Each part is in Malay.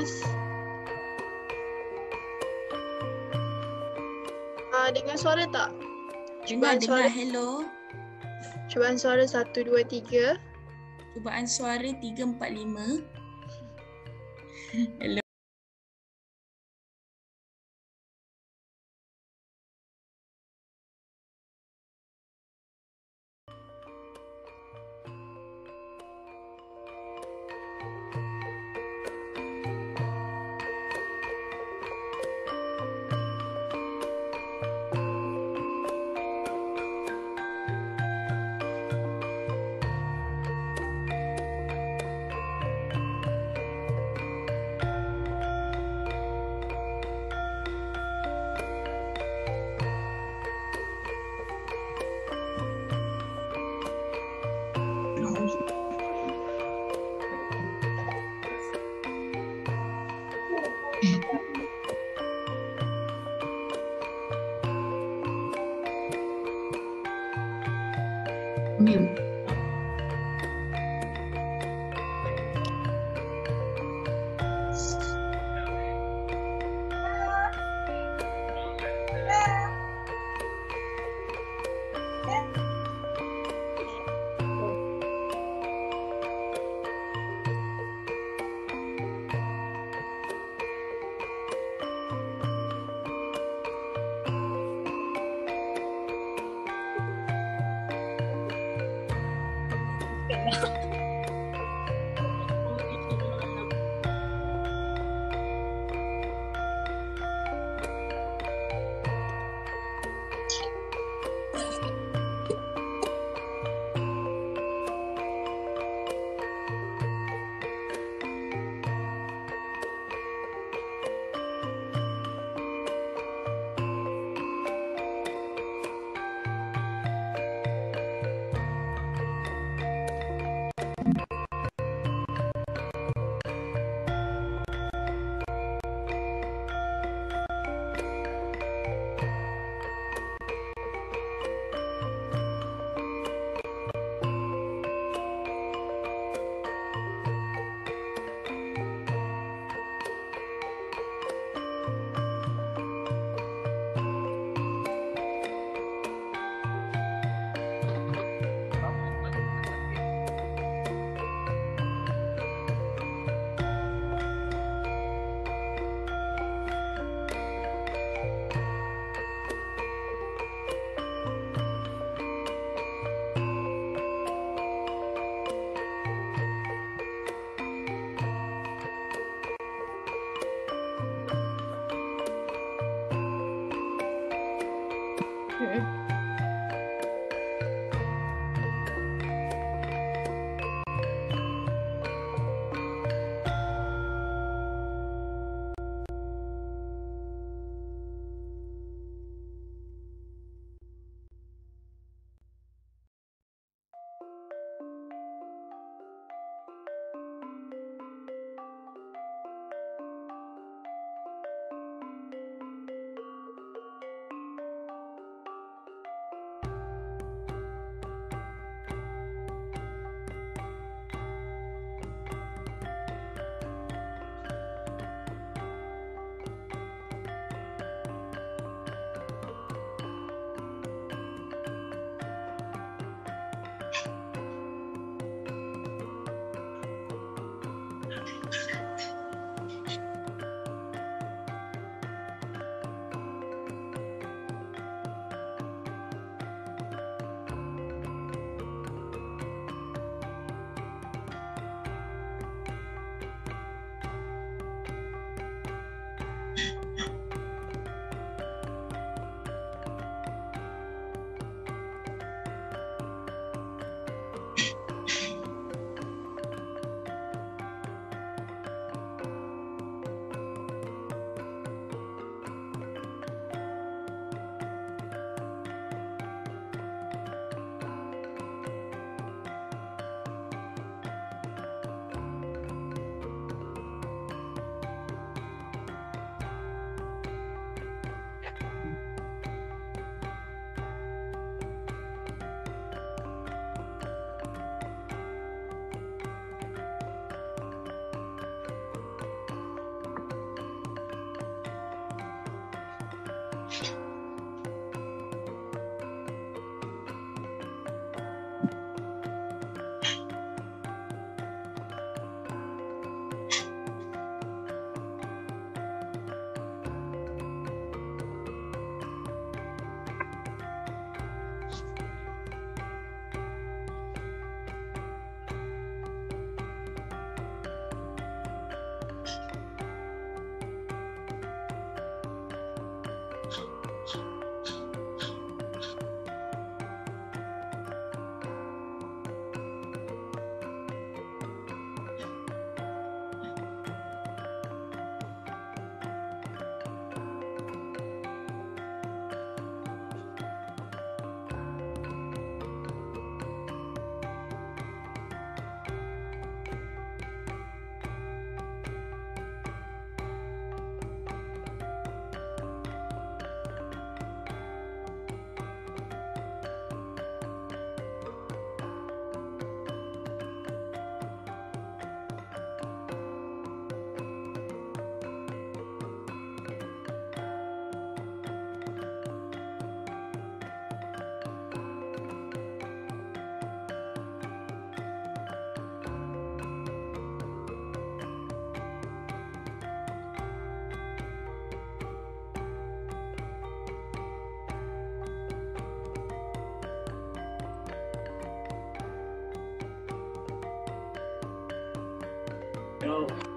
Yes. uh, ah, dengar suara tak? Cubaan dengar, suara. hello. Cubaan suara 1, 2, 3. Cubaan suara 3, 4, 5. hello. No.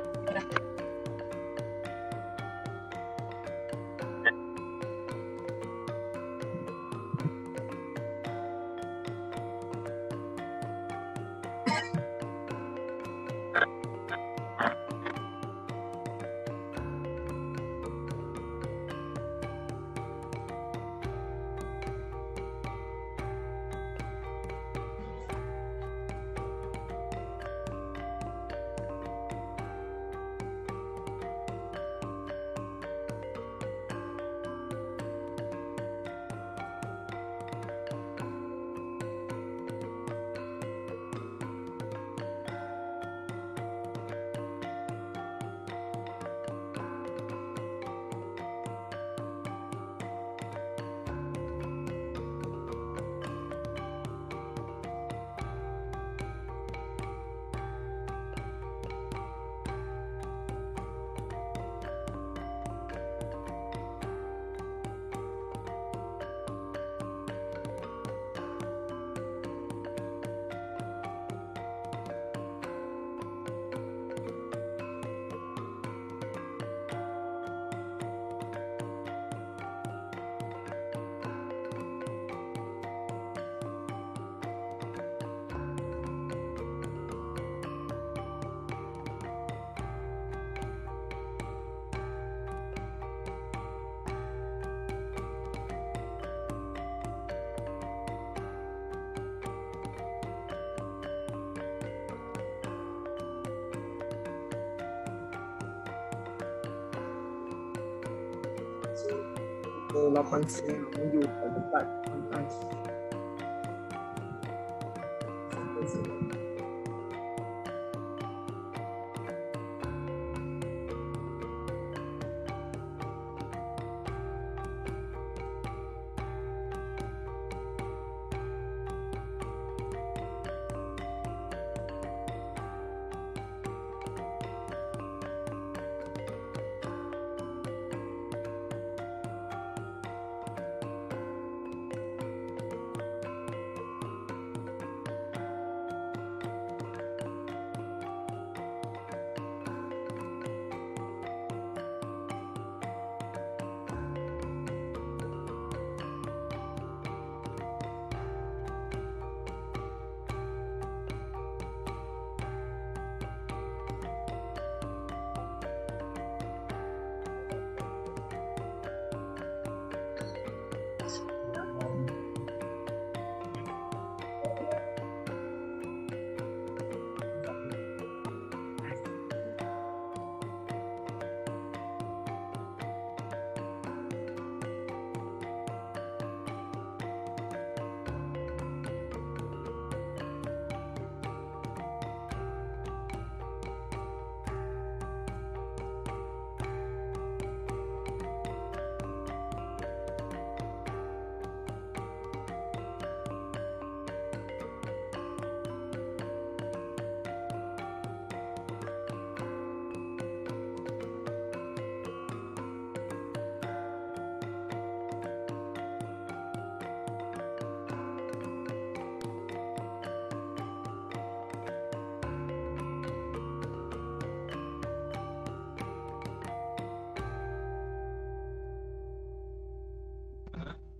老板，新朋友，欢迎。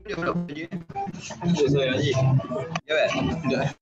Dia berapa je? Sekumpul saya Haji. Ya, Pak. Sekejap, eh.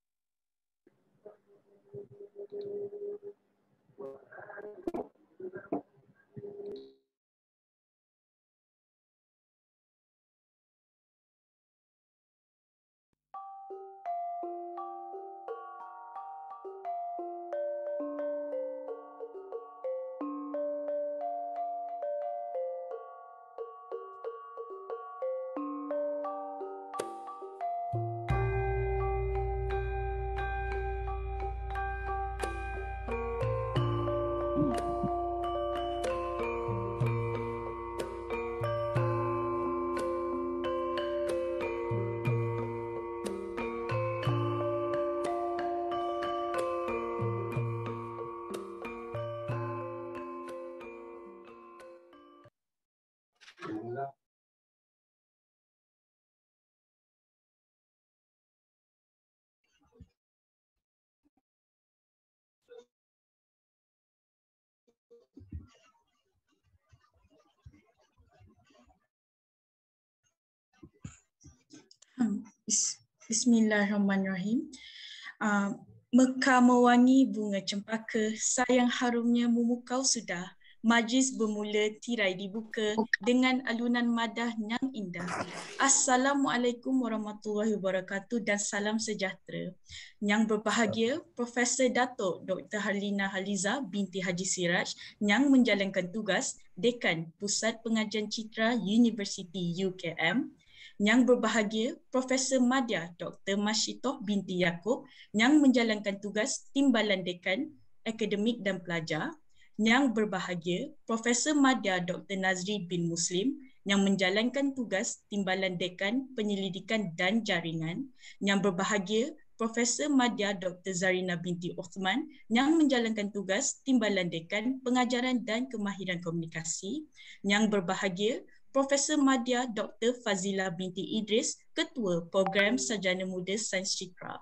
Bismillahirrahmanirrahim. Uh, Mekah mewangi bunga cempaka, sayang harumnya memukau sudah. Majlis bermula tirai dibuka dengan alunan madah yang indah. Assalamualaikum warahmatullahi wabarakatuh dan salam sejahtera. Yang berbahagia Profesor Datuk Dr. Halina Haliza binti Haji Siraj yang menjalankan tugas Dekan Pusat Pengajian Citra University UKM yang berbahagia Profesor Madya Dr. Mashitoh binti Yaakob yang menjalankan tugas timbalan dekan akademik dan pelajar. Yang berbahagia Profesor Madya Dr. Nazri bin Muslim yang menjalankan tugas timbalan dekan penyelidikan dan jaringan. Yang berbahagia Profesor Madya Dr. Zarina binti Osman yang menjalankan tugas timbalan dekan pengajaran dan kemahiran komunikasi. Yang berbahagia Profesor Madya Dr. Fazila binti Idris, Ketua Program Sarjana Muda Sains Citra.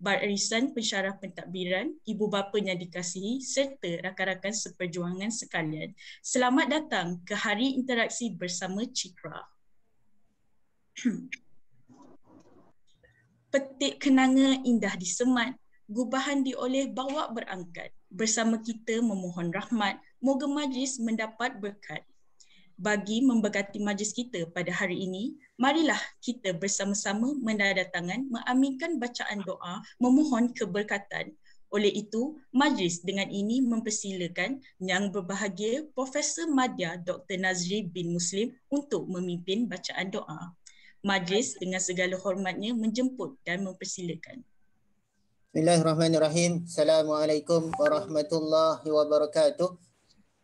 Barisan Arisan Pensyarah Pentadbiran, ibu bapa yang dikasihi serta rakan-rakan seperjuangan sekalian. Selamat datang ke Hari Interaksi Bersama Citra. Petik kenanga indah disemat, gubahan dioleh bawa berangkat. Bersama kita memohon rahmat, moga majlis mendapat berkat bagi memberkati majlis kita pada hari ini, marilah kita bersama-sama mendadatangan mengaminkan bacaan doa memohon keberkatan. Oleh itu, majlis dengan ini mempersilakan yang berbahagia Profesor Madya Dr. Nazri bin Muslim untuk memimpin bacaan doa. Majlis dengan segala hormatnya menjemput dan mempersilakan. Bismillahirrahmanirrahim. Assalamualaikum warahmatullahi wabarakatuh.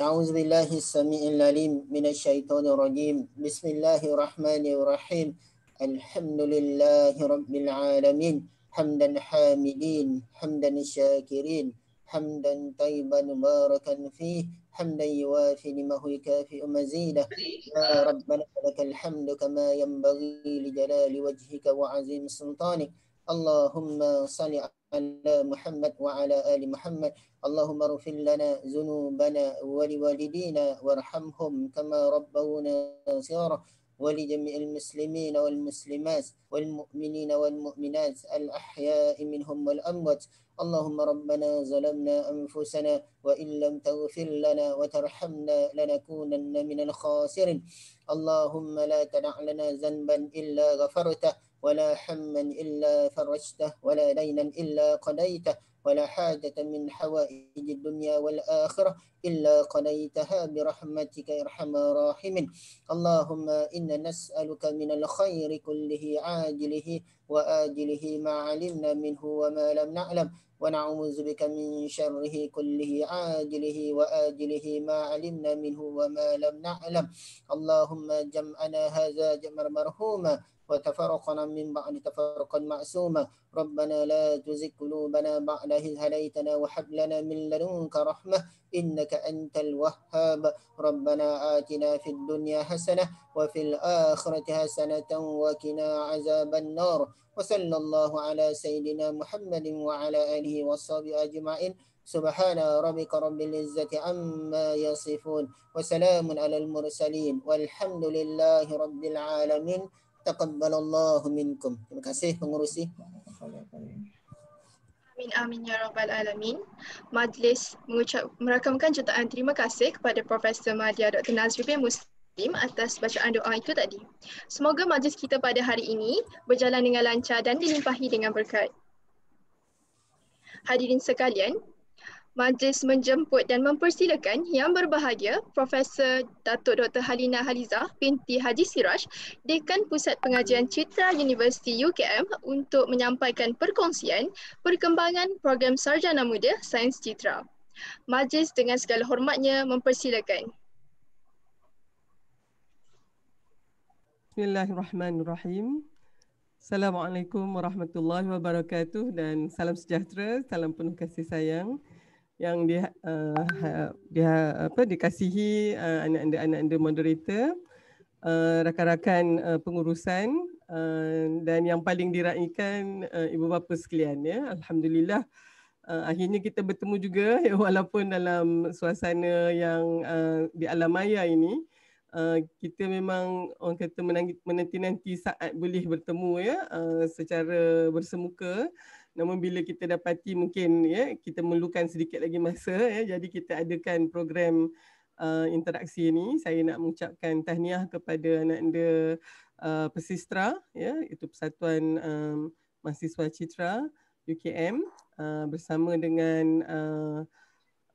أعوذ بالله السميع العليم من الشيطان الرجيم بسم الله الرحمن الرحيم الحمد لله رب العالمين حمدا حامدين حمدا شاكرين حمدا طيبا مباركا فيه حمدا يوافي نعمه يكافئ مزيده يا ربنا لك الحمد كما ينبغي لجلال وجهك وعظيم سلطانك اللهم صل على محمد وعلى آل محمد اللهم اغفر لنا ذنوبنا ولوالدينا وارحمهم كما ربونا صغارا ولجميع المسلمين والمسلمات والمؤمنين والمؤمنات الأحياء منهم والأموات اللهم ربنا ظلمنا أنفسنا وإن لم تغفر لنا وترحمنا لنكونن من الخاسرين اللهم لا تدع لنا ذنبا إلا غفرته ولا حما إلا فرجته ولا دينا إلا قضيته ولا حاجة من حوائج الدنيا والآخرة إلا قضيتها برحمتك أرحم الراحمين اللهم إنا نسألك من الخير كله عاجله وآجله ما علمنا منه وما لم نعلم ونعوذ بك من شره كله عاجله وآجله ما علمنا منه وما لم نعلم اللهم جمعنا هذا جمع مرحوما وتفرقنا من بعد تفرقا معصوما ربنا لا تزغ قلوبنا بعد إذ هديتنا وهب لنا من لدنك رحمة إنك أنت الوهاب ربنا آتنا في الدنيا حسنة وفي الآخرة حسنة وقنا عذاب النار وصلى الله على سيدنا محمد وعلى آله وصحبه أجمعين سبحان ربك رب العزة عما يصفون وسلام على المرسلين والحمد لله رب العالمين taqabbalallahu minkum. Terima kasih pengurusi. Amin amin ya rabbal alamin. Majlis mengucap merakamkan jutaan terima kasih kepada Profesor Madya Dr. Nazri bin Muslim atas bacaan doa itu tadi. Semoga majlis kita pada hari ini berjalan dengan lancar dan dilimpahi dengan berkat. Hadirin sekalian, Majlis menjemput dan mempersilakan yang berbahagia Profesor Datuk Dr. Halina Halizah binti Haji Siraj, Dekan Pusat Pengajian Citra Universiti UKM untuk menyampaikan perkongsian perkembangan program Sarjana Muda Sains Citra. Majlis dengan segala hormatnya mempersilakan. Bismillahirrahmanirrahim. Assalamualaikum warahmatullahi wabarakatuh dan salam sejahtera, salam penuh kasih sayang yang dia uh, dia apa dikasihi uh, eh, anak anda anak anda moderator uh, rakan-rakan uh, pengurusan uh, dan yang paling diraikan uh, ibu bapa sekalian ya alhamdulillah uh, akhirnya kita bertemu juga ya, walaupun dalam suasana yang uh, di alam maya ini Uh, kita memang orang kata menanti nanti saat boleh bertemu ya uh, secara bersemuka uh, namun bila kita dapati mungkin ya kita memerlukan sedikit lagi masa ya jadi kita adakan program uh, interaksi ini saya nak mengucapkan tahniah kepada ananda uh, Persistra ya itu persatuan um, mahasiswa citra UKM uh, bersama dengan uh,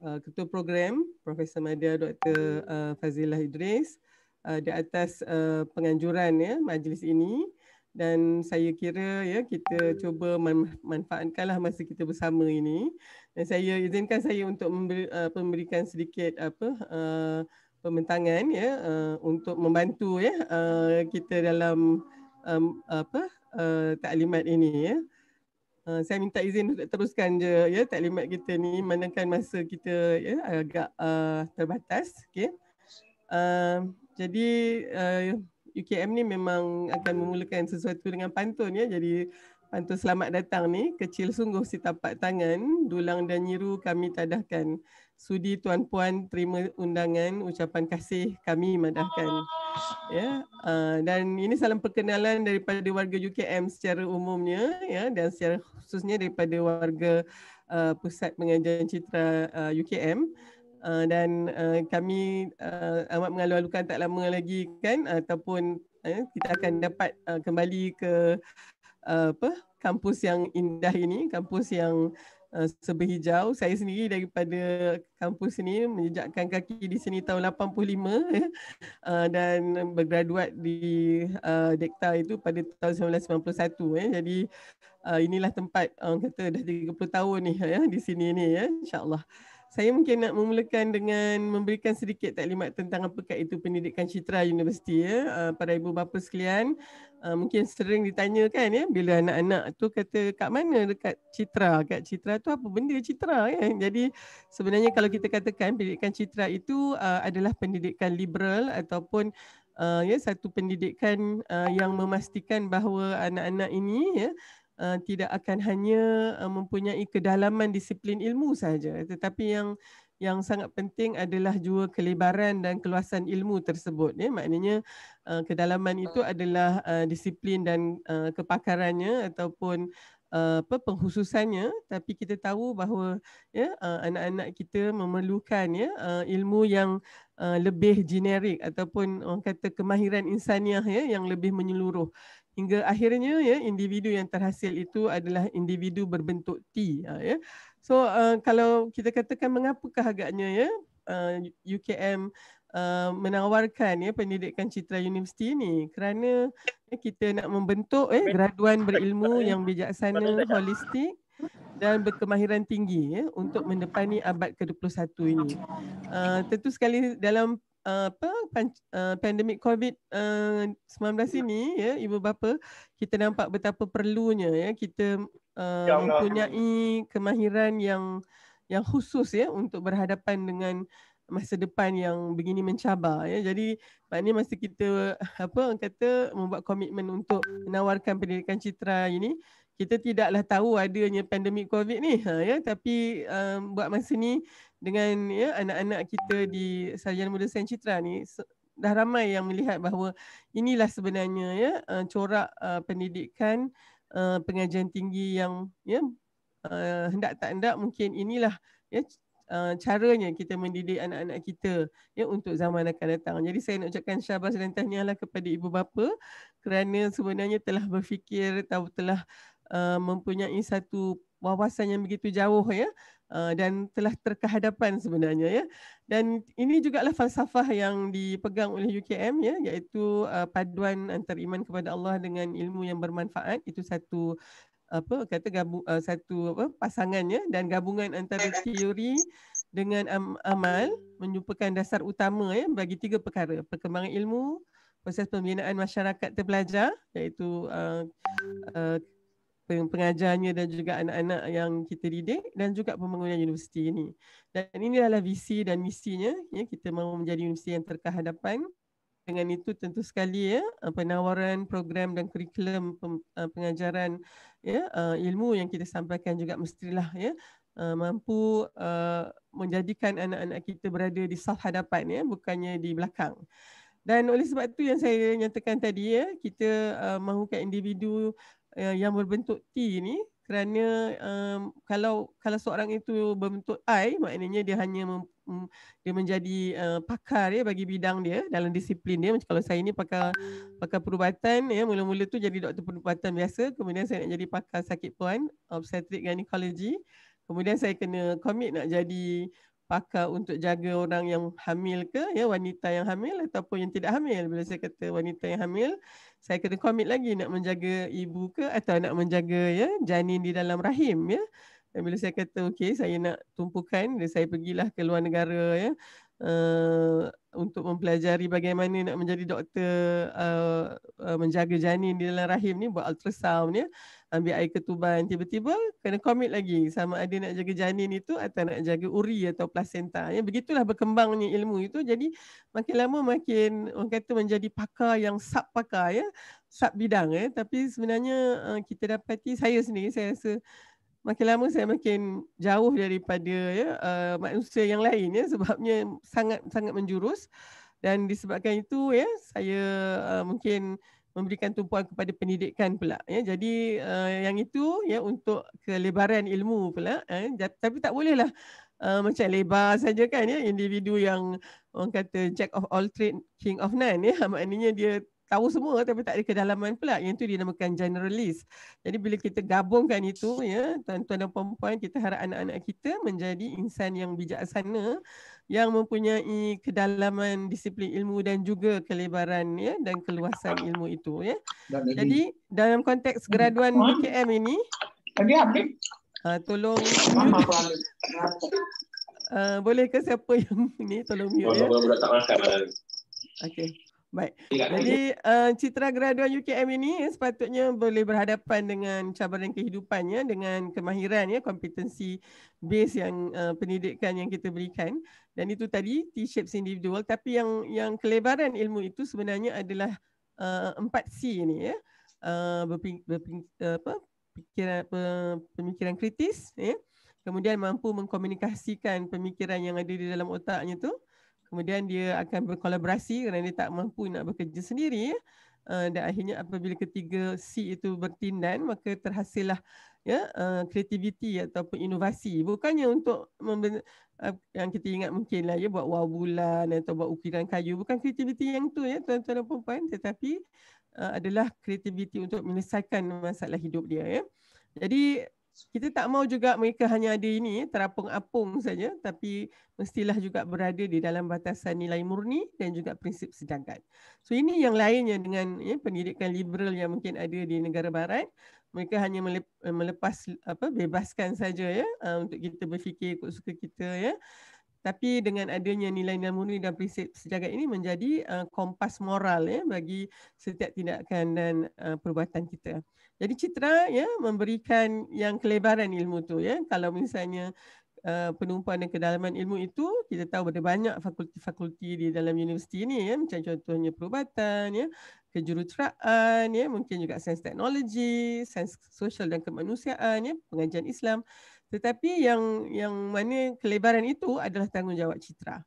uh, ketua program Profesor Madya Dr uh, Fazilah Idris uh, di atas uh, penganjuran ya majlis ini dan saya kira ya kita cuba manfaatkanlah masa kita bersama ini dan saya izinkan saya untuk memberi, uh, memberikan sedikit apa uh, eh, pembentangan ya uh, untuk membantu ya uh, kita dalam um, apa uh, taklimat ini ya uh, saya minta izin untuk teruskan je ya taklimat kita ni manakan masa kita ya agak uh, terbatas okey uh, jadi uh, UKM ni memang akan hmm. memulakan sesuatu dengan pantun ya. Jadi pantun selamat datang ni kecil sungguh si tapak tangan dulang dan nyiru kami tadahkan. Sudi tuan puan terima undangan ucapan kasih kami madahkan. Ah. Ya. Uh, dan ini salam perkenalan daripada warga UKM secara umumnya ya dan secara khususnya daripada warga uh, pusat pengajian citra uh, UKM. Uh, dan uh, kami uh, amat mengalu-alukan tak lama lagi kan ataupun uh, kita akan dapat uh, kembali ke uh, apa kampus yang indah ini kampus yang uh, seberhijau saya sendiri daripada kampus ini menjejakkan kaki di sini tahun 85 uh, dan bergraduat di uh, Dekta itu pada tahun 1991 eh jadi uh, inilah tempat uh, kata dah 30 tahun ni ya di sini ni ya insyaallah saya mungkin nak memulakan dengan memberikan sedikit taklimat tentang apakah itu pendidikan citra universiti ya ah, para ibu bapa sekalian ah, mungkin sering ditanya kan ya bila anak-anak tu kata kat mana dekat citra kat citra tu apa benda citra ya jadi sebenarnya kalau kita katakan pendidikan citra itu ah, adalah pendidikan liberal ataupun ya satu pendidikan yang memastikan bahawa anak-anak ini ya Eh, tidak akan hanya uh, mempunyai kedalaman disiplin ilmu saja tetapi yang yang sangat penting adalah jua kelebaran dan keluasan ilmu tersebut ya maknanya uh, kedalaman itu hmm. adalah uh, disiplin dan uh, kepakarannya ataupun apa penghususannya tapi kita tahu bahawa ya anak-anak kita memerlukan ya ilmu yang lebih generik ataupun orang kata kemahiran insaniah ya yang lebih menyeluruh hingga akhirnya ya individu yang terhasil itu adalah individu berbentuk T ha, ya. So uh, kalau kita katakan mengapakah agaknya ya uh, UKM uh, menawarkan ya pendidikan Citra University ini kerana ya, kita nak membentuk ya graduan berilmu yang bijaksana holistik dan berkemahiran tinggi ya untuk mendepani abad ke-21 ini. Uh, tentu sekali dalam apa pan, uh, pandemik COVID-19 eh, ya. ini ya ibu bapa kita nampak betapa perlunya ya kita uh, mempunyai kemahiran yang yang khusus ya untuk berhadapan dengan masa depan yang begini mencabar ya. Jadi maknanya masa kita apa orang kata membuat komitmen untuk menawarkan pendidikan citra ini kita tidaklah tahu adanya pandemik COVID ni ha, ya tapi um, buat masa ni dengan ya anak-anak kita di Sarjana Muda Sen Citra ni dah ramai yang melihat bahawa inilah sebenarnya ya eh, corak uh, pendidikan uh, pengajian tinggi yang ya uh, hendak tak hendak mungkin inilah ya Uh, caranya kita mendidik anak-anak kita ya untuk zaman akan datang. Jadi saya nak ucapkan syabas dan tahniahlah kepada ibu bapa kerana sebenarnya telah berfikir atau telah uh, mempunyai satu wawasan yang begitu jauh ya eh, dan telah terkehadapan sebenarnya ya dan ini juga lah falsafah yang dipegang oleh UKM ya iaitu eh, paduan antara iman kepada Allah dengan ilmu yang bermanfaat itu satu apa kata gabung eh, satu apa pasangannya dan gabungan antara teori dengan amal menyupakan dasar utama ya bagi tiga perkara perkembangan ilmu proses pembinaan masyarakat terpelajar iaitu uh, uh, pengajarnya dan juga anak-anak yang kita didik dan juga pembangunan universiti ini. Dan ini adalah visi dan misinya, ya, kita mahu menjadi universiti yang terkah Dengan itu tentu sekali ya, eh, penawaran program dan kurikulum eh, pengajaran ya, eh, ilmu yang kita sampaikan juga mestilah ya, mampu menjadikan anak-anak kita berada di sah hadapan ya, bukannya di belakang. Dan oleh sebab itu yang saya nyatakan tadi ya, kita uh, mahukan individu uh, yang berbentuk T ni kerana um, kalau kalau seorang itu berbentuk I maknanya dia hanya mem, dia menjadi uh, pakar ya bagi bidang dia dalam disiplin dia macam kalau saya ni pakar pakar perubatan ya mula-mula tu jadi doktor perubatan biasa kemudian saya nak jadi pakar sakit puan obstetric gynecology kemudian saya kena commit nak jadi pakar untuk jaga orang yang hamil ke ya wanita yang hamil ataupun yang tidak hamil bila saya kata wanita yang hamil saya kena komit lagi nak menjaga ibu ke atau nak menjaga ya janin di dalam rahim ya dan bila saya kata okey saya nak tumpukan saya pergilah ke luar negara ya Uh, untuk mempelajari bagaimana nak menjadi doktor uh, uh, menjaga janin di dalam rahim ni buat ultrasound ya. Uh, ambil air ketuban tiba-tiba kena komit lagi sama ada nak jaga janin itu atau nak jaga uri atau placenta ya begitulah berkembangnya ilmu itu jadi makin lama makin orang kata menjadi pakar yang sub pakar ya sub bidang ya tapi sebenarnya eh, kita dapati saya sendiri saya rasa makin lama saya makin jauh daripada ya eh, manusia yang lain ya sebabnya sangat sangat menjurus dan disebabkan itu ya saya eh, mungkin memberikan tumpuan kepada pendidikan pula ya jadi uh, yang itu ya untuk kelebaran ilmu pula ya. tapi tak bolehlah uh, eh, macam lebar saja kan ya individu yang orang kata jack of all trade king of none ya maknanya dia tahu semua tapi tak ada kedalaman pula yang tu dinamakan generalist. Jadi bila kita gabungkan itu ya tuan-tuan dan puan-puan kita harap anak-anak kita menjadi insan yang bijaksana yang mempunyai kedalaman disiplin ilmu dan juga kelebaran ya dan keluasan ilmu itu ya. Jadi dalam konteks graduan BKM hmm. ini tadi update uh, tolong Uh, boleh ke siapa yang ni tolong mute ya? Oh, tak makan. Okay. Baik. Jadi uh, citra graduan UKM ini sepatutnya boleh berhadapan dengan cabaran kehidupannya dengan kemahiran ya kompetensi base yang uh, pendidikan yang kita berikan dan itu tadi t shaped individual tapi yang yang kelebaran ilmu itu sebenarnya adalah uh, eh, 4C ini ya. Uh, berping, berping, apa pikiran pemikiran kritis ya. Kemudian mampu mengkomunikasikan pemikiran yang ada di dalam otaknya tu kemudian dia akan berkolaborasi kerana dia tak mampu nak bekerja sendiri eh, dan akhirnya apabila ketiga C itu bertindan maka terhasillah ya kreativiti eh, uh, ataupun inovasi bukannya untuk eh, yang kita ingat lah ya buat wow bulan atau buat ukiran kayu bukan kreativiti yang tu ya tuan-tuan dan puan tetapi adalah kreativiti untuk menyelesaikan masalah hidup dia ya jadi kita tak mau juga mereka hanya ada ini terapung-apung saja tapi mestilah juga berada di dalam batasan nilai murni dan juga prinsip sedangkan. So ini yang lainnya dengan ya, pendidikan liberal yang mungkin ada di negara barat mereka hanya melepas apa bebaskan saja ya uh, untuk kita berfikir ikut suka kita ya tapi dengan adanya nilai-nilai murni dan prinsip sejagat ini menjadi eh, kompas moral ya bagi setiap tindakan dan eh, perbuatan kita. Jadi citra ya memberikan yang kelebaran ilmu tu ya. Kalau misalnya eh, penumpuan dan kedalaman ilmu itu kita tahu ada banyak fakulti-fakulti di dalam universiti ini ya macam contohnya perubatan ya kejuruteraan ya mungkin juga sains teknologi sains sosial dan kemanusiaan ya pengajian Islam tetapi yang yang mana kelebaran itu adalah tanggungjawab citra.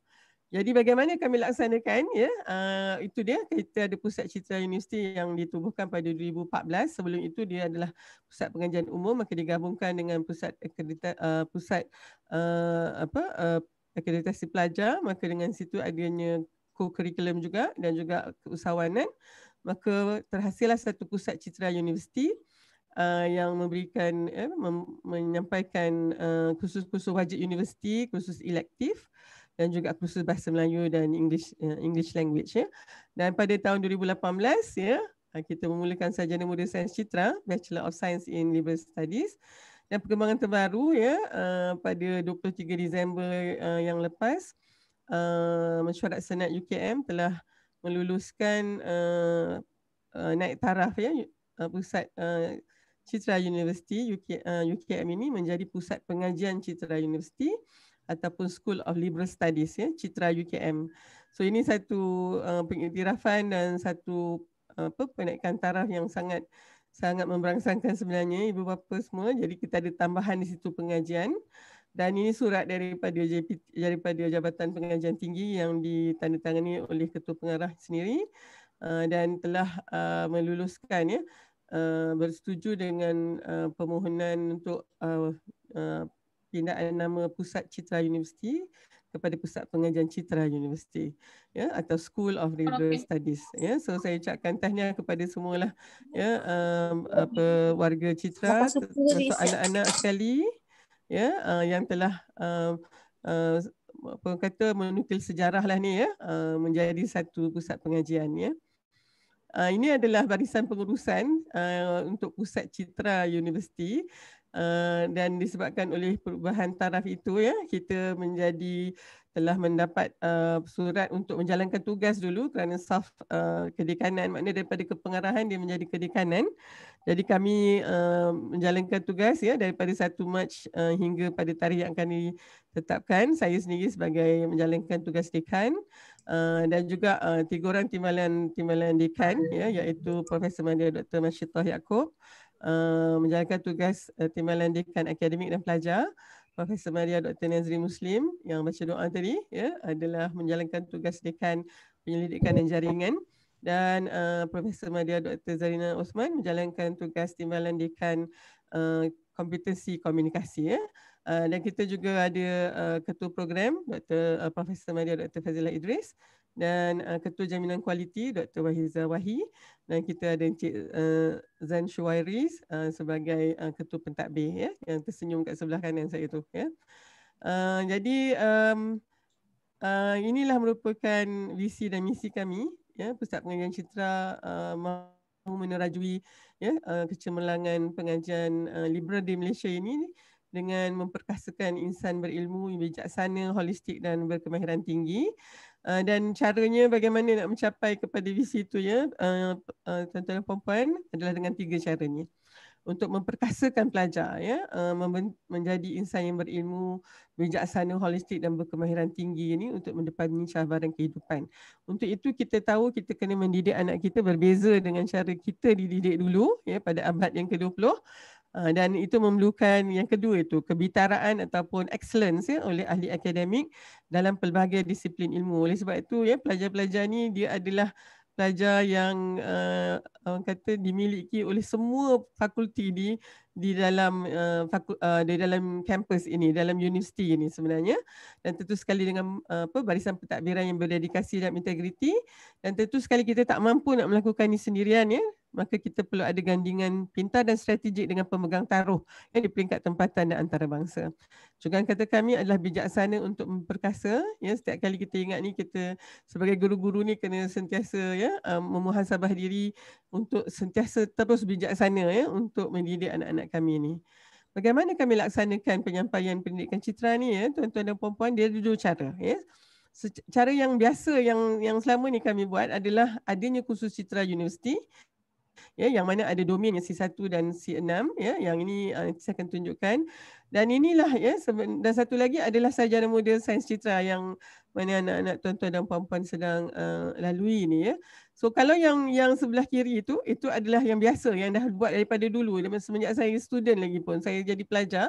Jadi bagaimana kami laksanakan ya uh, itu dia kita ada pusat citra universiti yang ditubuhkan pada 2014 sebelum itu dia adalah pusat pengajian umum maka digabungkan dengan pusat akredita, uh, pusat uh, apa uh, akreditasi pelajar maka dengan situ adanya co-curriculum juga dan juga keusahawanan maka terhasillah satu pusat citra universiti uh, yang memberikan eh, mem- menyampaikan uh, kursus-kursus wajib universiti, kursus elektif dan juga kursus bahasa Melayu dan English uh, English language ya. Dan pada tahun 2018 ya, kita memulakan sarjana muda sains citra, Bachelor of Science in Liberal Studies. Dan perkembangan terbaru ya, uh, pada 23 Disember uh, yang lepas, uh, mesyuarat senat UKM telah meluluskan uh, uh, naik taraf ya uh, pusat uh, Citra University UK, UKM uh, ini menjadi pusat pengajian Citra University ataupun School of Liberal Studies ya Citra UKM. So ini satu uh, pengiktirafan dan satu uh, apa penaikan taraf yang sangat sangat memberangsangkan sebenarnya ibu bapa semua. Jadi kita ada tambahan di situ pengajian dan ini surat daripada JP, daripada Jabatan Pengajian Tinggi yang ditandatangani oleh ketua pengarah sendiri uh, dan telah uh, meluluskan ya Eh, bersetuju dengan uh, permohonan untuk uh, uh, pindaan nama Pusat Citra University kepada Pusat Pengajian Citra University ya atau School of Liberal okay. Studies ya so saya ucapkan tahniah kepada semualah ya um, apa warga Citra termasuk anak-anak sekali ya uh, yang telah uh, uh, apa kata menukil sejarah ni ya uh, menjadi satu pusat pengajian ya Ah, ini adalah barisan pengurusan uh, untuk pusat citra universiti uh, dan disebabkan oleh perubahan taraf itu ya kita menjadi telah mendapat uh, surat untuk menjalankan tugas dulu kerana staff uh, kedekanan maknanya daripada kepengarahan dia menjadi kedekanan jadi kami uh, menjalankan tugas ya daripada 1 Mac uh, hingga pada tarikh yang akan ditetapkan saya sendiri sebagai menjalankan tugas dekan Eh, dan juga uh, tiga orang timbalan timbalan dekan ya iaitu Profesor Mandir Dr. Masyidah Yaakob uh, menjalankan tugas uh, timbalan dekan akademik dan pelajar Profesor Maria Dr. Nazri Muslim yang baca doa tadi ya adalah menjalankan tugas dekan penyelidikan dan jaringan dan uh, Profesor Maria Dr. Zarina Osman menjalankan tugas timbalan dekan uh, kompetensi komunikasi ya Eh, dan kita juga ada uh, ketua program Dr uh, eh, Profesor Maria Dr Fazila Idris dan uh, ketua jaminan kualiti Dr Wahiza Wahi dan kita ada Encik uh, Zan Shuairis uh, sebagai uh, ketua pentadbir ya yang tersenyum kat sebelah kanan saya tu ya. Uh, jadi um, uh, inilah merupakan visi dan misi kami ya Pusat Pengajian Citra uh, menerajui ya kecemerlangan pengajian uh, liberal di Malaysia ini uh, dengan memperkasakan insan berilmu, bijaksana, holistik dan berkemahiran tinggi. Uh, dan caranya bagaimana nak mencapai kepada visi itu ya, uh, uh, dan puan-puan adalah dengan tiga caranya. Untuk memperkasakan pelajar ya, uh, menjadi insan yang berilmu, bijaksana, holistik dan berkemahiran tinggi ini untuk mendepani cabaran kehidupan. Untuk itu kita tahu kita kena mendidik anak kita berbeza dengan cara kita dididik dulu ya pada abad yang ke-20. Eh, dan itu memerlukan yang kedua itu kebitaraan ataupun excellence ya oleh ahli akademik dalam pelbagai disiplin ilmu oleh sebab itu ya pelajar-pelajar ni dia adalah pelajar yang uh, orang kata dimiliki oleh semua fakulti di di dalam uh, eh, fakul, uh, di dalam kampus ini dalam universiti ini sebenarnya dan tentu sekali dengan uh, apa barisan pentadbiran yang berdedikasi dan integriti dan tentu sekali kita tak mampu nak melakukan ini sendirian ya maka kita perlu ada gandingan pintar dan strategik dengan pemegang taruh yang di peringkat tempatan dan antarabangsa. Cugang kata kami adalah bijaksana untuk memperkasa. Ya, setiap kali kita ingat ni kita sebagai guru-guru ni kena sentiasa ya um, memuhasabah diri untuk sentiasa terus bijaksana ya untuk mendidik anak-anak kami ni. Bagaimana kami laksanakan penyampaian pendidikan citra ni ya tuan-tuan dan puan-puan dia ada dua cara ya. Cara yang biasa yang yang selama ni kami buat adalah adanya kursus citra University ya yang mana ada domain yang C1 dan C6 ya yang ini uh, nanti saya akan tunjukkan dan inilah ya dan satu lagi adalah sarjana model sains citra yang mana anak-anak tuan-tuan dan puan-puan sedang uh, lalui ni ya so kalau yang yang sebelah kiri itu itu adalah yang biasa yang dah buat daripada dulu semenjak saya student lagi pun saya jadi pelajar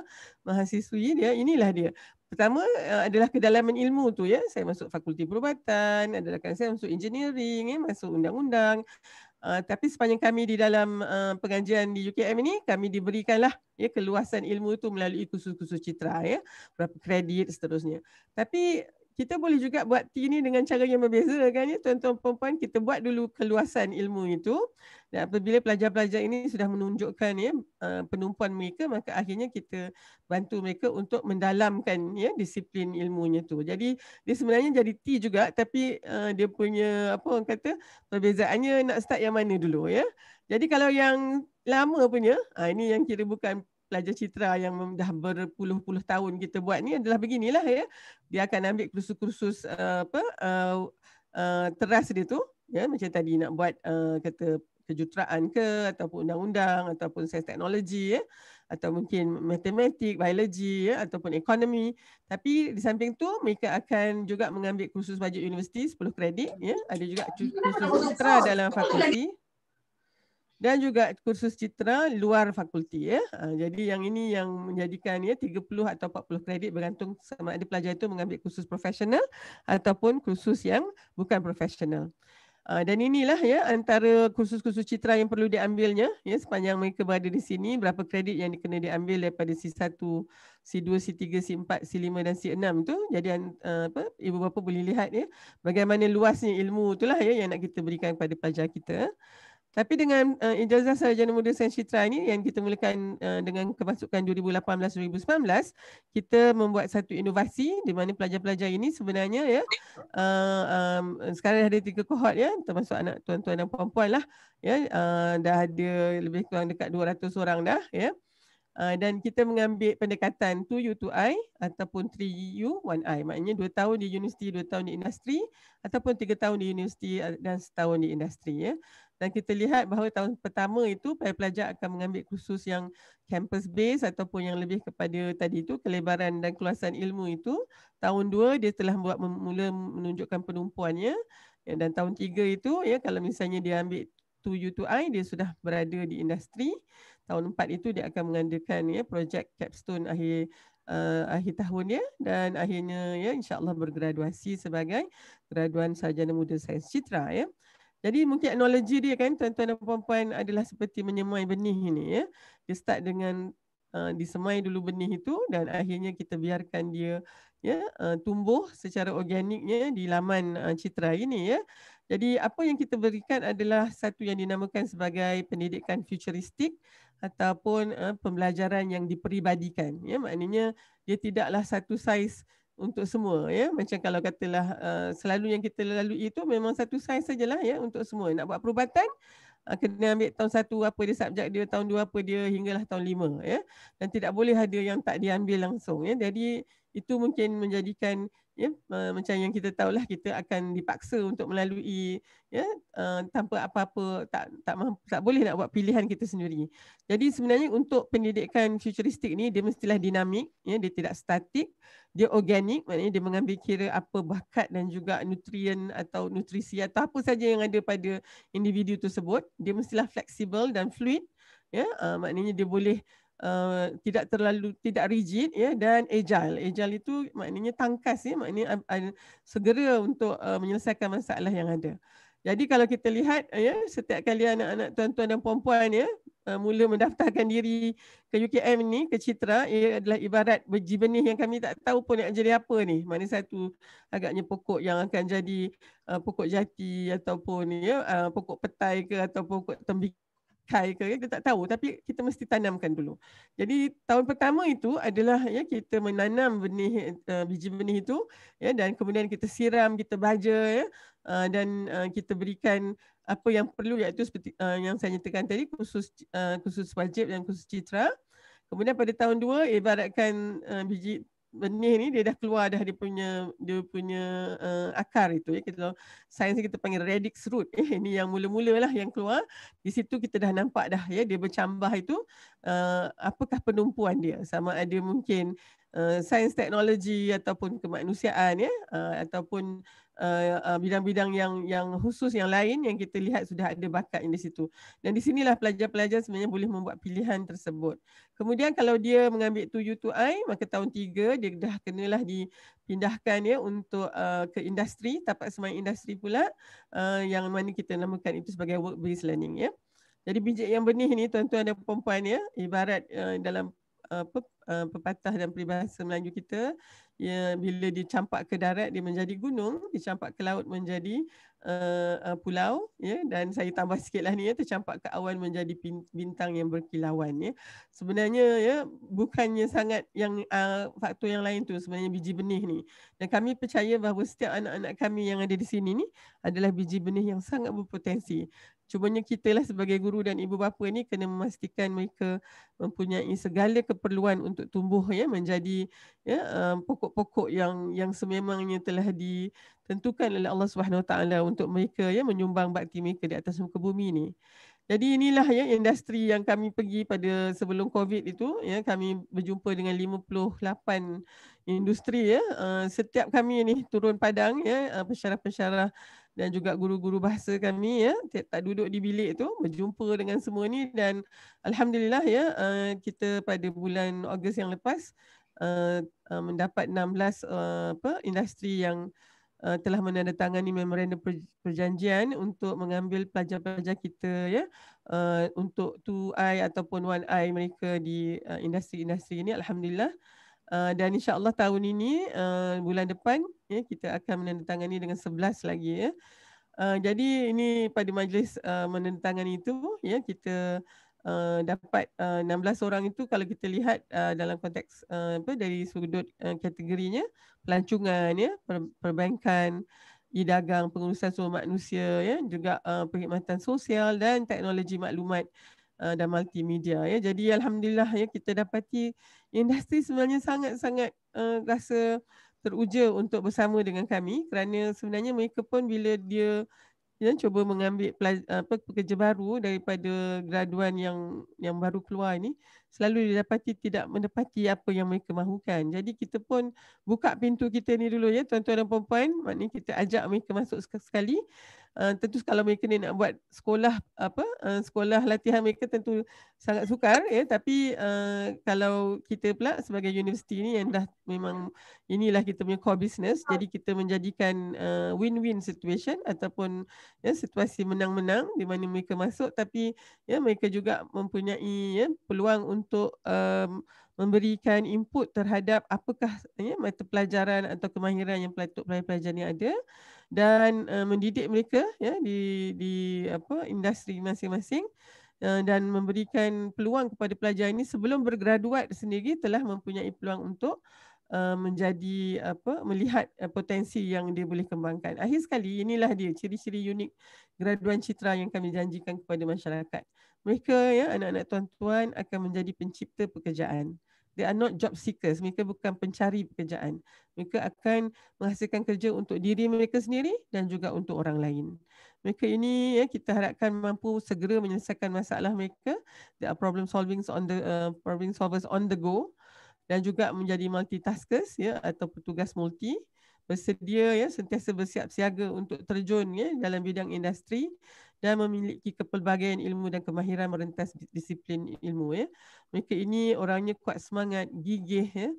mahasiswi dia ya, inilah dia pertama uh, adalah kedalaman ilmu tu ya saya masuk fakulti perubatan adalah kan saya masuk engineering ya masuk undang-undang Eh, tapi sepanjang kami di dalam uh, pengajian di UKM ini kami diberikanlah ya keluasan ilmu itu melalui kursus-kursus citra ya berapa kredit seterusnya tapi kita boleh juga buat T ni dengan cara yang berbeza kan ya tuan-tuan perempuan kita buat dulu keluasan ilmu itu dan apabila pelajar-pelajar ini sudah menunjukkan ya eh, penumpuan mereka maka akhirnya kita bantu mereka untuk mendalamkan ya disiplin ilmunya tu. Jadi dia sebenarnya jadi T juga tapi uh, dia punya apa orang kata perbezaannya nak start yang mana dulu ya. Jadi kalau yang lama punya ah ini yang kira bukan pelajar citra yang dah berpuluh-puluh tahun kita buat ni adalah beginilah ya. Dia akan ambil kursus-kursus uh, apa uh, uh, teras dia tu ya macam tadi nak buat uh, kata kejuruteraan ke ataupun undang-undang ataupun sains teknologi ya atau mungkin matematik, biologi ya ataupun ekonomi. Tapi di samping tu mereka akan juga mengambil kursus bajet universiti 10 kredit ya. Ada juga kursus citra dalam fakulti dan juga kursus citra luar fakulti ya. Ah, jadi yang ini yang menjadikan ya 30 atau 40 kredit bergantung sama ada pelajar itu mengambil kursus profesional ataupun kursus yang bukan profesional. Ah, dan inilah ya antara kursus-kursus citra yang perlu diambilnya ya sepanjang mereka berada di sini berapa kredit yang kena diambil daripada C1, C2, C3, C4, C5 dan C6 tu. Jadi ah, apa ibu bapa boleh lihat ya bagaimana luasnya ilmu itulah ya yang nak kita berikan kepada pelajar kita. Tapi dengan uh, ijazah sarjana muda Sains Citra ini yang kita mulakan uh, dengan kemasukan 2018-2019, kita membuat satu inovasi di mana pelajar-pelajar ini sebenarnya ya uh, um, sekarang dah ada tiga kohort ya termasuk anak tuan-tuan dan puan-puan lah ya uh, dah ada lebih kurang dekat 200 orang dah ya. Uh, dan kita mengambil pendekatan 2U 2I ataupun 3U 1I maknanya 2 tahun di universiti 2 tahun di industri ataupun 3 tahun di universiti dan setahun di industri ya dan kita lihat bahawa tahun pertama itu para pelajar akan mengambil kursus yang campus based ataupun yang lebih kepada tadi itu kelebaran dan keluasan ilmu itu tahun dua dia telah buat mula menunjukkan penumpuannya ya, dan tahun tiga itu ya kalau misalnya dia ambil 2U2I dia sudah berada di industri tahun empat itu dia akan mengadakan ya projek capstone akhir Uh, akhir tahun ya dan akhirnya ya insyaallah bergraduasi sebagai graduan sarjana muda sains citra ya jadi mungkin analogi dia kan tuan-tuan dan puan-puan adalah seperti menyemai benih ini ya. Dia start dengan uh, disemai dulu benih itu dan akhirnya kita biarkan dia ya uh, tumbuh secara organiknya di laman uh, citra ini ya. Jadi apa yang kita berikan adalah satu yang dinamakan sebagai pendidikan futuristik ataupun uh, pembelajaran yang diperibadikan ya. Maknanya dia tidaklah satu saiz untuk semua ya macam kalau katalah uh, selalu yang kita lalui itu memang satu saiz sajalah ya untuk semua nak buat perubatan uh, kena ambil tahun satu apa dia subjek dia tahun dua apa dia hinggalah tahun lima ya dan tidak boleh ada yang tak diambil langsung ya jadi itu mungkin menjadikan ya yeah, uh, macam yang kita tahulah kita akan dipaksa untuk melalui ya yeah, uh, tanpa apa-apa tak tak mampu, tak boleh nak buat pilihan kita sendiri. Jadi sebenarnya untuk pendidikan futuristik ni dia mestilah dinamik ya yeah, dia tidak statik, dia organik maknanya dia mengambil kira apa bakat dan juga nutrien atau nutrisi atau apa saja yang ada pada individu tersebut, dia mestilah fleksibel dan fluid ya yeah, uh, maknanya dia boleh uh, tidak terlalu tidak rigid ya yeah, dan agile. Agile itu maknanya tangkas ya, yeah, maknanya uh, uh, segera untuk uh, menyelesaikan masalah yang ada. Jadi kalau kita lihat ya yeah, setiap kali anak-anak tuan-tuan dan puan-puan ya yeah, uh, mula mendaftarkan diri ke UKM ni ke Citra ia adalah ibarat biji benih yang kami tak tahu pun nak jadi apa ni. Mana satu agaknya pokok yang akan jadi uh, pokok jati ataupun ya yeah, uh, pokok petai ke ataupun pokok tembikar kai ke ya, kita tak tahu tapi kita mesti tanamkan dulu. Jadi tahun pertama itu adalah ya kita menanam benih uh, biji benih itu ya dan kemudian kita siram, kita baja ya uh, dan uh, kita berikan apa yang perlu iaitu seperti uh, yang saya nyatakan tadi khusus uh, khusus wajib dan khusus citra. Kemudian pada tahun dua ibaratkan uh, biji benih ni dia dah keluar dah dia punya dia punya uh, akar itu ya kita sains kita panggil radix root eh ini yang mula-mula lah yang keluar di situ kita dah nampak dah ya dia bercambah itu uh, apakah penumpuan dia sama ada mungkin uh, sains teknologi ataupun kemanusiaan ya uh, ataupun uh, uh, bidang-bidang yang yang khusus yang lain yang kita lihat sudah ada bakat di situ. Dan di sinilah pelajar-pelajar sebenarnya boleh membuat pilihan tersebut. Kemudian kalau dia mengambil 2 U2I maka tahun tiga dia dah kenalah dipindahkan ya untuk uh, ke industri, tapak semai industri pula uh, yang mana kita namakan itu sebagai work based learning ya. Jadi bijak yang benih ini tuan-tuan dan puan ya ibarat uh, dalam apa uh, uh, pepatah dan peribahasa Melayu kita ya bila dicampak ke darat dia menjadi gunung dicampak ke laut menjadi uh, uh, pulau ya dan saya tambah sikitlah ni ya tercampak ke awan menjadi bintang yang berkilauan ya sebenarnya ya bukannya sangat yang uh, faktor yang lain tu sebenarnya biji benih ni dan kami percaya bahawa setiap anak-anak kami yang ada di sini ni adalah biji benih yang sangat berpotensi Cumanya kita lah sebagai guru dan ibu bapa ni kena memastikan mereka mempunyai segala keperluan untuk tumbuh ya menjadi ya um, pokok-pokok yang yang sememangnya telah ditentukan oleh Allah Subhanahu taala untuk mereka ya menyumbang bakti mereka di atas muka bumi ni. Jadi inilah ya industri yang kami pergi pada sebelum Covid itu ya kami berjumpa dengan 58 industri ya uh, setiap kami ni turun padang ya uh, pensyarah-pensyarah dan juga guru-guru bahasa kami ya tak, tak duduk di bilik tu berjumpa dengan semua ni dan alhamdulillah ya uh, kita pada bulan Ogos yang lepas uh, uh, mendapat 16 uh, apa industri yang uh, telah menandatangani memorandum perjanjian untuk mengambil pelajar-pelajar kita ya uh, untuk 2i ataupun 1i mereka di uh, industri-industri ini alhamdulillah uh, Eh, dan insyaAllah tahun ini uh, bulan depan ya, kita akan menandatangani dengan 11 lagi ya. Uh, jadi ini pada majlis uh, menandatangani itu ya, kita uh, dapat uh, 16 orang itu kalau kita lihat uh, dalam konteks uh, apa, dari sudut uh, kategorinya pelancongan, ya, per- perbankan, e-dagang, pengurusan sumber manusia, ya, juga uh, perkhidmatan sosial dan teknologi maklumat. Eh, dan multimedia ya. Jadi alhamdulillah ya kita dapati industri sebenarnya sangat-sangat uh, rasa teruja untuk bersama dengan kami kerana sebenarnya mereka pun bila dia ya cuba mengambil apa pekerja baru daripada graduan yang yang baru keluar ini selalu didapati tidak menepati apa yang mereka mahukan. Jadi kita pun buka pintu kita ni dulu ya tuan-tuan dan puan-puan. Maknanya kita ajak mereka masuk sekali. Uh, tentu kalau mereka ni nak buat sekolah apa uh, sekolah latihan mereka tentu sangat sukar ya tapi uh, kalau kita pula sebagai universiti ni yang dah memang inilah kita punya core business ah. jadi kita menjadikan uh, win-win situation ataupun ya situasi menang-menang di mana mereka masuk tapi ya mereka juga mempunyai ya peluang untuk untuk um, memberikan input terhadap apakah ya, mata pelajaran atau kemahiran yang pelajar-pelajar ini ada dan uh, mendidik mereka ya, di, di apa industri masing-masing uh, dan memberikan peluang kepada pelajar ini sebelum bergraduat sendiri telah mempunyai peluang untuk Eh, menjadi apa melihat eh, potensi yang dia boleh kembangkan. Akhir sekali inilah dia ciri-ciri unik graduan citra yang kami janjikan kepada masyarakat. Mereka ya anak-anak tuan-tuan akan menjadi pencipta pekerjaan. They are not job seekers. Mereka bukan pencari pekerjaan. Mereka akan menghasilkan kerja untuk diri mereka sendiri dan juga untuk orang lain. Mereka ini ya, kita harapkan mampu segera menyelesaikan masalah mereka. They are problem solvers on the uh, problem solvers on the go dan juga menjadi multitaskers ya atau petugas multi bersedia ya sentiasa bersiap siaga untuk terjun ya dalam bidang industri dan memiliki kepelbagaian ilmu dan kemahiran merentas disiplin ilmu ya mereka ini orangnya kuat semangat gigih ya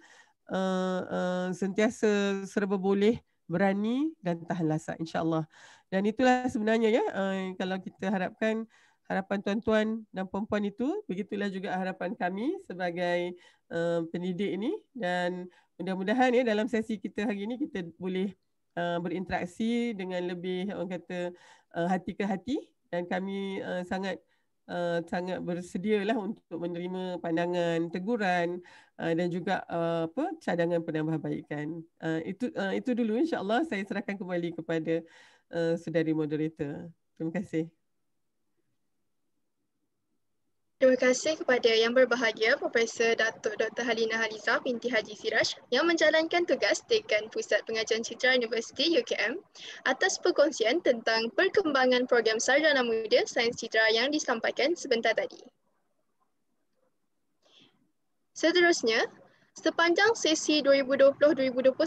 uh, uh, sentiasa serba boleh berani dan tahan lasak insyaallah dan itulah sebenarnya ya uh, kalau kita harapkan harapan tuan-tuan dan puan-puan itu begitulah juga harapan kami sebagai uh, pendidik ini dan mudah-mudahan ya dalam sesi kita hari ini kita boleh uh, berinteraksi dengan lebih orang kata uh, hati ke hati dan kami uh, sangat uh, sangat bersedialah untuk menerima pandangan teguran uh, dan juga uh, apa cadangan penambahbaikan uh, itu uh, itu dulu insya-Allah saya serahkan kembali kepada uh, saudari moderator terima kasih Terima kasih kepada yang berbahagia Profesor Datuk Dr. Halina Haliza binti Haji Siraj yang menjalankan tugas Dekan Pusat Pengajian Citra Universiti UKM atas perkongsian tentang perkembangan program Sarjana Muda Sains Citra yang disampaikan sebentar tadi. Seterusnya, Sepanjang sesi 2020-2021,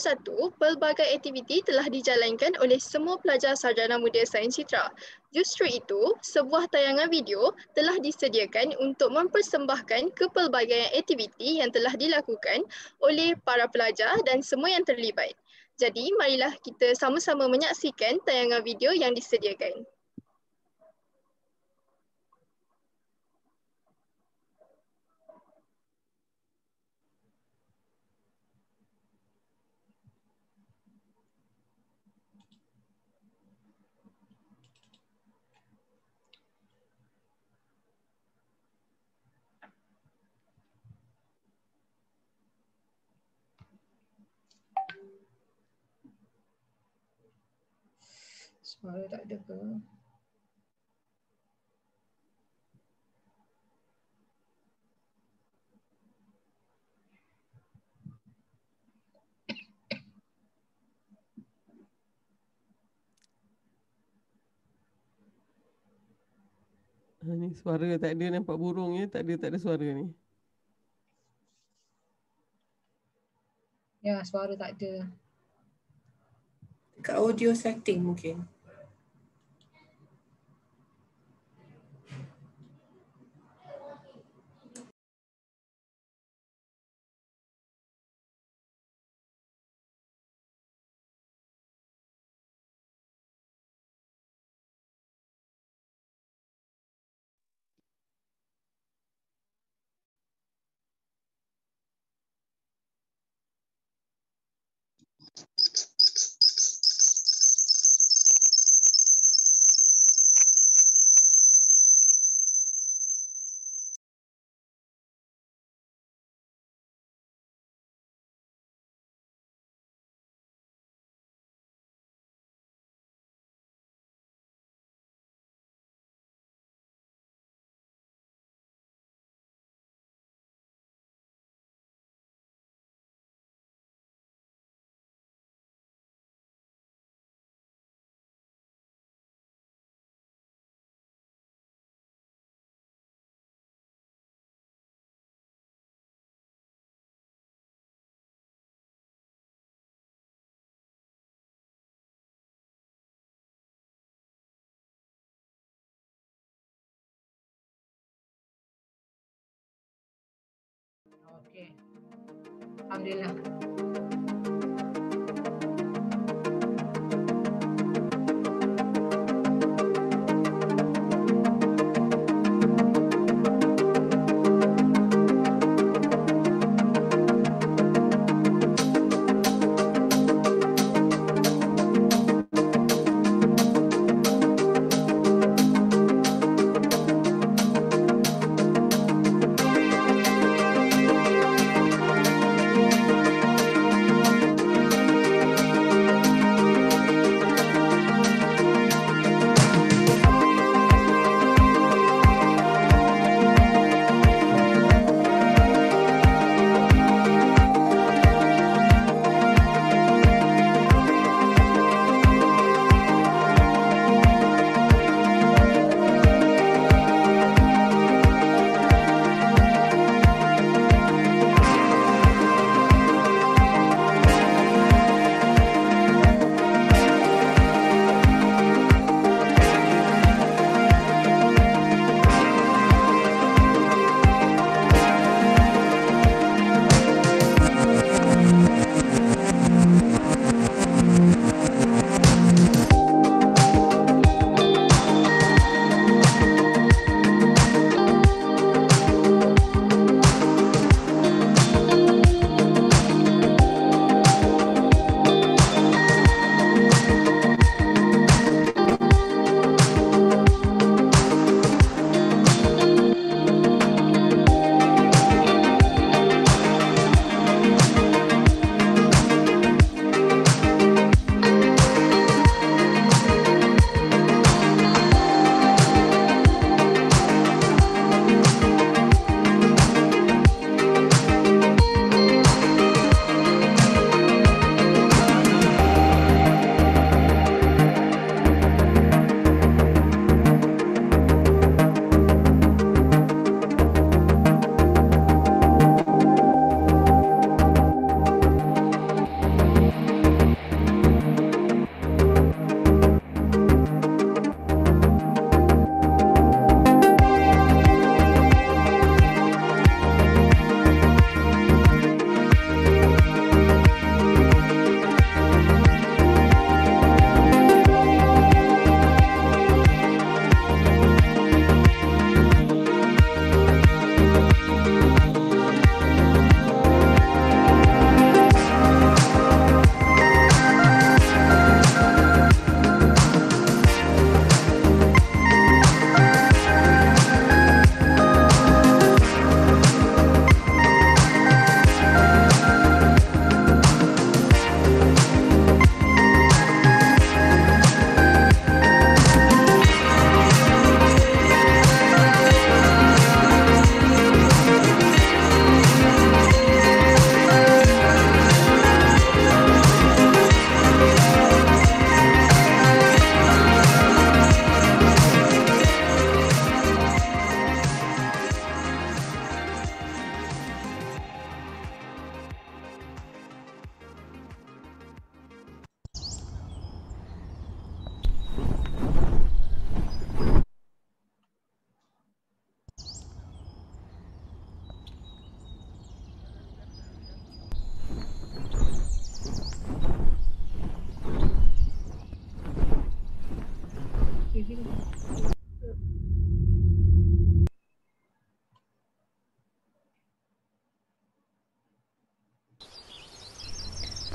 pelbagai aktiviti telah dijalankan oleh semua pelajar Sarjana Muda Sains Citra. Justru itu, sebuah tayangan video telah disediakan untuk mempersembahkan kepelbagai aktiviti yang telah dilakukan oleh para pelajar dan semua yang terlibat. Jadi, marilah kita sama-sama menyaksikan tayangan video yang disediakan. Suara tak ada ke? Ah, ni suara tak ada nampak burung ni, tak ada tak ada suara ni. Ya suara tak ada. Dekat audio setting mungkin. Okay. Alhamdulillah.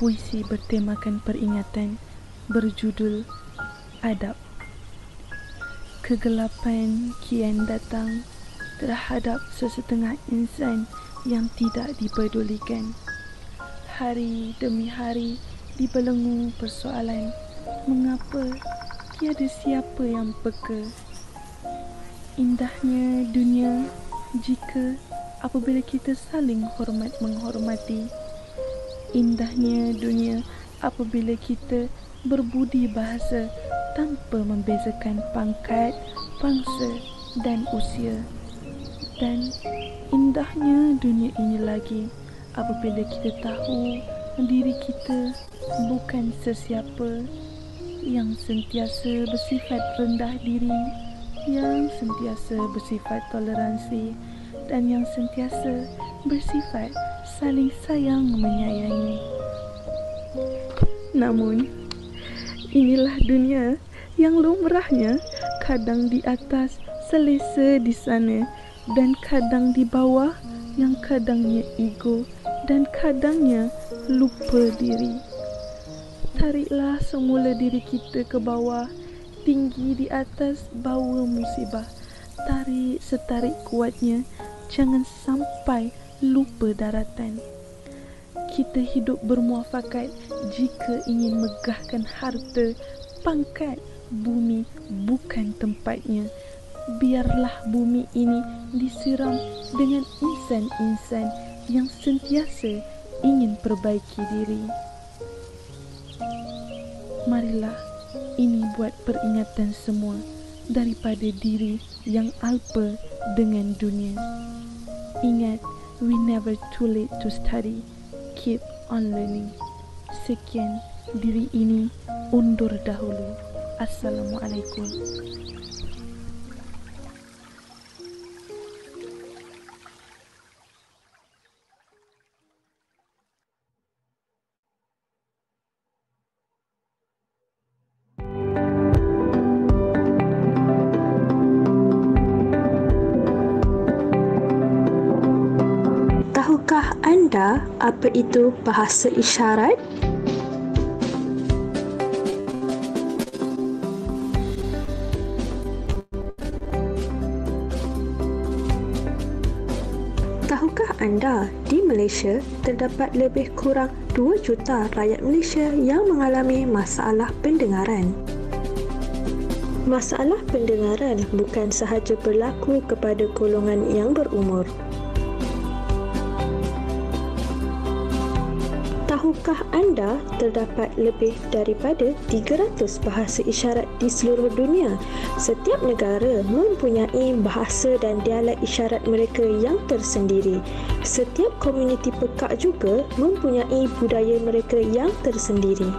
puisi bertemakan peringatan berjudul Adab. Kegelapan kian datang terhadap sesetengah insan yang tidak dipedulikan. Hari demi hari dibelenggu persoalan mengapa tiada siapa yang peka. Indahnya dunia jika apabila kita saling hormat menghormati. Indahnya dunia apabila kita berbudi bahasa tanpa membezakan pangkat, pangsa dan usia. Dan indahnya dunia ini lagi apabila kita tahu diri kita bukan sesiapa yang sentiasa bersifat rendah diri, yang sentiasa bersifat toleransi dan yang sentiasa bersifat saling sayang menyayangi. Namun, inilah dunia yang lumrahnya kadang di atas selesa di sana dan kadang di bawah yang kadangnya ego dan kadangnya lupa diri. Tariklah semula diri kita ke bawah, tinggi di atas bawa musibah. Tarik setarik kuatnya, jangan sampai lupa daratan. Kita hidup bermuafakat jika ingin megahkan harta, pangkat, bumi bukan tempatnya. Biarlah bumi ini disiram dengan insan-insan yang sentiasa ingin perbaiki diri. Marilah ini buat peringatan semua daripada diri yang alpa dengan dunia. Ingat, we never too late to study. Keep on learning. Sekian diri ini undur dahulu. Assalamualaikum. anda apa itu bahasa isyarat? Tahukah anda di Malaysia terdapat lebih kurang 2 juta rakyat Malaysia yang mengalami masalah pendengaran? Masalah pendengaran bukan sahaja berlaku kepada golongan yang berumur, Tahukah anda terdapat lebih daripada 300 bahasa isyarat di seluruh dunia? Setiap negara mempunyai bahasa dan dialek isyarat mereka yang tersendiri. Setiap komuniti pekak juga mempunyai budaya mereka yang tersendiri.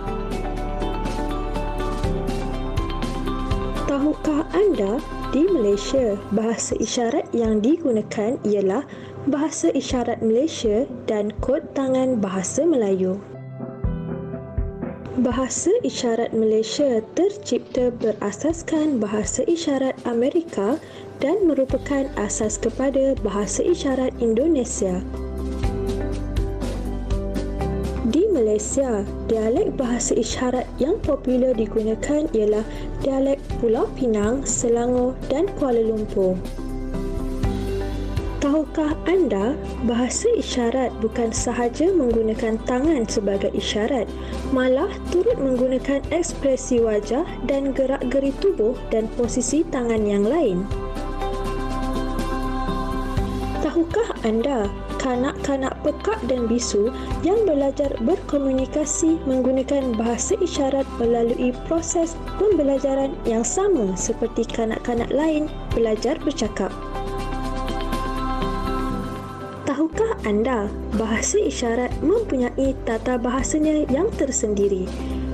Tahukah anda di Malaysia bahasa isyarat yang digunakan ialah Bahasa Isyarat Malaysia dan Kod Tangan Bahasa Melayu. Bahasa isyarat Malaysia tercipta berasaskan bahasa isyarat Amerika dan merupakan asas kepada bahasa isyarat Indonesia. Di Malaysia, dialek bahasa isyarat yang popular digunakan ialah dialek Pulau Pinang, Selangor dan Kuala Lumpur. Tahukah anda bahasa isyarat bukan sahaja menggunakan tangan sebagai isyarat malah turut menggunakan ekspresi wajah dan gerak-geri tubuh dan posisi tangan yang lain Tahukah anda kanak-kanak pekak dan bisu yang belajar berkomunikasi menggunakan bahasa isyarat melalui proses pembelajaran yang sama seperti kanak-kanak lain belajar bercakap. anda. Bahasa isyarat mempunyai tata bahasanya yang tersendiri.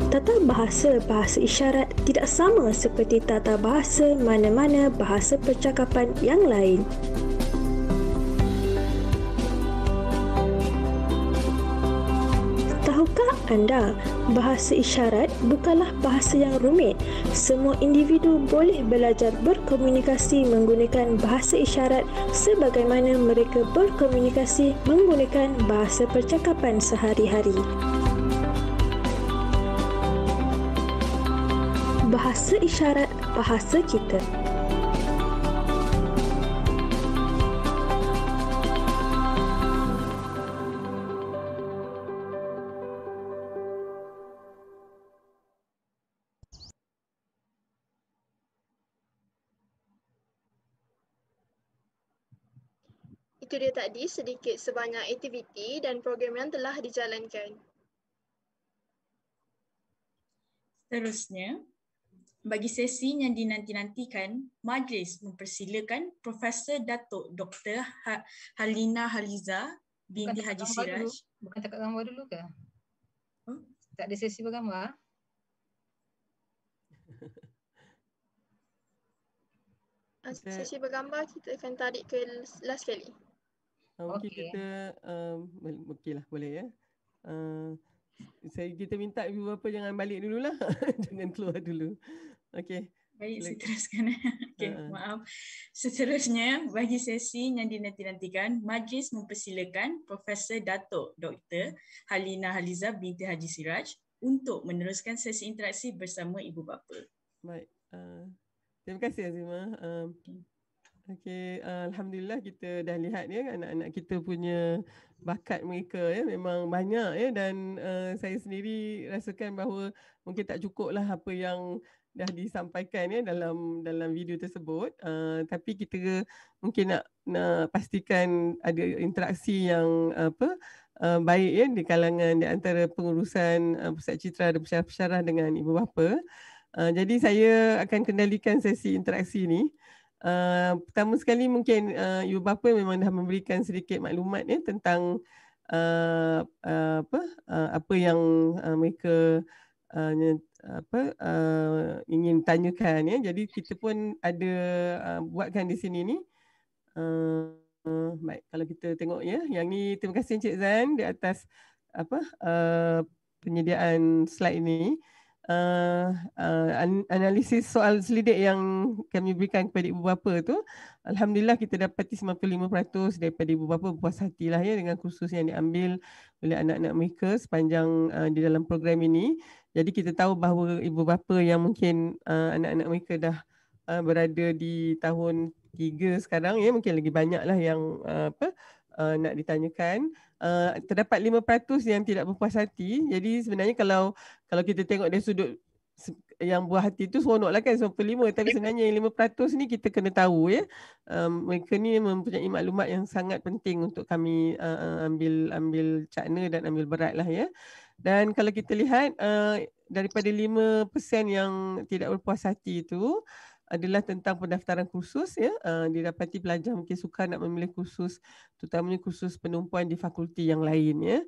Tata bahasa bahasa isyarat tidak sama seperti tata bahasa mana-mana bahasa percakapan yang lain. anda. Bahasa isyarat bukanlah bahasa yang rumit. Semua individu boleh belajar berkomunikasi menggunakan bahasa isyarat sebagaimana mereka berkomunikasi menggunakan bahasa percakapan sehari-hari. Bahasa isyarat bahasa kita. itu dia tadi sedikit sebanyak aktiviti dan program yang telah dijalankan. Terusnya bagi sesi yang dinanti-nantikan, majlis mempersilakan Profesor Datuk Dr. Ha-, Halina Haliza binti Bukan Haji Siraj. Dulu. Bukan takut gambar dulu ke? Hmm? Tak ada sesi bergambar? Ah, sesi bergambar kita akan tarik ke last kali. Okey okay. kita um, ehm, okay lah boleh ya. Uh, saya kita minta ibu bapa jangan balik dulu lah, jangan keluar dulu. Okey. Baik, Lek. seteruskan. Okey, uh-huh. maaf. Seterusnya, bagi sesi yang dinanti-nantikan, majlis mempersilakan Profesor Datuk Dr. Halina Haliza binti Haji Siraj untuk meneruskan sesi interaksi bersama ibu bapa. Baik. Uh, terima kasih Azimah. Ehm, uh, Okay, eh, alhamdulillah kita dah lihat ya anak-anak kita punya bakat mereka ya memang banyak ya dan uh, saya sendiri rasakan bahawa mungkin tak cukup lah apa yang dah disampaikan ya dalam dalam video tersebut uh, tapi kita mungkin nak nak pastikan ada interaksi yang apa Uh, baik ya di kalangan di antara pengurusan uh, pusat citra dan pusat dengan ibu bapa. Uh, jadi saya akan kendalikan sesi interaksi ini. Uh, pertama sekali mungkin uh, ibu bapa memang dah memberikan sedikit maklumat ya tentang uh, uh, apa uh, apa yang uh, mereka uh, apa uh, ingin tanyakan ya jadi kita pun ada uh, buatkan di sini ni uh, baik kalau kita tengok ya yang ni terima kasih Encik Zan di atas apa uh, penyediaan slide ini uh, uh, analisis soal selidik yang kami berikan kepada ibu bapa tu Alhamdulillah kita dapati 95% daripada ibu bapa puas hatilah ya dengan kursus yang diambil oleh anak-anak mereka sepanjang uh, di dalam program ini. Jadi kita tahu bahawa ibu bapa yang mungkin uh, anak-anak mereka dah uh, berada di tahun 3 sekarang ya mungkin lagi banyaklah yang uh, apa uh, nak ditanyakan uh, terdapat 5% yang tidak berpuas hati. Jadi sebenarnya kalau kalau kita tengok dari sudut yang buah hati tu seronok lah kan lima tapi sebenarnya yang 5% ni kita kena tahu ya um, mereka ni mempunyai maklumat yang sangat penting untuk kami uh, ambil ambil cakna dan ambil berat lah ya dan kalau kita lihat uh, daripada 5% yang tidak berpuas hati tu uh, adalah tentang pendaftaran khusus ya. Uh, dia pelajar mungkin suka nak memilih kursus terutamanya khusus penumpuan di fakulti yang lain ya.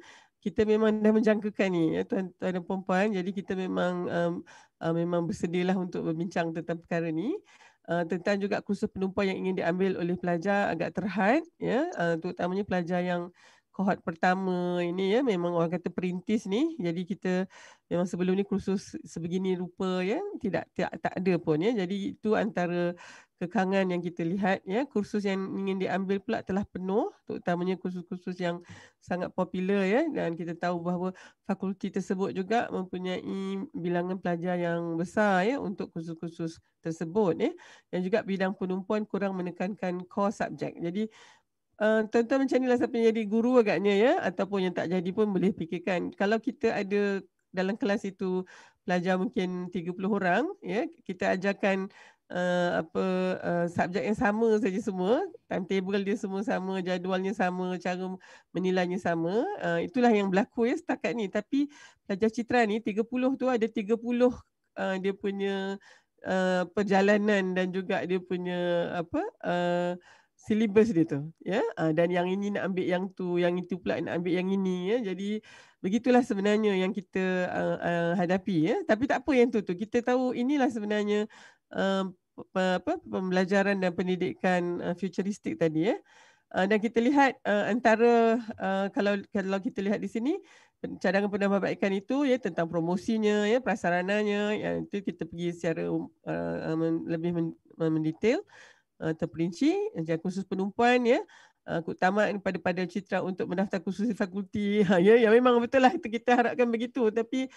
Kita memang dah menjangkakan ni ya tuan-tuan dan puan Jadi kita memang um, uh, memang bersedialah untuk berbincang tentang perkara ni. Uh, tentang juga khusus penumpuan yang ingin diambil oleh pelajar agak terhad ya uh, terutamanya pelajar yang cohort pertama ini ya memang orang kata perintis ni jadi kita memang sebelum ni kursus sebegini rupa ya tidak tak, tak ada pun ya jadi itu antara kekangan yang kita lihat ya kursus yang ingin diambil pula telah penuh terutamanya kursus-kursus yang sangat popular ya dan kita tahu bahawa fakulti tersebut juga mempunyai bilangan pelajar yang besar ya untuk kursus-kursus tersebut ya dan juga bidang penumpuan kurang menekankan core subject jadi Eh, tuan-tuan macam inilah siapa yang jadi guru agaknya ya ataupun yang tak jadi pun boleh fikirkan kalau kita ada dalam kelas itu pelajar mungkin 30 orang ya kita ajarkan Uh, apa uh, subjek yang sama saja semua timetable dia semua sama jadualnya sama cara menilainya sama uh, itulah yang berlaku ya setakat ni tapi pelajar citra ni 30 tu ada 30 uh, dia punya uh, perjalanan dan juga dia punya apa uh, syllabus dia tu ya yeah? uh, dan yang ini nak ambil yang tu yang itu pula nak ambil yang ini ya yeah? jadi begitulah sebenarnya yang kita uh, uh, hadapi ya yeah? tapi tak apa yang tu tu kita tahu inilah sebenarnya uh, apa pembelajaran dan pendidikan uh, futuristik tadi ya yeah? Uh, dan kita lihat uh, antara uh, kalau kalau kita lihat di sini cadangan penambahbaikan itu ya tentang promosinya ya prasarananya ya, itu kita pergi secara uh, lebih mendetail men- men- uh, terperinci ajar eh, khusus penumpuan ya eh, aku tamat kepada pada citra untuk mendaftar khusus fakulti ha, ya yang memang betul lah kita harapkan begitu tapi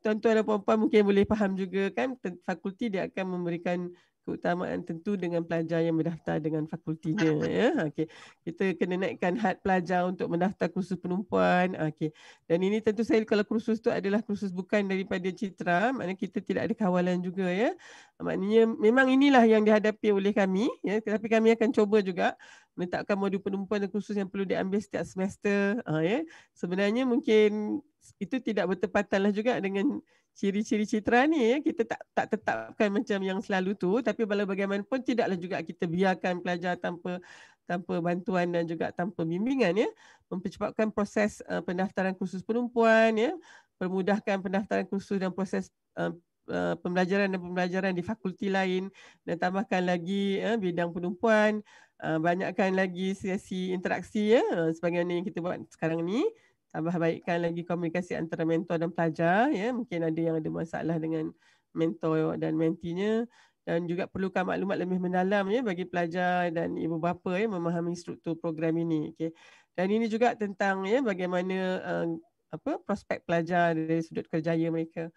tuan-tuan dan puan-puan mungkin boleh faham juga kan fakulti dia akan memberikan keutamaan tentu dengan pelajar yang mendaftar dengan fakultinya ya okey kita kena naikkan had pelajar untuk mendaftar kursus penumpuan okey dan ini tentu saya kalau kursus tu adalah kursus bukan daripada Citra maknanya kita tidak ada kawalan juga ya maknanya memang inilah yang dihadapi oleh kami ya tetapi kami akan cuba juga menetapkan modul penumpuan dan kursus yang perlu diambil setiap semester. Uh, ha, yeah. Sebenarnya mungkin itu tidak bertepatanlah juga dengan ciri-ciri citra ni. Yeah. Kita tak tak tetapkan macam yang selalu tu. Tapi bagaimanapun tidaklah juga kita biarkan pelajar tanpa tanpa bantuan dan juga tanpa bimbingan. ya, Mempercepatkan proses uh, pendaftaran kursus penumpuan. ya, Permudahkan pendaftaran kursus dan proses uh, Eh, pembelajaran dan pembelajaran di fakulti lain dan tambahkan lagi uh, bidang penumpuan, uh, eh, banyakkan lagi sesi interaksi ya uh, sebagaimana yang kita buat sekarang ni tambah baikkan lagi komunikasi antara mentor dan pelajar ya mungkin ada yang ada masalah dengan mentor dan mentinya dan juga perlukan maklumat lebih mendalam ya bagi pelajar dan ibu bapa ya memahami struktur program ini okey dan ini juga tentang ya bagaimana uh, apa prospek pelajar dari sudut kerjaya mereka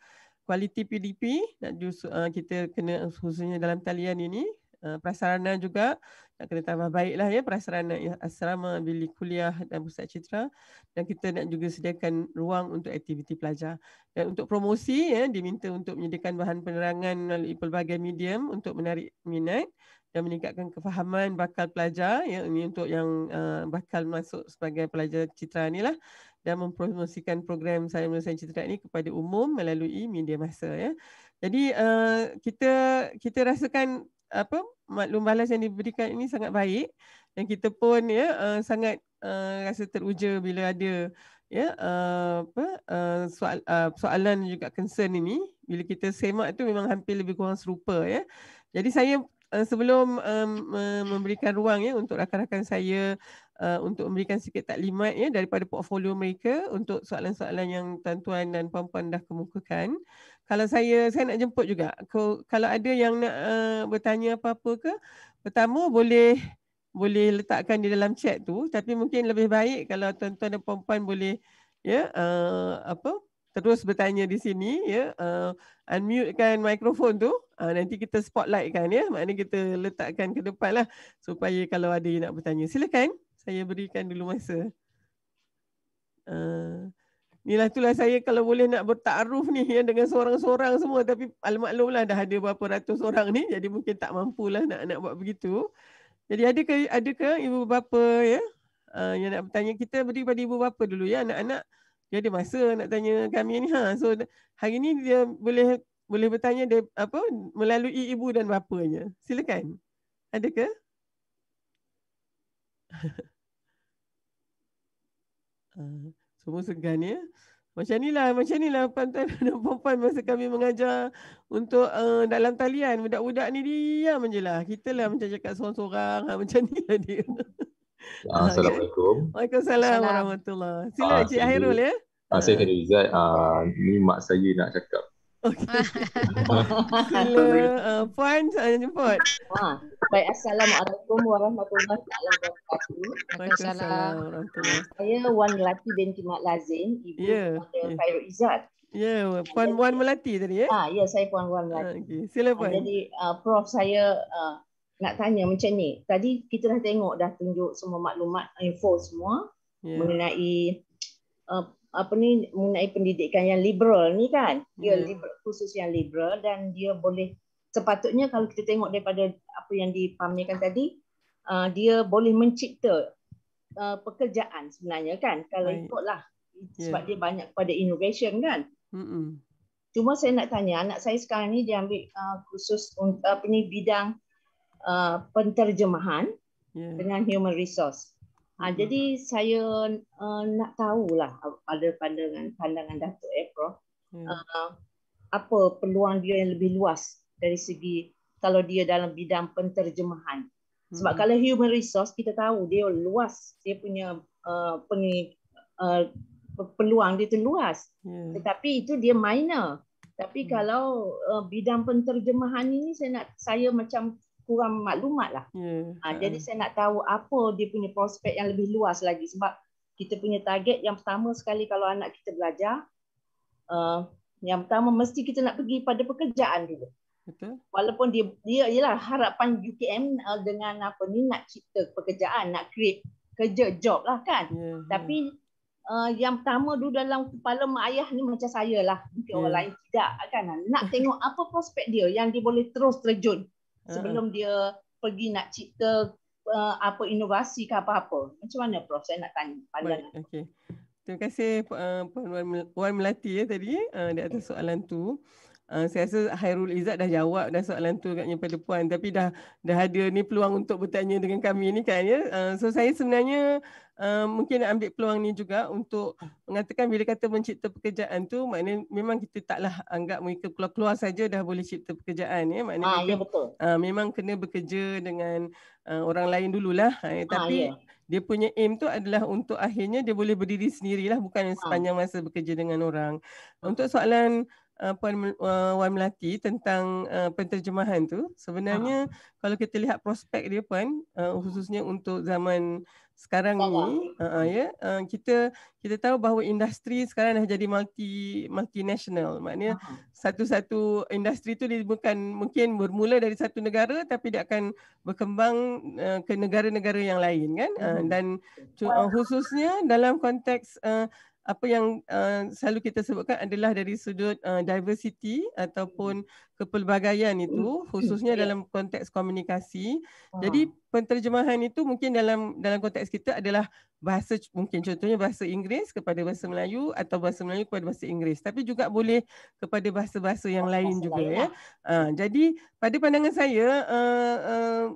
kualiti PDP nak juga uh, eh, kita kena khususnya dalam talian ini uh, prasarana juga nak kena tambah baiklah ya prasarana asrama bilik kuliah dan pusat citra dan kita nak juga sediakan ruang untuk aktiviti pelajar dan untuk promosi ya diminta untuk menyediakan bahan penerangan melalui pelbagai medium untuk menarik minat dan meningkatkan kefahaman bakal pelajar ya ini untuk yang uh, bakal masuk sebagai pelajar citra inilah lah dan mempromosikan program saya Malaysia cerita ini kepada umum melalui media masa ya. Jadi uh, kita kita rasakan apa maklum balas yang diberikan ini sangat baik dan kita pun ya uh, sangat uh, rasa teruja bila ada ya uh, apa uh, soal, uh, soalan juga concern ini bila kita semak tu memang hampir lebih kurang serupa ya. Jadi saya uh, sebelum um, uh, memberikan ruang ya untuk rakan-rakan saya Uh, untuk memberikan sikit taklimat ya daripada portfolio mereka untuk soalan-soalan yang tuan-tuan dan puan-puan dah kemukakan. Kalau saya saya nak jemput juga. Kalau ada yang nak uh, bertanya apa-apa ke, pertama boleh boleh letakkan di dalam chat tu tapi mungkin lebih baik kalau tuan-tuan dan puan-puan boleh ya uh, apa terus bertanya di sini ya uh, unmute kan mikrofon tu uh, nanti kita spotlight kan ya maknanya kita letakkan ke depan lah supaya kalau ada yang nak bertanya silakan saya berikan dulu masa. Uh, inilah itulah saya kalau boleh nak bertaruf ni ya, dengan seorang-seorang semua. Tapi almaklumlah dah ada berapa ratus orang ni. Jadi mungkin tak mampu lah nak nak buat begitu. Jadi adakah, adakah ibu bapa ya? Uh, yang nak bertanya kita beri pada ibu bapa dulu ya anak-anak. Dia ada masa nak tanya kami ni. Ha. So hari ni dia boleh boleh bertanya dia, apa melalui ibu dan bapanya. Silakan. Adakah? Ah, semua segan ya. Macam ni lah, macam ni lah pantai dan perempuan masa kami mengajar untuk uh, dalam talian. Budak-budak ni diam je lah. Kita lah macam cakap seorang-seorang. Ha, macam ni lah dia. Assalamualaikum. Waalaikumsalam warahmatullahi wabarakatuh. Sila ah, Hairul ya. saya Khairul izah. Ah, ni mak saya nak cakap Okay. Hello, uh, Puan uh, jemput. Ha, baik, Assalamualaikum warahmatullahi wabarakatuh. Waalaikumsalam Saya Wan Melati binti Mat Lazim, ibu yeah. Ya, yeah. Izzat. Ya, yeah. Puan Wan Melati tadi ya? Ah, ya, saya Puan Wan Melati. Ah, Sila Puan. Ah, jadi, ah, Prof saya nak tanya macam ni. Tadi kita dah tengok, dah tunjuk semua maklumat, info semua ya. mengenai apa ni mengenai pendidikan yang liberal ni kan dia hmm. liberal, khusus yang liberal dan dia boleh sepatutnya kalau kita tengok daripada apa yang dipamerkan tadi uh, dia boleh mencipta uh, pekerjaan sebenarnya kan kalau right. ikutlah yeah. sebab dia banyak pada innovation kan hmm cuma saya nak tanya anak saya sekarang ni dia ambil uh, khusus apa ni bidang uh, penterjemahan yeah. dengan human resource Ha, hmm. jadi saya uh, nak tahulah ada pandangan pandangan Datuk eh Prof. Hmm. Uh, apa peluang dia yang lebih luas dari segi kalau dia dalam bidang penterjemahan. Sebab hmm. kalau human resource kita tahu dia luas, dia punya uh, pengi, uh, peluang dia tu luas. Hmm. Tetapi itu dia minor. Tapi hmm. kalau uh, bidang penterjemahan ini saya nak saya macam kurang maklumat lah. Yeah. Ha, jadi saya nak tahu apa dia punya prospek yang lebih luas lagi sebab kita punya target yang pertama sekali kalau anak kita belajar, uh, yang pertama mesti kita nak pergi pada pekerjaan dulu. Betul. Walaupun dia dia ialah harapan UKM eh, dengan apa ni nak cipta pekerjaan, nak create kerja job lah kan. Yeah. Ya, Tapi uh, yang pertama dulu dalam kepala mak ayah ni macam saya lah. Mungkin yeah. orang lain tidak kan. Nak tengok apa prospek dia yang dia boleh terus terjun. Ha. sebelum uh dia pergi nak cipta uh, apa inovasi ke apa-apa. Macam mana prof saya nak tanya pandangan. Okey. Terima kasih uh, puan Wan Melati ya tadi uh, di atas soalan tu. Uh, saya rasa Hairul Izzat dah jawab dah soalan tu katnya pada puan tapi dah dah ada ni peluang untuk bertanya dengan kami ni kan ya. Uh, so saya sebenarnya uh, mungkin nak ambil peluang ni juga untuk mengatakan bila kata mencipta pekerjaan tu maknanya memang kita taklah anggap mereka keluar-keluar saja dah boleh cipta pekerjaan ya maknanya ha, mereka, ya betul. Uh, memang kena bekerja dengan uh, orang lain dululah uh, ha, tapi ya. Dia punya aim tu adalah untuk akhirnya dia boleh berdiri sendirilah bukan ah. sepanjang masa bekerja dengan orang. Untuk soalan uh, Puan uh, eh, Wan Melati tentang uh, penterjemahan tu sebenarnya ha. kalau kita lihat prospek dia Puan uh, khususnya untuk zaman sekarang ni uh, uh, yeah, uh, kita kita tahu bahawa industri sekarang dah jadi multi multinational maknanya ha. satu-satu industri tu dia bukan mungkin bermula dari satu negara tapi dia akan berkembang uh, ke negara-negara yang lain kan uh, dan uh, khususnya dalam konteks uh, apa yang uh, selalu kita sebutkan adalah dari sudut uh, diversity ataupun hmm. kepelbagaian itu hmm. khususnya ya. dalam konteks komunikasi. Jadi penterjemahan itu mungkin dalam dalam konteks kita adalah bahasa mungkin contohnya bahasa Inggeris kepada bahasa Melayu atau bahasa Melayu kepada bahasa Inggeris tapi juga boleh kepada bahasa-bahasa yang bahasa lain juga ya. Uh, jadi pada pandangan saya uh, eh, uh,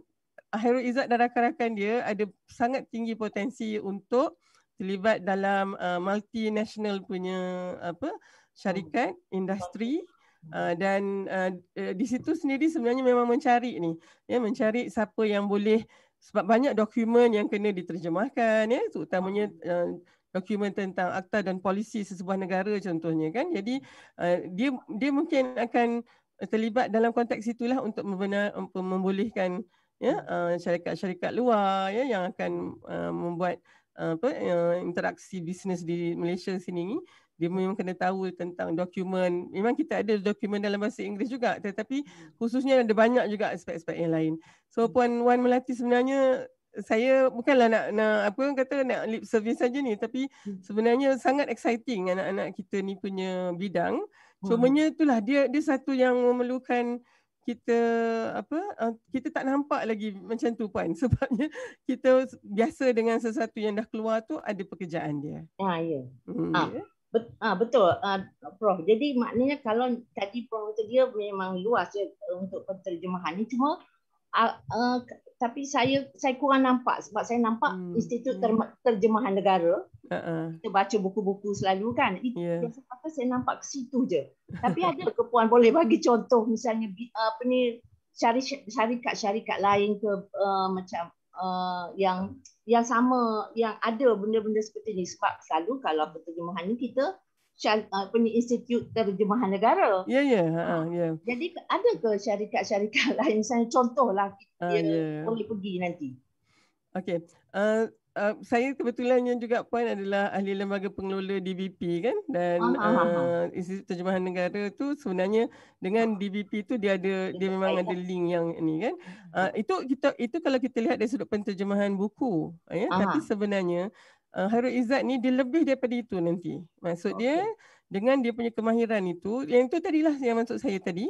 Hairul Izzat dan rakan-rakan dia ada sangat tinggi potensi untuk terlibat dalam uh, multinational punya apa syarikat hmm. industri hmm. uh, dan uh, eh, di situ sendiri sebenarnya memang mencari ni ya mencari siapa yang boleh sebab banyak dokumen yang kena diterjemahkan ya terutamanya hmm. uh, dokumen tentang akta dan polisi sesebuah negara contohnya kan jadi uh, dia dia mungkin akan terlibat dalam konteks itulah untuk membenar membolehkan ya hmm. uh, syarikat-syarikat luar ya yang akan uh, membuat apa uh, interaksi bisnes di Malaysia sini ni dia memang kena tahu tentang dokumen memang kita ada dokumen dalam bahasa Inggeris juga tetapi hmm. khususnya ada banyak juga aspek-aspek yang lain so hmm. puan Wan Melati sebenarnya saya bukanlah nak nak apa kata nak lip service saja ni tapi hmm. sebenarnya sangat exciting anak-anak kita ni punya bidang cumanya itulah dia dia satu yang memerlukan kita apa eh, kita tak nampak lagi macam tu pun sebabnya kita biasa dengan sesuatu yang dah keluar tu ada pekerjaan dia. Ah ya. Hmm. Ha, bet- ha betul ha, prof. Jadi maknanya kalau tadi prof tu dia memang luas ya untuk penterjemahan ni cuma ha, ha, eh, tapi saya saya kurang nampak sebab saya nampak hmm. Institut hmm. Terjemahan Negara Uh-uh. Kita baca buku-buku selalu kan. Itu yeah. apa saya nampak ke situ je. Tapi ada ke puan boleh bagi contoh misalnya apa ni syarikat-syarikat lain ke uh, macam uh, yang yang sama yang ada benda-benda seperti ni sebab selalu kalau penerjemahan ni kita eh, apa ni institut terjemahan negara. Ya yeah, ya, yeah. uh, yeah. Jadi ada ke syarikat-syarikat lain saya contohlah kita uh, yeah. boleh pergi nanti. Okay. Uh, uh, saya kebetulannya juga puan adalah ahli lembaga pengelola DBP kan dan uh, Institut Terjemahan Negara tu sebenarnya dengan DBP tu dia ada dia memang ada lah. link yang ni kan uh, itu kita itu kalau kita lihat dari sudut penterjemahan buku ya Aha. tapi sebenarnya uh, Hairul Izzat ni dia lebih daripada itu nanti maksud okay. dia dengan dia punya kemahiran itu yang itu tadilah yang masuk saya tadi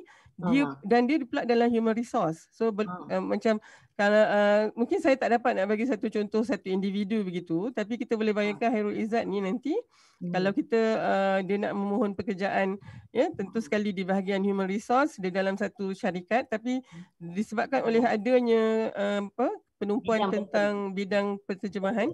dia uh-huh. dan dia pula dalam human resource so ber, uh-huh. uh, macam kalau uh, mungkin saya tak dapat nak bagi satu contoh satu individu begitu tapi kita boleh ah. bayangkan Hairul Izzat ni nanti uh-huh. kalau kita uh, dia nak memohon pekerjaan ya tentu sekali di bahagian human resource dia dalam satu syarikat tapi hmm. disebabkan oleh adanya uh, apa penumpuan bidang tentang betul. bidang penerjemahan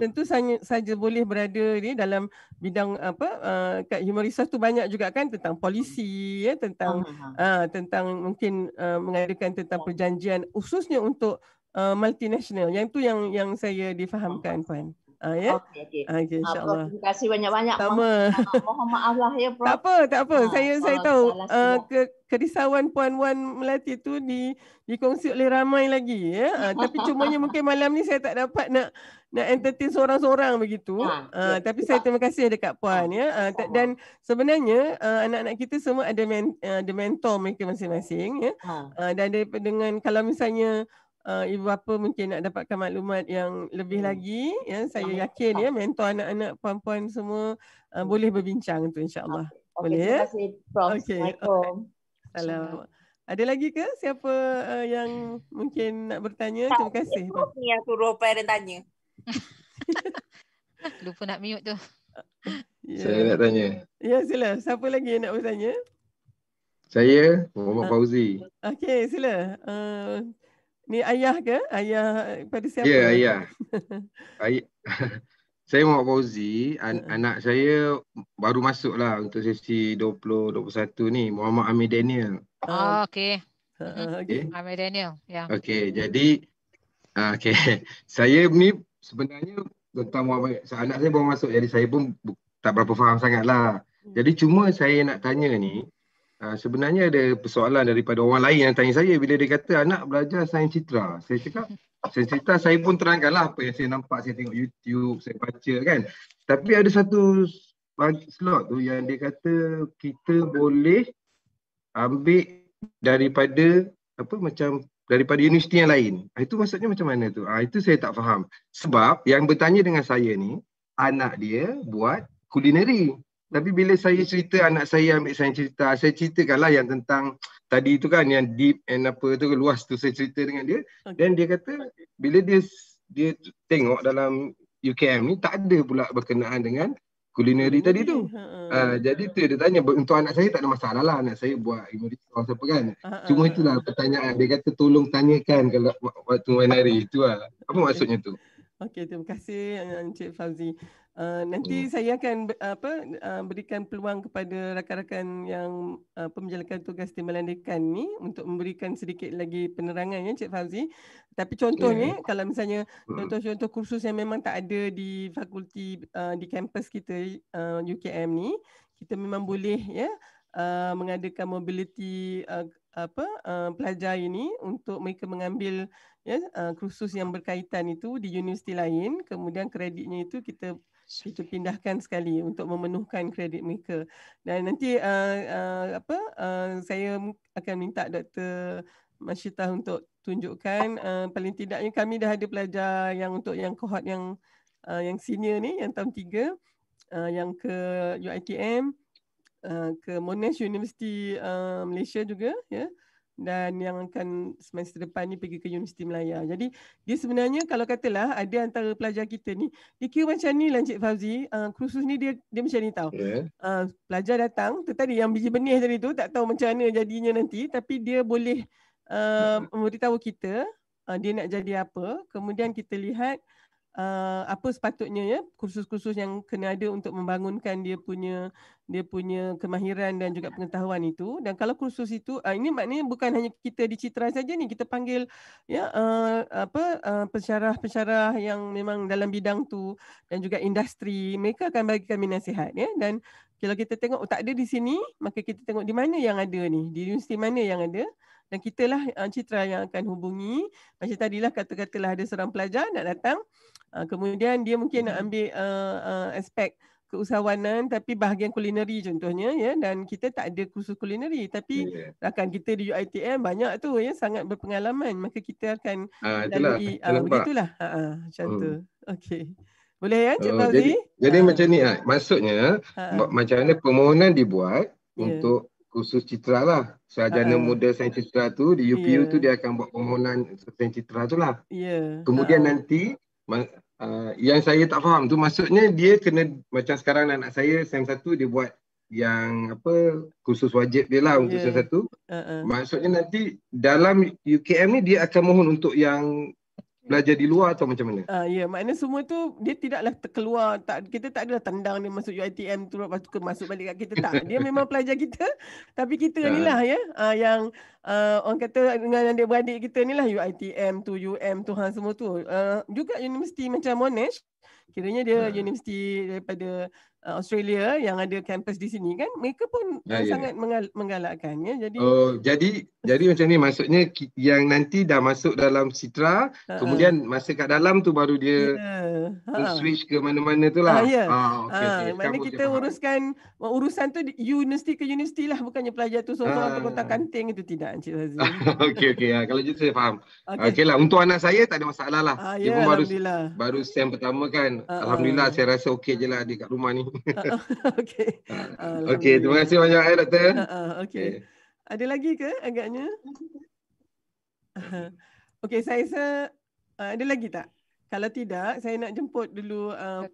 tentu saja, saja boleh berada ni dalam bidang apa uh, kat human resource tu banyak juga kan tentang polisi hmm. ya tentang uh, tentang mungkin uh, mengadakan tentang perjanjian khususnya untuk uh, multinational yang tu yang yang saya difahamkan Aha. puan Ah ya. Okey okey. Ah, okey ah, insya-Allah. Terima kasih banyak-banyak. Sama. Ma- mohon maaf lah ya Prof. Tak apa, tak apa. Ha, saya saya tahu uh, ke kerisauan puan Wan Melati tu di dikongsi oleh ramai lagi ya. Uh, tapi cumanya mungkin malam ni saya tak dapat nak nak entertain seorang-seorang begitu. Ha, uh, ya, tapi kita. saya terima kasih dekat puan ya. Uh, ta- dan sebenarnya anak-anak kita semua ada men- ada mentor mereka masing-masing ya. Ha. Uh, dan dengan kalau misalnya uh, ibu bapa mungkin nak dapatkan maklumat yang lebih hmm. lagi ya saya yakin ya mentor anak-anak puan-puan semua uh, boleh berbincang tu insyaallah okay. boleh ya terima okay. assalamualaikum okay. Ada lagi ke siapa uh, yang mungkin nak bertanya? Tak, Terima kasih. Ya, ni yang suruh parent tanya. Lupa nak mute tu. Yeah. Saya nak tanya. Ya, yeah, sila. Siapa lagi yang nak bertanya? Saya, Muhammad uh, Fauzi. Okey, sila. Uh, Ni ayah ke? Ayah pada siapa? Ya, yeah, ayah. ayah. saya Muhammad Fauzi. An- uh Anak saya baru masuk lah untuk sesi 2021 ni. Muhammad Amir Daniel. Ah. Oh, okay. Ha, okay. Amir Daniel. Yeah. Okay, jadi... Ah, okay, saya ni sebenarnya tentang Muhammad, anak saya baru masuk jadi saya pun tak berapa faham sangat lah. Hmm. Jadi cuma saya nak tanya ni, Ah, sebenarnya ada persoalan daripada orang lain yang tanya saya bila dia kata anak belajar sains citra. Saya cakap sains citra saya pun terangkanlah apa yang saya nampak, saya tengok YouTube, saya baca kan. Tapi ada satu slot tu yang dia kata kita boleh ambil daripada apa macam daripada universiti yang lain. Ah, itu maksudnya macam mana tu? Ah itu saya tak faham. Sebab yang bertanya dengan saya ni anak dia buat kulineri. Tapi bila saya cerita anak saya ambil saya cerita, saya ceritakanlah yang tentang tadi tu kan yang deep and apa tu luas tu saya cerita dengan dia. Dan okay. dia kata bila dia dia tengok dalam UKM ni tak ada pula berkenaan dengan kulineri hmm. tadi tu. Ha, uh, jadi tu dia tanya untuk anak saya tak ada masalah lah anak saya buat imunity kan. Ha, Cuma itulah pertanyaan dia kata tolong tanyakan kalau waktu winery itu lah. Apa maksudnya tu? Okey terima kasih Encik Fauzi. Eh, nanti hmm. saya akan apa uh, berikan peluang kepada rakan-rakan yang uh, eh, menjalankan tugas di dekan ni untuk memberikan sedikit lagi penerangan ya Cik Fauzi. Tapi contohnya hmm. kalau misalnya hmm. contoh-contoh kursus yang memang tak ada di fakulti uh, di kampus kita uh, UKM ni, kita memang boleh ya uh, mengadakan mobility uh, apa uh, pelajar ini untuk mereka mengambil ya uh, kursus yang berkaitan itu di universiti lain kemudian kreditnya itu kita itu pindahkan sekali untuk memenuhkan kredit mereka dan nanti uh, uh, apa uh, saya akan minta doktor Masyitah untuk tunjukkan uh, paling tidaknya kami dah ada pelajar yang untuk yang kohort yang uh, yang senior ni yang tahun tiga uh, yang ke UiTM uh, ke Monash University uh, Malaysia juga ya yeah dan yang akan semester depan ni pergi ke Universiti Melaya. Jadi dia sebenarnya kalau katalah ada antara pelajar kita ni, dia kira macam ni lah Encik Fauzi, uh, kursus ni dia dia macam ni tau. Yeah. Ya. Uh, pelajar datang, tu tadi yang biji benih tadi tu tak tahu macam mana jadinya nanti tapi dia boleh uh, memberitahu kita uh, dia nak jadi apa. Kemudian kita lihat uh, apa sepatutnya ya kursus-kursus yang kena ada untuk membangunkan dia punya dia punya kemahiran dan juga pengetahuan itu dan kalau kursus itu uh, ini maknanya bukan hanya kita di Citra saja ni kita panggil ya uh, apa uh, pensyarah-pensyarah yang memang dalam bidang tu dan juga industri mereka akan bagi kami nasihat ya dan kalau kita tengok oh, tak ada di sini maka kita tengok di mana yang ada ni di universiti mana yang ada dan kitalah uh, Citra yang akan hubungi macam tadilah kata-katalah ada seorang pelajar nak datang Uh, kemudian dia mungkin nak hmm. ambil uh, uh, aspek keusahawanan tapi bahagian kulineri contohnya ya dan kita tak ada kursus kulineri tapi yeah. Ya. rakan kita di UiTM banyak tu ya sangat berpengalaman maka kita akan uh, itulah, lalui, itulah uh, begitulah ha uh, uh, macam uh. tu hmm. okey boleh ya Cik uh, Fauzi jadi, uh. jadi macam ni uh, maksudnya uh, uh. macam mana permohonan dibuat yeah. untuk khusus citra lah. Sarjana uh, muda sains citra tu di UPU yeah. tu ya. dia akan buat permohonan sains citra tu lah. Yeah. Kemudian uh, nanti uh, yang saya tak faham tu maksudnya dia kena macam sekarang anak saya sem satu dia buat yang apa khusus wajib dia lah untuk yeah. Ya. sem satu uh-uh. maksudnya nanti dalam UKM ni dia akan mohon untuk yang belajar di luar atau macam mana? Uh, ya, yeah, maknanya semua tu dia tidaklah terkeluar. Tak, kita tak adalah tendang dia masuk UITM tu lepas tu masuk balik kat kita. Tak, dia memang pelajar kita. Tapi kita uh. ni ah. lah ya, uh, yang uh, orang kata dengan adik-beradik kita ni lah UITM tu, UM tu, ha, semua tu. Uh, juga universiti macam Monash. Kiranya dia uh. universiti daripada Uh, Australia yang ada kampus di sini kan mereka pun ya, ya sangat ya. Menggal- menggalakkan ya jadi oh jadi jadi macam ni maksudnya yang nanti dah masuk dalam Citra uh kemudian masa kat dalam tu baru dia yeah. Ya, uh switch ke mana-mana tu lah uh, ah, yeah. Ya. ha okey uh, ah, okay. kita uruskan faham. urusan tu universiti ke universiti lah bukannya pelajar tu seorang uh. Ah. ke kota kanting itu tidak Encik Razie okey okey ya. kalau gitu saya faham okay. okay lah, untuk anak saya tak ada masalah lah uh, dia pun baru baru sem pertama kan uh-huh. alhamdulillah saya rasa okey je lah dia kat rumah ni okay. Ah, ah, okay, terima kasih banyak eh doktor. Uh, okay. okay. Ada lagi ke agaknya? okay, saya se. uh, ada lagi tak? Kalau tidak, saya nak jemput dulu uh,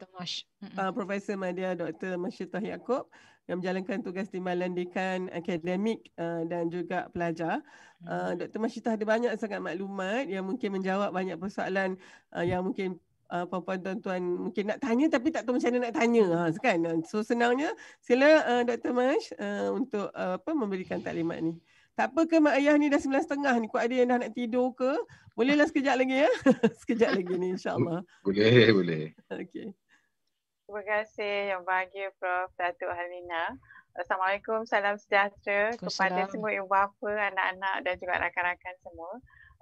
uh, Profesor Madia Dr. Masyidah Yaakob yang menjalankan tugas di Malandikan Akademik uh, dan juga pelajar. Uh, Dr. Masyidah ada banyak sangat maklumat yang mungkin menjawab banyak persoalan uh, yang mungkin uh, puan-puan tuan-tuan mungkin nak tanya tapi tak tahu macam mana nak tanya ha kan so senangnya sila uh, eh, Dr Mash uh, eh, untuk uh, apa memberikan taklimat ni tak apa ke mak ayah ni dah sembilan setengah ni kuat ada yang dah nak tidur ke bolehlah sekejap lagi ya sekejap lagi ni insyaallah boleh boleh okay terima kasih yang bahagia prof Datuk Halina Assalamualaikum, salam sejahtera kepada semua ibu bapa, anak-anak dan juga rakan-rakan semua.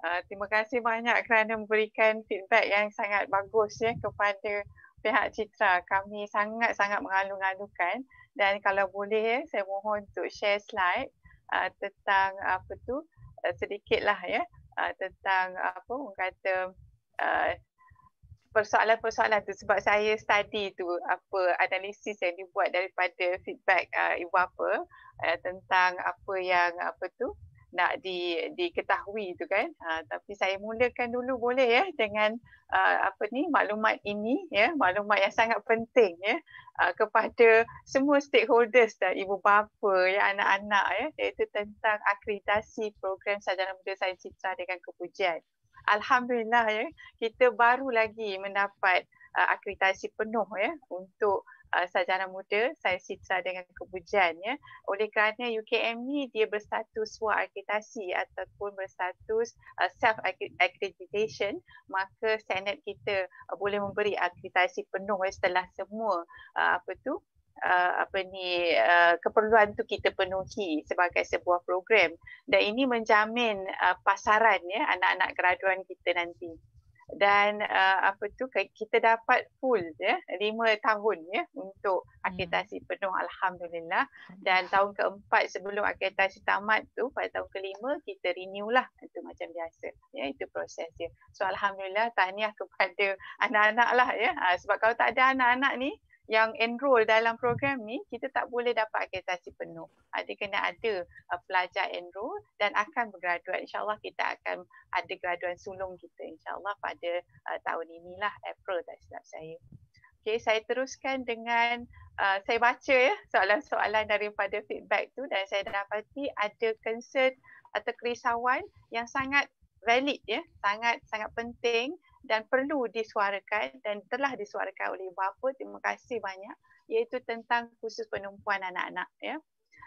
Ah, terima kasih banyak kerana memberikan feedback yang sangat bagus ya kepada pihak Citra. Kami sangat-sangat mengalu-alukan dan kalau boleh ya, saya mohon untuk share slide uh, tentang apa tu uh, sedikitlah ya uh, tentang apa orang kata uh, persoalan-persoalan tu sebab saya study tu apa analisis yang dibuat daripada feedback uh, ibu apa uh, tentang apa yang apa tu uh, nak di diketahui tu kan uh, tapi saya mulakan dulu boleh ya dengan uh, apa ni maklumat ini ya maklumat yang sangat penting ya uh, kepada semua stakeholders dan ibu bapa ya anak-anak ya iaitu tentang akreditasi program sarjana muda sains citra dengan kepujian alhamdulillah ya kita baru lagi mendapat uh, akreditasi penuh ya untuk uh, sarjana muda saya Citra dengan Kebujan ya oleh kerana UKM ni dia berstatus swa akreditasi ataupun berstatus uh, self accreditation maka senat kita uh, boleh memberi akreditasi penuh ya, setelah semua uh, apa tu Uh, apa ni uh, keperluan tu kita penuhi sebagai sebuah program dan ini menjamin uh, pasaran ya anak-anak graduan kita nanti dan uh, apa tu kita dapat full ya lima tahun ya untuk akreditasi hmm. penuh alhamdulillah hmm. dan tahun keempat sebelum akreditasi tamat tu pada tahun kelima kita renew lah itu macam biasa ya itu proses dia so alhamdulillah tahniah kepada anak-anak lah ya ah, sebab kalau tak ada anak-anak ni yang enrol dalam program ni kita tak boleh dapat akreditasi penuh. Ada ah, kena ada uh, pelajar enrol dan akan bergraduan. InsyaAllah kita akan ada graduan sulung kita insyaAllah pada uh, tahun inilah April tak silap saya. Okay, saya teruskan dengan uh, saya baca ya soalan-soalan daripada feedback tu dan saya dapati ada concern atau kerisauan yang sangat valid ya, sangat sangat penting dan perlu disuarakan dan telah disuarakan oleh ibu bapa terima kasih banyak iaitu tentang khusus penumpuan anak-anak ya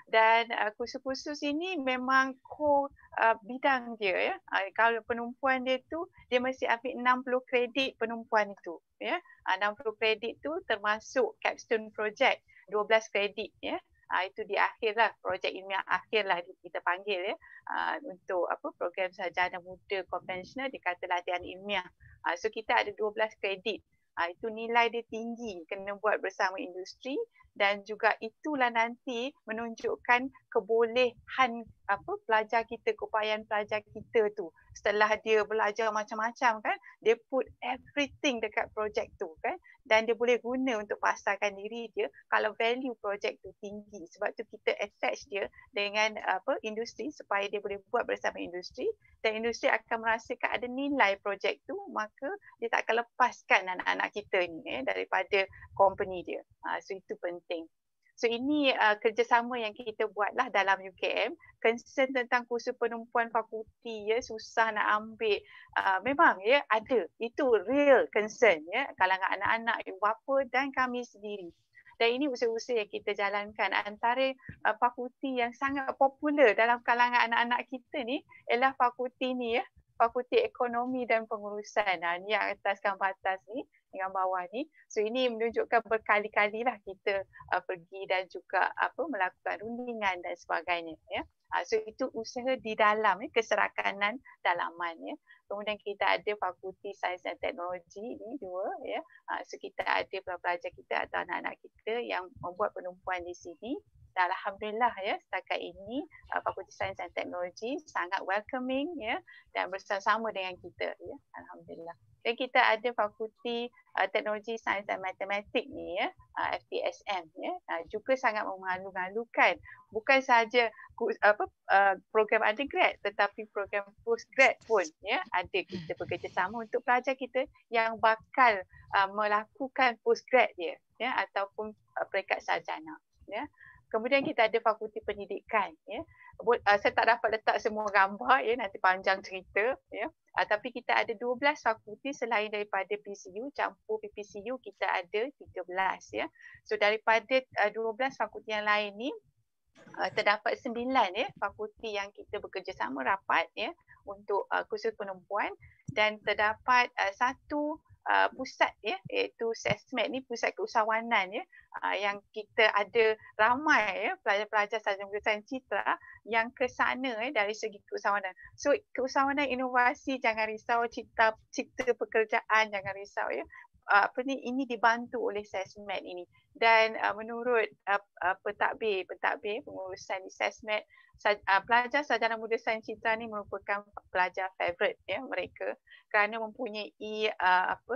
dan uh, khusus-khusus ini memang core uh, bidang dia ya uh, kalau penumpuan dia tu dia mesti ambil 60 kredit penumpuan itu ya uh, 60 kredit tu termasuk capstone project 12 kredit ya uh, itu di akhirlah projek ilmiah akhirlah kita panggil ya uh, untuk apa program sarjana muda konvensional dikata latihan ilmiah Uh, so kita ada 12 kredit. Uh, itu nilai dia tinggi kena buat bersama industri dan juga itulah nanti menunjukkan kebolehan apa pelajar kita keupayaan pelajar kita tu setelah dia belajar macam-macam kan dia put everything dekat projek tu kan dan dia boleh guna untuk pasarkan diri dia kalau value projek tu tinggi sebab tu kita attach dia dengan apa industri supaya dia boleh buat bersama industri dan industri akan merasakan ada nilai projek tu maka dia tak akan lepaskan anak-anak kita ni eh, daripada company dia ha, so itu penting penting. So ini uh, kerjasama yang kita buatlah dalam UKM. Concern tentang kursus penumpuan fakulti ya susah nak ambil. Uh, memang ya ada. Itu real concern ya kalangan anak-anak, ibu bapa dan kami sendiri. Dan ini usaha-usaha yang kita jalankan antara uh, fakulti yang sangat popular dalam kalangan anak-anak kita ni ialah fakulti ni ya. Fakulti Ekonomi dan Pengurusan ha, yang atas kan atas ni dengan bawah ni. So ini menunjukkan berkali-kali lah kita uh, pergi dan juga apa melakukan rundingan dan sebagainya. Ya. Uh, so itu usaha di dalam ya, keserakanan dalaman. Ya. Kemudian kita ada fakulti sains dan teknologi ini dua. Ya. Uh, so kita ada pelajar kita atau anak-anak kita yang membuat penumpuan di sini dan alhamdulillah ya setakat ini uh, Fakulti Sains dan Teknologi sangat welcoming ya dan bersama-sama dengan kita ya alhamdulillah. Dan kita ada Fakulti uh, Teknologi Sains dan Matematik ni ya uh, FTSM ya uh, juga sangat memalukan bukan saja apa uh, program undergrad tetapi program postgrad pun ya ada kita bekerjasama untuk pelajar kita yang bakal uh, melakukan postgrad dia ya ataupun uh, peringkat sarjana ya Kemudian kita ada fakulti pendidikan. Ya. Ah, saya tak dapat letak semua gambar, ya, nanti panjang cerita. Ya. Ah, tapi kita ada 12 fakulti selain daripada PCU, campur PPCU kita ada 13. Ya. So daripada 12 ah, fakulti yang lain ni, terdapat 9 ya, fakulti yang kita bekerjasama rapat ya, untuk khusus penumpuan dan terdapat satu uh, pusat ya iaitu SESMED ni pusat keusahawanan ya uh, yang kita ada ramai ya pelajar-pelajar sarjana kesan citra yang ke sana ya, dari segi keusahawanan. So keusahawanan inovasi jangan risau cipta cipta pekerjaan jangan risau ya Ah, apa ni ini dibantu oleh SESMED ini dan uh, menurut uh, uh, pentadbir pentadbir pengurusan di SESMED uh, pelajar sarjana muda sains citra ni merupakan pelajar favorite ya mereka kerana mempunyai uh, apa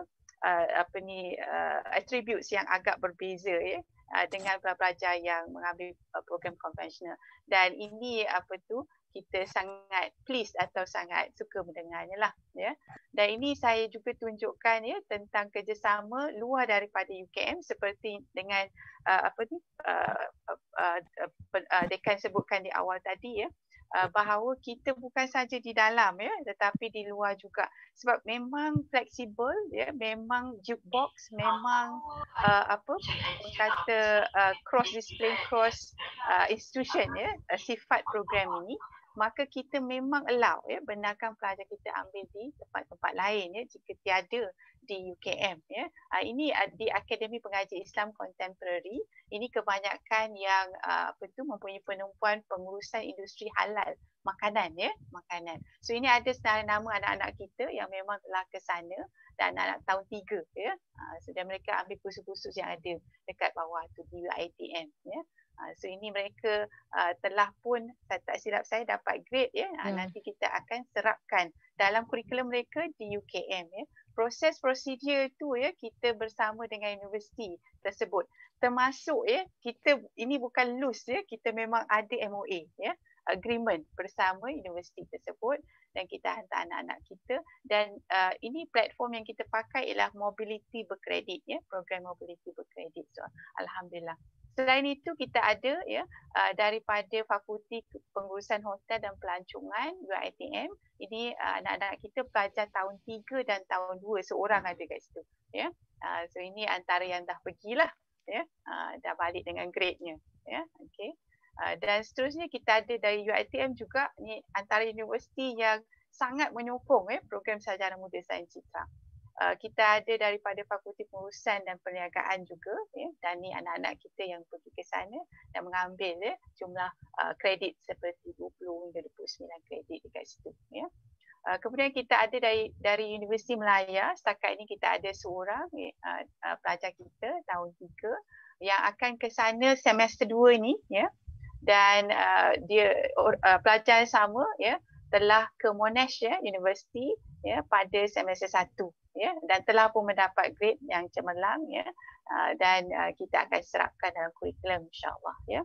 uh, apa ni uh, attributes yang agak berbeza ya dengan pelajar yang mengambil program konvensional dan ini apa tu kita sangat please atau sangat suka mendengarnya lah ya. Dan ini saya juga tunjukkan ya tentang kerjasama luar daripada UKM seperti dengan uh, apa ni uh, uh, uh, uh, dekan sebutkan di awal tadi ya uh, bahawa kita bukan saja di dalam ya tetapi di luar juga sebab memang fleksibel ya memang jukebox memang uh, apa kata uh, cross discipline cross uh, institution ya uh, sifat program ini maka kita memang allow ya benarkan pelajar kita ambil di tempat-tempat lain ya jika tiada di UKM ya uh, ini di Akademi Pengaji Islam Contemporary ini kebanyakan yang uh, apa tu mempunyai penumpuan pengurusan industri halal makanan ya makanan so ini ada senarai nama anak-anak kita yang memang telah ke sana dan anak, -anak tahun 3 ya uh, so, mereka ambil kursus-kursus yang ada dekat bawah tu di UiTM ya Ah, so ini mereka uh, telah pun saya tak silap saya dapat grade ya. Yeah. Hmm. nanti kita akan serapkan dalam kurikulum mereka di UKM ya. Proses prosedur itu ya kita bersama dengan universiti tersebut. Termasuk ya kita ini bukan loose ya, kita memang ada MOA ya, agreement bersama universiti tersebut dan kita hantar anak-anak kita dan uh, ini platform yang kita pakai ialah mobility berkredit ya, program mobility berkredit. So alhamdulillah. Selain itu kita ada ya uh, daripada Fakulti Pengurusan Hotel dan Pelancongan UITM. Ini uh, anak-anak kita pelajar tahun 3 dan tahun 2 seorang ada kat situ ya. Uh, so ini antara yang dah pergilah ya dah balik dengan grade-nya ya. Okey. dan seterusnya kita ada dari UITM juga ni antara universiti yang sangat menyokong eh program sarjana muda sains citra. Uh, kita ada daripada Fakulti Pengurusan dan Perniagaan juga ya, dan ni anak-anak kita yang pergi ke sana dan mengambil ya, jumlah uh, kredit seperti 20 hingga 29 kredit dekat situ. Ya. Uh, kemudian kita ada dari, dari Universiti Melaya, setakat ini kita ada seorang ya, uh, uh, pelajar kita tahun 3 yang akan ke sana semester 2 ini ya. dan uh, dia uh, pelajar sama ya, telah ke Monash ya, University ya, pada semester 1 ya dan telah pun mendapat grade yang cemerlang ya ah, dan ah, kita akan serapkan dalam kurikulum insyaallah ya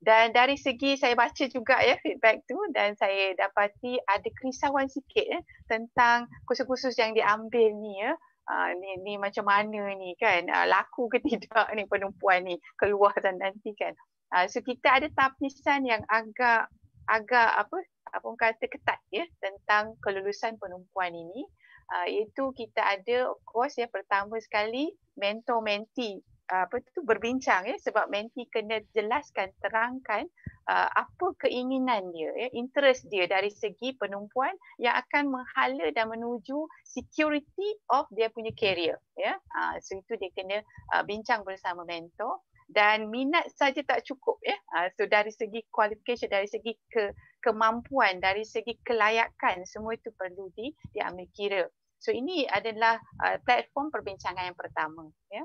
dan dari segi saya baca juga ya feedback tu dan saya dapati ada kerisauan sikit ya tentang kursus-kursus yang diambil ni ya Uh, ni, ni macam mana ni kan uh, laku ke tidak ni penumpuan ni keluar dan nanti kan uh, so kita ada tapisan yang agak agak apa apa kata ketat ya tentang kelulusan penumpuan ini uh, ah, iaitu kita ada of course ya pertama sekali mentor menti ah, apa tu berbincang ya sebab menti kena jelaskan terangkan uh, apa keinginan dia ya interest dia dari segi penumpuan yang akan menghala dan menuju security of dia punya career ya uh, so itu dia kena uh, bincang bersama mentor dan minat saja tak cukup ya uh, so dari segi qualification dari segi ke kemampuan dari segi kelayakan semua itu perlu di diambil kira So ini adalah uh, platform perbincangan yang pertama. Ya.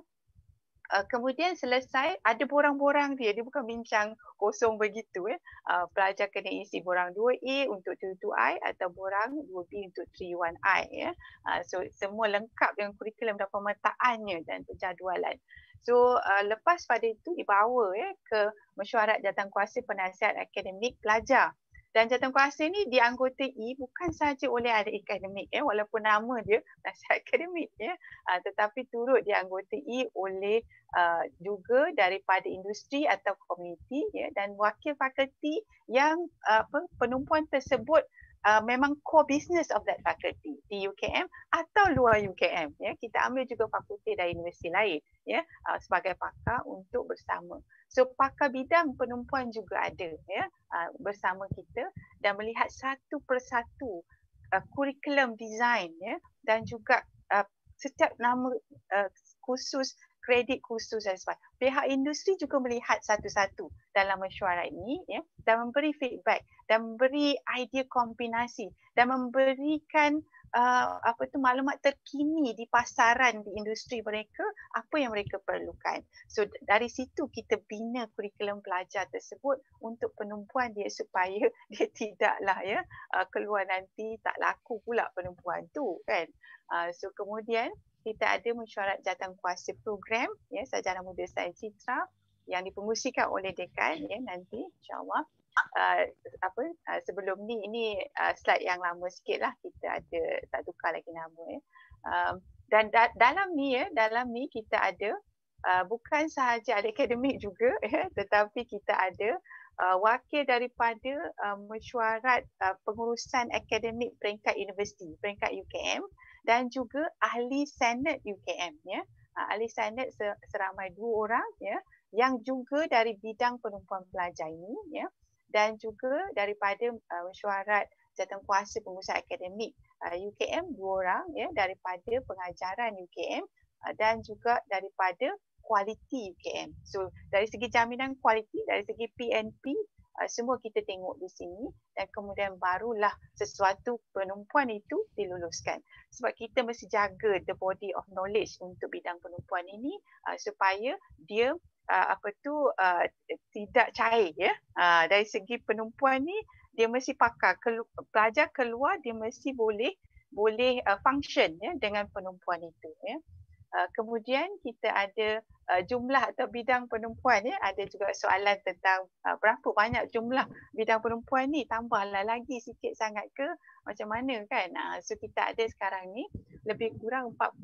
Uh, kemudian selesai, ada borang-borang dia. Dia bukan bincang kosong begitu. Ya. Uh, pelajar kena isi borang 2A untuk 22 i atau borang 2B untuk 31 i Ya. Uh, so semua lengkap yang kurikulum dan pemetaannya dan jadualan. So uh, lepas pada itu dibawa ya, ke mesyuarat jatuhkuasa penasihat akademik pelajar. Dan jawatan kuasa ni dianggotai e bukan sahaja oleh ahli akademik ya, walaupun nama dia nasihat akademik ya, uh, tetapi turut dianggotai e oleh uh, juga daripada industri atau komuniti ya, dan wakil fakulti yang uh, ah, penumpuan tersebut uh, memang core business of that faculty di UKM atau luar UKM ya kita ambil juga fakulti dari universiti lain ya uh, sebagai pakar untuk bersama so pakar bidang penumpuan juga ada ya uh, bersama kita dan melihat satu persatu uh, curriculum design ya dan juga uh, setiap nama uh, khusus kredit khusus dan sebagainya. Pihak industri juga melihat satu-satu dalam mesyuarat ini ya, dan memberi feedback dan memberi idea kombinasi dan memberikan uh, apa tu maklumat terkini di pasaran di industri mereka apa yang mereka perlukan. So dari situ kita bina kurikulum pelajar tersebut untuk penumpuan dia supaya dia tidaklah ya uh, keluar nanti tak laku pula penumpuan tu kan. Uh, so kemudian kita ada mesyuarat jatuh kuasa program ya sajarah muda Sain Citra yang dipengusikan oleh dekan ya nanti jawab. uh, apa uh, sebelum ni ini uh, slide yang lama lah, kita ada tak tukar lagi nama ya um, dan da- dalam ni ya dalam ni kita ada uh, bukan sahaja ada akademik juga ya tetapi kita ada uh, wakil daripada uh, mesyuarat uh, pengurusan akademik peringkat universiti peringkat UKM uh, dan juga ahli senat UKM ya uh, ahli senat seramai dua orang ya yang juga dari bidang penumpuan pelajar ini ya dan juga daripada uh, mesyuarat kuasa pengusaha akademik uh, ah, UKM dua orang ya daripada pengajaran UKM uh, dan juga daripada kualiti UKM. So dari segi jaminan kualiti, dari segi PNP, Ah, semua kita tengok di sini dan kemudian barulah sesuatu penumpuan itu diluluskan. Sebab kita mesti jaga the body of knowledge untuk bidang penumpuan ini uh, supaya dia uh, apa tu uh, tidak cair ya. Uh, dari segi penumpuan ni dia mesti pakar kelu- pelajar keluar dia mesti boleh boleh uh, function ya dengan penumpuan itu ya. Uh, kemudian kita ada uh, jumlah atau bidang perempuan ya ada juga soalan tentang uh, berapa banyak jumlah bidang perempuan ni tambahlah lagi sikit sangat ke macam mana kan uh, so kita ada sekarang ni lebih kurang 40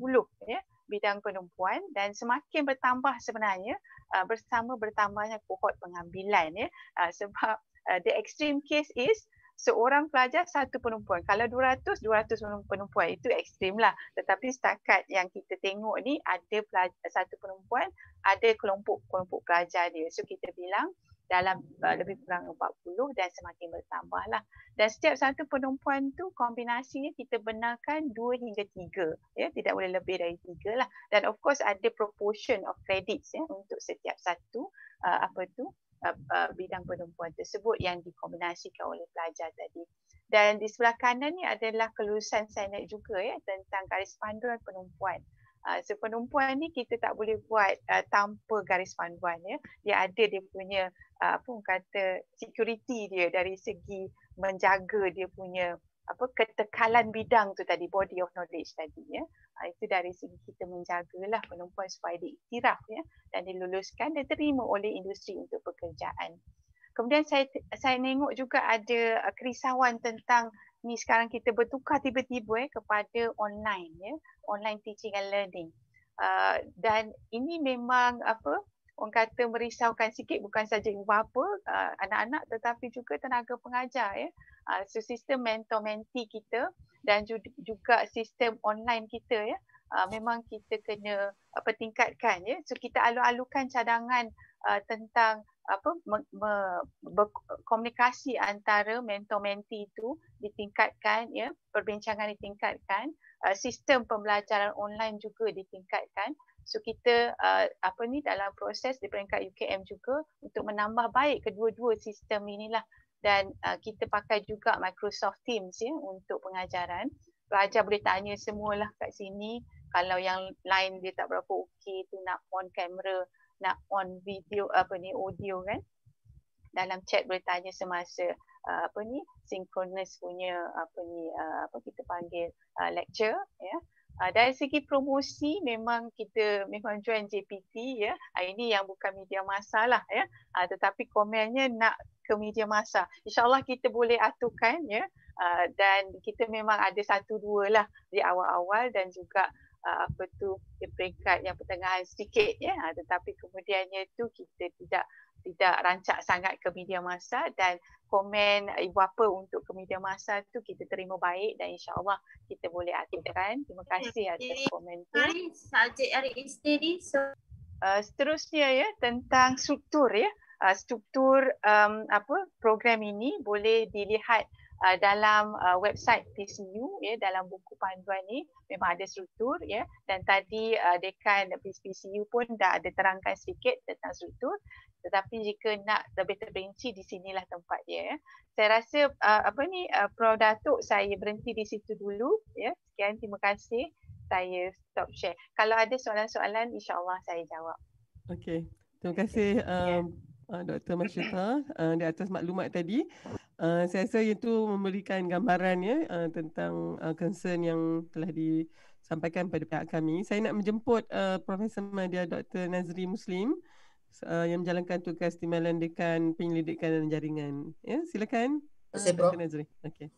ya bidang perempuan dan semakin bertambah sebenarnya uh, bersama bertambahnya kohort pengambilan ya uh, sebab uh, the extreme case is seorang pelajar satu penumpuan. Kalau 200, 200 penumpuan. Itu ekstrim lah. Tetapi setakat yang kita tengok ni ada pelajar, satu penumpuan, ada kelompok-kelompok pelajar dia. So kita bilang dalam uh, lebih kurang 40 dan semakin bertambah lah. Dan setiap satu penumpuan tu kombinasinya kita benarkan 2 hingga 3. Ya? Tidak boleh lebih dari 3 lah. Dan of course ada proportion of credits ya, untuk setiap satu uh, apa tu Um, uh, bidang perempuan tersebut yang dikombinasikan oleh pelajar tadi. Dan di sebelah kanan ni adalah kelulusan Senat juga ya tentang garis panduan perempuan. Uh, so perempuan ni kita tak boleh buat uh, tanpa garis panduan ya. Dia ada dia punya uh, apa kata security dia dari segi menjaga dia punya apa ketekalan bidang tu tadi body of knowledge tadi ya uh, itu dari segi kita menjagalah penumpuan supaya diiktiraf ya dan diluluskan dan diterima oleh industri untuk pekerjaan kemudian saya saya tengok juga ada ah, kerisauan tentang ni sekarang kita bertukar tiba-tiba eh kepada online ya online teaching and learning uh, dan ini memang apa orang kata merisaukan sikit bukan saja ibu bapa uh, anak-anak tetapi juga tenaga pengajar ya uh, so sistem mentor menti kita dan juga sistem online kita ya uh, memang kita kena apa uh, tingkatkan ya so kita alu-alukan cadangan uh, tentang apa me, me, ber, komunikasi antara mentor menti itu ditingkatkan ya perbincangan ditingkatkan uh, sistem pembelajaran online juga ditingkatkan So kita uh, apa ni dalam proses di peringkat UKM juga untuk menambah baik kedua-dua sistem inilah dan uh, kita pakai juga Microsoft Teams ya untuk pengajaran. Pelajar boleh tanya semualah kat sini kalau yang lain dia tak berapa okey tu nak on kamera, nak on video apa ni audio kan. Dalam chat boleh tanya semasa uh, apa ni synchronous punya apa ni uh, apa kita panggil uh, lecture ya. Yeah. Uh, dari segi promosi memang kita memang join JPT ya. Uh, ini yang bukan media masa lah ya. Uh, tetapi komennya nak ke media masa. InsyaAllah kita boleh aturkan ya. Uh, dan kita memang ada satu dua lah di awal-awal dan juga uh, apa tu di peringkat yang pertengahan sedikit ya. Uh, tetapi kemudiannya tu kita tidak tidak rancak sangat ke media masa dan komen eh, ibu apa untuk ke media masa tu kita terima baik dan insyaAllah kita boleh aturkan. Terima kasih atas komen tu. Hari sajik hari isteri so Uh, seterusnya ya tentang struktur ya uh, struktur um, apa program ini boleh dilihat uh, dalam uh, website PCU ya dalam buku panduan ni memang ada struktur ya dan tadi uh, dekan PCU pun dah ada terangkan sedikit tentang struktur tetapi jika nak lebih terperinci di sinilah tempat dia ya. saya rasa uh, apa ni uh, pro datuk saya berhenti di situ dulu ya sekian terima kasih saya stop share kalau ada soalan-soalan insya Allah saya jawab okey terima kasih okay. um, yeah. Uh, Dr. Masyifa uh, di atas maklumat tadi uh, saya rasa itu memberikan gambaran ya uh, tentang uh, concern yang telah di sampaikan pada pihak kami. Saya nak menjemput uh, Profesor Madia Dr. Nazri Muslim uh, yang menjalankan tugas timbalan dekan penyelidikan dan jaringan. Ya, silakan. Terima uh, kasih, Prof. Okey. Okay.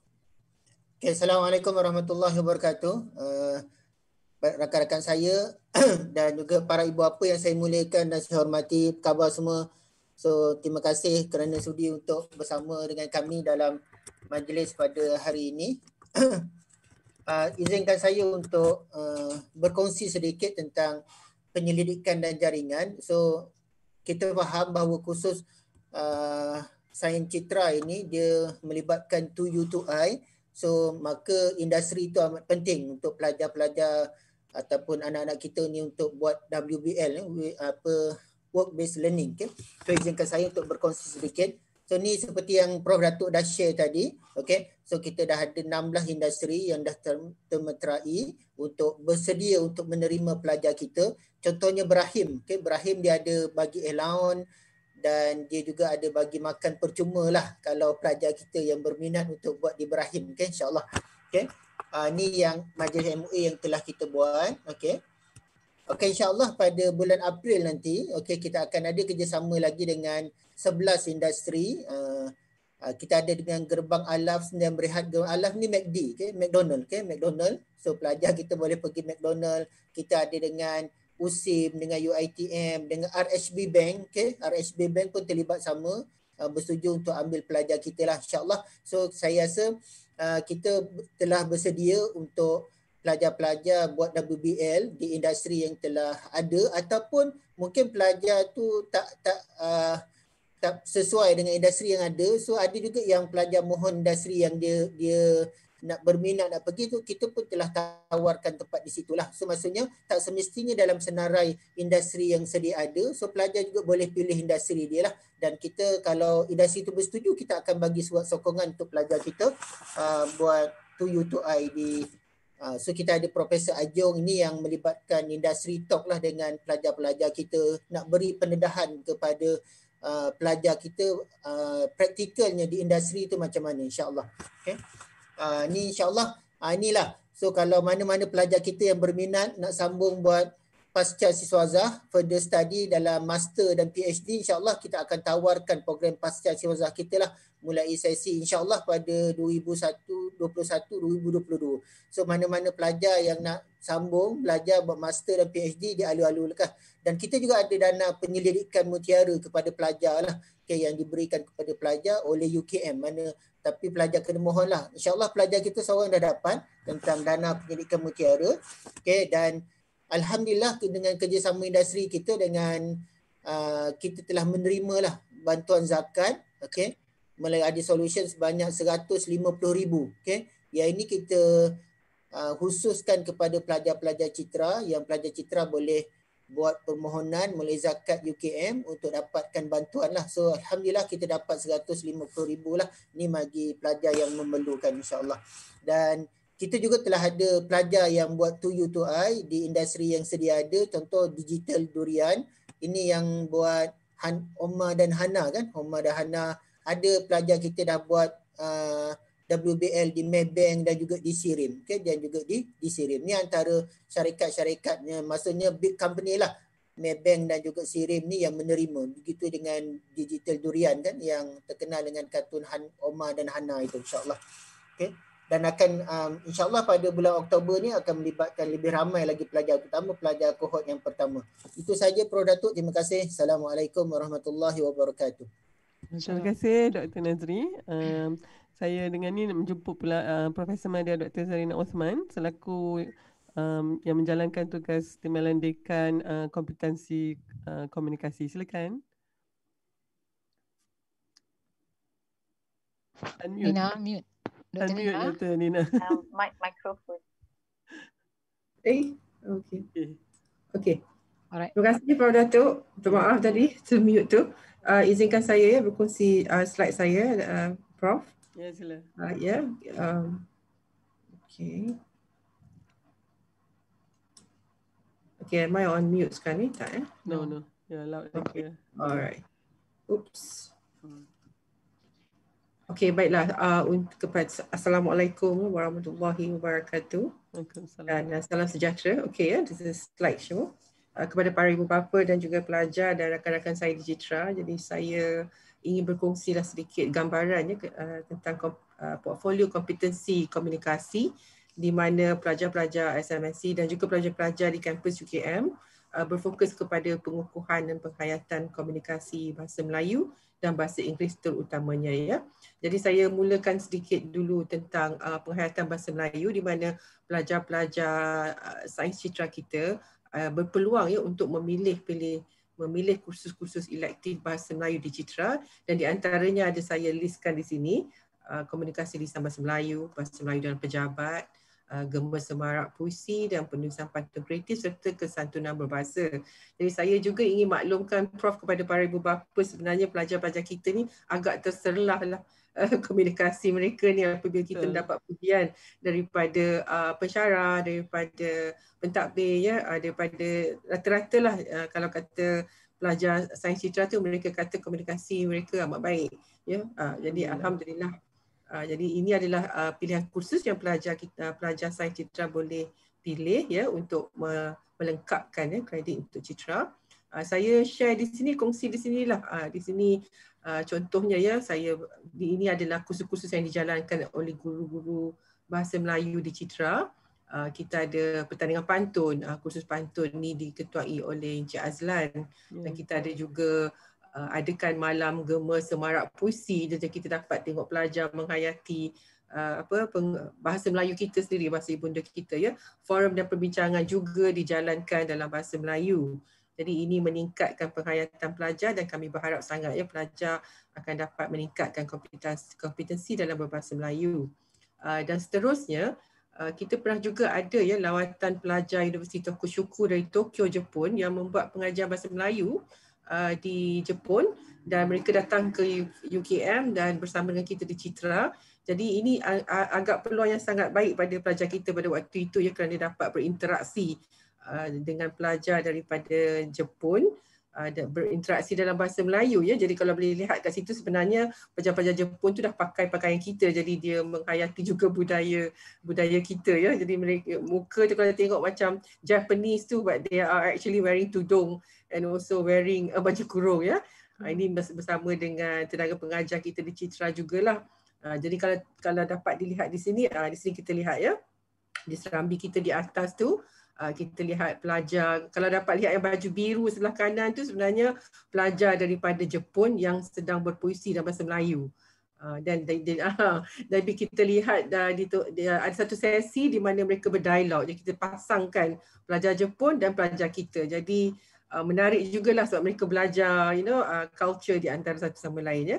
okay, Assalamualaikum warahmatullahi wabarakatuh. Uh, rakan-rakan saya dan juga para ibu apa yang saya muliakan dan saya hormati khabar semua. So, terima kasih kerana sudi untuk bersama dengan kami dalam majlis pada hari ini. Uh, izinkan saya untuk uh, berkongsi sedikit tentang penyelidikan dan jaringan. So kita faham bahawa khusus uh, sains citra ini dia melibatkan 2U2I so maka industri itu amat penting untuk pelajar-pelajar ataupun anak-anak kita ni untuk buat WBL eh, apa work based learning okay. so izinkan saya untuk berkongsi sedikit So ni seperti yang Prof Datuk dah share tadi, okey. So kita dah ada 16 industri yang dah termeterai untuk bersedia untuk menerima pelajar kita. Contohnya Ibrahim, okey. Ibrahim dia ada bagi allowance dan dia juga ada bagi makan percuma lah kalau pelajar kita yang berminat untuk buat di Ibrahim, okey insyaallah. Okey. Uh, ah, ni yang majlis MUA yang telah kita buat, okey. Okey Allah pada bulan April nanti, okey kita akan ada kerjasama lagi dengan 11 industri uh, uh, kita ada dengan gerbang alaf dan berehat gerbang alaf ni McD okay? McDonald okay? McDonald so pelajar kita boleh pergi McDonald kita ada dengan USIM dengan UITM dengan RHB Bank okay? RHB Bank pun terlibat sama uh, bersetuju untuk ambil pelajar kita lah insyaAllah so saya rasa uh, kita telah bersedia untuk pelajar-pelajar buat WBL di industri yang telah ada ataupun mungkin pelajar tu tak tak uh, tak sesuai dengan industri yang ada so ada juga yang pelajar mohon industri yang dia dia nak berminat nak pergi tu kita pun telah tawarkan tempat di situlah so maksudnya tak semestinya dalam senarai industri yang sedia ada so pelajar juga boleh pilih industri dia lah dan kita kalau industri itu bersetuju kita akan bagi surat sokongan untuk pelajar kita uh, buat to you to I di uh, so kita ada Profesor Ajong ini yang melibatkan industri talk lah dengan pelajar-pelajar kita nak beri pendedahan kepada uh, pelajar kita uh, praktikalnya di industri itu macam mana insyaallah okey uh, ni insyaallah uh, inilah so kalau mana-mana pelajar kita yang berminat nak sambung buat pasca siswazah further study dalam master dan PhD insyaallah kita akan tawarkan program pasca siswazah kita lah mulai sesi insyaallah pada 2021 2022 so mana-mana pelajar yang nak sambung belajar buat master dan PhD dia alu-alu lekas dan kita juga ada dana penyelidikan mutiara kepada pelajar lah okay, yang diberikan kepada pelajar oleh UKM mana tapi pelajar kena mohon lah insyaallah pelajar kita seorang dah dapat tentang dana penyelidikan mutiara okay, dan alhamdulillah dengan kerjasama industri kita dengan uh, kita telah menerima lah bantuan zakat okey melalui ada solution sebanyak 150000 okey Ya ini kita uh, khususkan kepada pelajar-pelajar citra yang pelajar citra boleh buat permohonan melalui zakat UKM untuk dapatkan bantuan lah. So Alhamdulillah kita dapat 150,000 lah. Ni bagi pelajar yang memerlukan insyaAllah. Dan kita juga telah ada pelajar yang buat 2 you 2 i di industri yang sedia ada contoh digital durian ini yang buat Han, Omar dan Hana kan Omar dan Hana ada pelajar kita dah buat uh, WBL di Maybank dan juga di Sirim okay? dan juga di di Sirim ni antara syarikat-syarikatnya maksudnya big company lah Maybank dan juga Sirim ni yang menerima begitu dengan digital durian kan yang terkenal dengan kartun Han, Omar dan Hana itu insyaAllah okay? dan akan um, insyaallah pada bulan Oktober ni akan melibatkan lebih ramai lagi pelajar terutama pelajar kohort yang pertama. Itu saja Pro Datuk. Terima kasih. Assalamualaikum warahmatullahi wabarakatuh. Terima kasih Dr. Nazri. Um, saya dengan ni nak menjemput pula uh, Profesor Madia Dr. Zarina Osman selaku um, yang menjalankan tugas timbalan dekan uh, kompetensi uh, komunikasi. Silakan. Unmute. Ina, mute. Doktor Nina. Unmute Doktor Nina. Um, mic microphone. Eh, okay. Eh. Okay. Alright. Terima kasih Prof Datuk. Terima kasih tadi to mute tu. Uh, izinkan saya ya berkongsi uh, slide saya, uh, Prof. Ya, yeah, sila. Uh, ya. Yeah. Um, okay. Okay, am I on mute sekarang ni? Tak, eh? No, no. Yeah, loud. Okay. Yeah. All right. Oops. Okay baiklah ah, untuk uh, kepada assalamualaikum warahmatullahi wabarakatuh. Dan uh, salam sejahtera. Okay ya, yeah, this is slide show. Uh, ah, kepada para ibu bapa dan juga pelajar dan rakan-rakan saya di Jitra. Jadi saya ingin berkongsi lah sedikit gambaran ya uh, tentang kom- uh, portfolio kompetensi komunikasi di mana pelajar-pelajar SMSC dan juga pelajar-pelajar di kampus UKM uh, berfokus kepada pengukuhan dan penghayatan komunikasi bahasa Melayu dan bahasa Inggeris terutamanya ya. Jadi saya mulakan sedikit dulu tentang uh, penghayatan bahasa Melayu di mana pelajar-pelajar uh, sains citra kita uh, berpeluang ya untuk memilih pilih memilih kursus-kursus elektif bahasa Melayu di Citra dan di antaranya ada saya listkan di sini uh, komunikasi lisan bahasa Melayu, bahasa Melayu dalam pejabat, Uh, gemar semarak puisi dan penulisan pantun kreatif serta kesantunan berbahasa. Jadi saya juga ingin maklumkan Prof kepada para ibu bapa sebenarnya pelajar-pelajar kita ni agak terserlah lah uh, komunikasi mereka ni apabila kita mendapat pujian daripada uh, pensyarah, daripada pentadbir, ya, uh, daripada rata-rata lah uh, kalau kata pelajar sains citra tu mereka kata komunikasi mereka amat baik. Ya, uh, jadi Alhamdulillah Ah, jadi ini adalah uh, pilihan kursus yang pelajar kita pelajar sains citra boleh pilih ya untuk melengkapkan ya kredit untuk citra. Uh, saya share di sini kongsi di sinilah. Uh, di sini uh, contohnya ya saya di ini adalah kursus-kursus yang dijalankan oleh guru-guru bahasa Melayu di Citra. Uh, kita ada pertandingan pantun, uh, kursus pantun ni diketuai oleh Encik Azlan yeah. dan ya. kita ada juga uh, adakan malam gemer semarak puisi jadi kita dapat tengok pelajar menghayati uh, apa peng, bahasa Melayu kita sendiri bahasa ibunda kita ya forum dan perbincangan juga dijalankan dalam bahasa Melayu jadi ini meningkatkan penghayatan pelajar dan kami berharap sangat ya pelajar akan dapat meningkatkan kompetensi, kompetensi dalam berbahasa Melayu uh, dan seterusnya Uh, kita pernah juga ada ya lawatan pelajar Universiti Tokushuku dari Tokyo Jepun yang membuat pengajian bahasa Melayu Uh, di Jepun dan mereka datang ke UKM dan bersama dengan kita di Citra. Jadi ini agak peluang yang sangat baik pada pelajar kita pada waktu itu ya kerana dapat berinteraksi uh, dengan pelajar daripada Jepun ada uh, berinteraksi dalam bahasa Melayu ya. Jadi kalau boleh lihat kat situ sebenarnya pelajar-pelajar Jepun tu dah pakai pakaian kita jadi dia menghayati juga budaya budaya kita ya. Jadi mereka muka tu kalau tengok macam Japanese tu but they are actually wearing tudung and also wearing uh, baju kurung ya. Uh, ini hmm. bersama dengan tenaga pengajar kita di Citra juga lah. Ah, jadi kalau kalau dapat dilihat di sini, ah, di sini kita lihat ya. Di serambi kita di atas tu, kita lihat pelajar. Kalau dapat lihat yang baju biru sebelah kanan tu sebenarnya pelajar daripada Jepun yang sedang berpuisi dalam bahasa Melayu. Dan dan tapi kita lihat ada satu sesi di mana mereka berdialog. Jadi kita pasangkan pelajar Jepun dan pelajar kita. Jadi Uh, menarik juga lah sebab mereka belajar you know uh, culture di antara satu sama lain ya.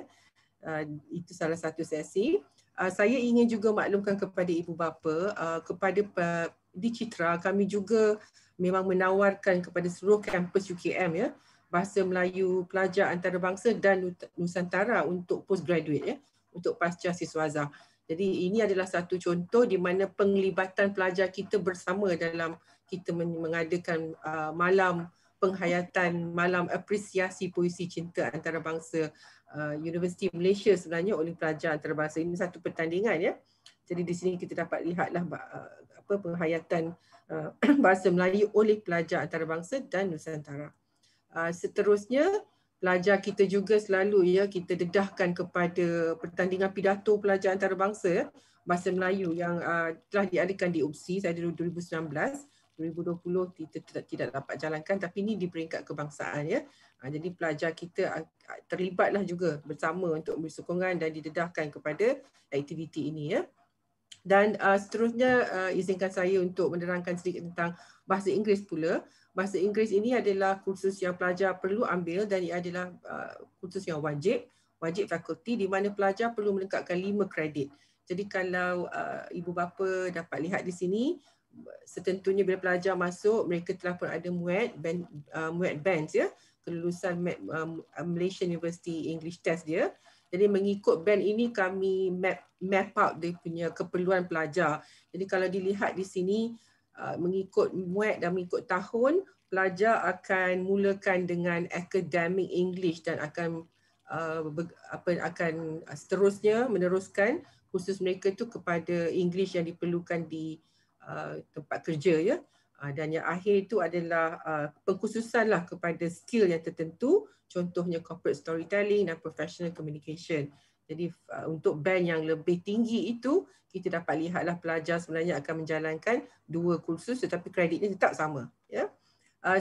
Uh, itu salah satu sesi. Uh, saya ingin juga maklumkan kepada ibu bapa uh, kepada uh, di Citra kami juga memang menawarkan kepada seluruh kampus UKM ya bahasa Melayu pelajar antarabangsa dan nusantara untuk postgraduate ya untuk pasca siswaza. Jadi ini adalah satu contoh di mana penglibatan pelajar kita bersama dalam kita mengadakan uh, malam penghayatan malam apresiasi puisi cinta antarabangsa uh, Universiti Malaysia sebenarnya oleh pelajar antarabangsa ini satu pertandingan ya. Jadi di sini kita dapat lihatlah uh, apa penghayatan uh, bahasa Melayu oleh pelajar antarabangsa dan Nusantara. Uh, seterusnya pelajar kita juga selalu ya kita dedahkan kepada pertandingan pidato pelajar antarabangsa ya, bahasa Melayu yang uh, telah diadakan di UPSI pada 2019. 2020 kita tidak, tidak dapat jalankan tapi ini di peringkat kebangsaan ya. Ha, jadi pelajar kita terlibatlah juga bersama untuk memberi sokongan dan didedahkan kepada aktiviti ini ya. Dan uh, seterusnya uh, izinkan saya untuk menerangkan sedikit tentang bahasa Inggeris pula. Bahasa Inggeris ini adalah kursus yang pelajar perlu ambil dan ia adalah uh, kursus yang wajib, wajib fakulti di mana pelajar perlu melengkapkan lima kredit. Jadi kalau uh, ibu bapa dapat lihat di sini, setentunya bila pelajar masuk mereka telah pun ada muet band uh, muet bands ya kelulusan um, um, Malaysian University English test dia jadi mengikut band ini kami map map out dia punya keperluan pelajar jadi kalau dilihat di sini uh, mengikut muet dan mengikut tahun pelajar akan mulakan dengan academic english dan akan uh, ber, apa akan seterusnya meneruskan khusus mereka tu kepada english yang diperlukan di Uh, tempat kerja ya uh, dan yang akhir itu adalah uh, pengkhususan lah kepada skill yang tertentu contohnya corporate storytelling dan professional communication jadi untuk band yang lebih tinggi itu kita dapat lihatlah pelajar sebenarnya akan menjalankan dua kursus tetapi kreditnya tetap sama ya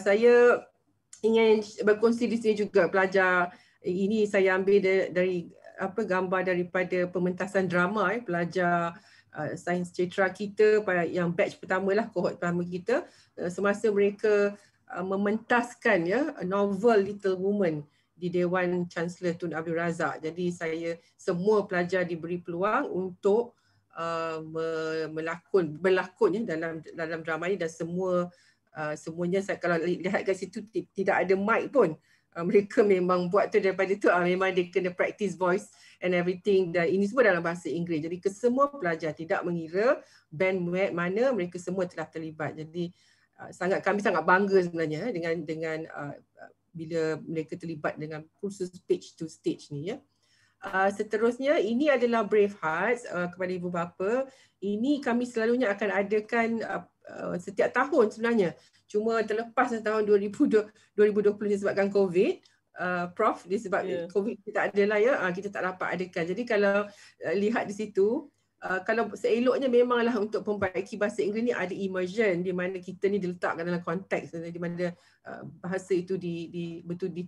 saya ingin berkongsi di sini juga pelajar ini saya ambil dari apa gambar daripada pementasan drama eh pelajar Uh, sains citra kita pada yang batch pertama lah cohort pertama kita uh, semasa mereka uh, mementaskan ya yeah, novel Little Woman di Dewan Chancellor Tun Abdul Razak. Jadi saya semua pelajar diberi peluang untuk Uh, melakon berlakon ya dalam dalam drama ini dan semua uh, semuanya saya kalau lihat kat situ tidak ada mic pun uh, mereka memang buat tu daripada tu uh, memang dia kena practice voice uh, and everything dan ini semua dalam bahasa Inggeris. Jadi kesemua pelajar tidak mengira band mana mereka semua telah terlibat. Jadi uh, sangat kami sangat bangga sebenarnya eh, dengan dengan uh, uh bila mereka terlibat dengan kursus stage to stage ni ya. Uh, seterusnya ini adalah brave hearts uh, kepada ibu bapa. Ini kami selalunya akan adakan uh, Uh, setiap tahun sebenarnya cuma terlepas tahun 2020 2020 disebabkan covid uh, prof disebabkan yeah. covid kita tak ada lah ya uh, kita tak dapat adakan jadi kalau uh, lihat di situ Uh, kalau seeloknya memanglah untuk pembaiki bahasa Inggeris ni ada immersion di mana kita ni diletakkan dalam konteks di mana uh, bahasa itu di, di betul di,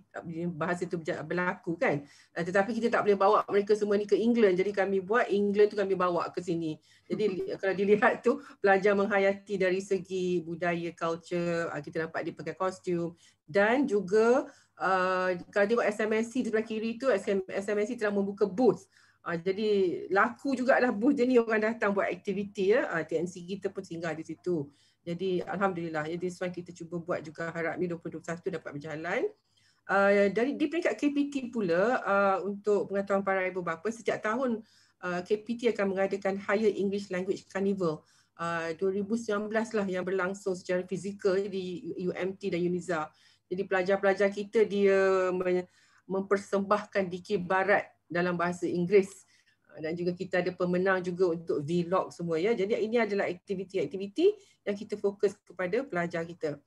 bahasa itu berlaku kan uh, tetapi kita tak boleh bawa mereka semua ni ke England jadi kami buat England tu kami bawa ke sini jadi kalau dilihat tu pelajar menghayati dari segi budaya culture uh, kita dapat dia pakai kostum dan juga uh, kalau tengok SMSC di sebelah kiri tu SM, SMSC telah membuka booth Ha, jadi laku jugalah booth dia ni orang datang buat aktiviti ya. Ha, ah, TNC kita pun tinggal di situ. Jadi Alhamdulillah, ya, this kita cuba buat juga harap ni 2021 dapat berjalan. Uh, dari di peringkat KPT pula uh, untuk pengetahuan para ibu bapa sejak tahun uh, KPT akan mengadakan Higher English Language Carnival uh, 2019 lah yang berlangsung secara fizikal di UMT dan UNIZA. Jadi pelajar-pelajar kita dia mempersembahkan dikir dalam bahasa Inggeris ah, dan juga kita ada pemenang juga untuk vlog semua ya. Jadi ini adalah aktiviti-aktiviti yang kita fokus kepada pelajar kita.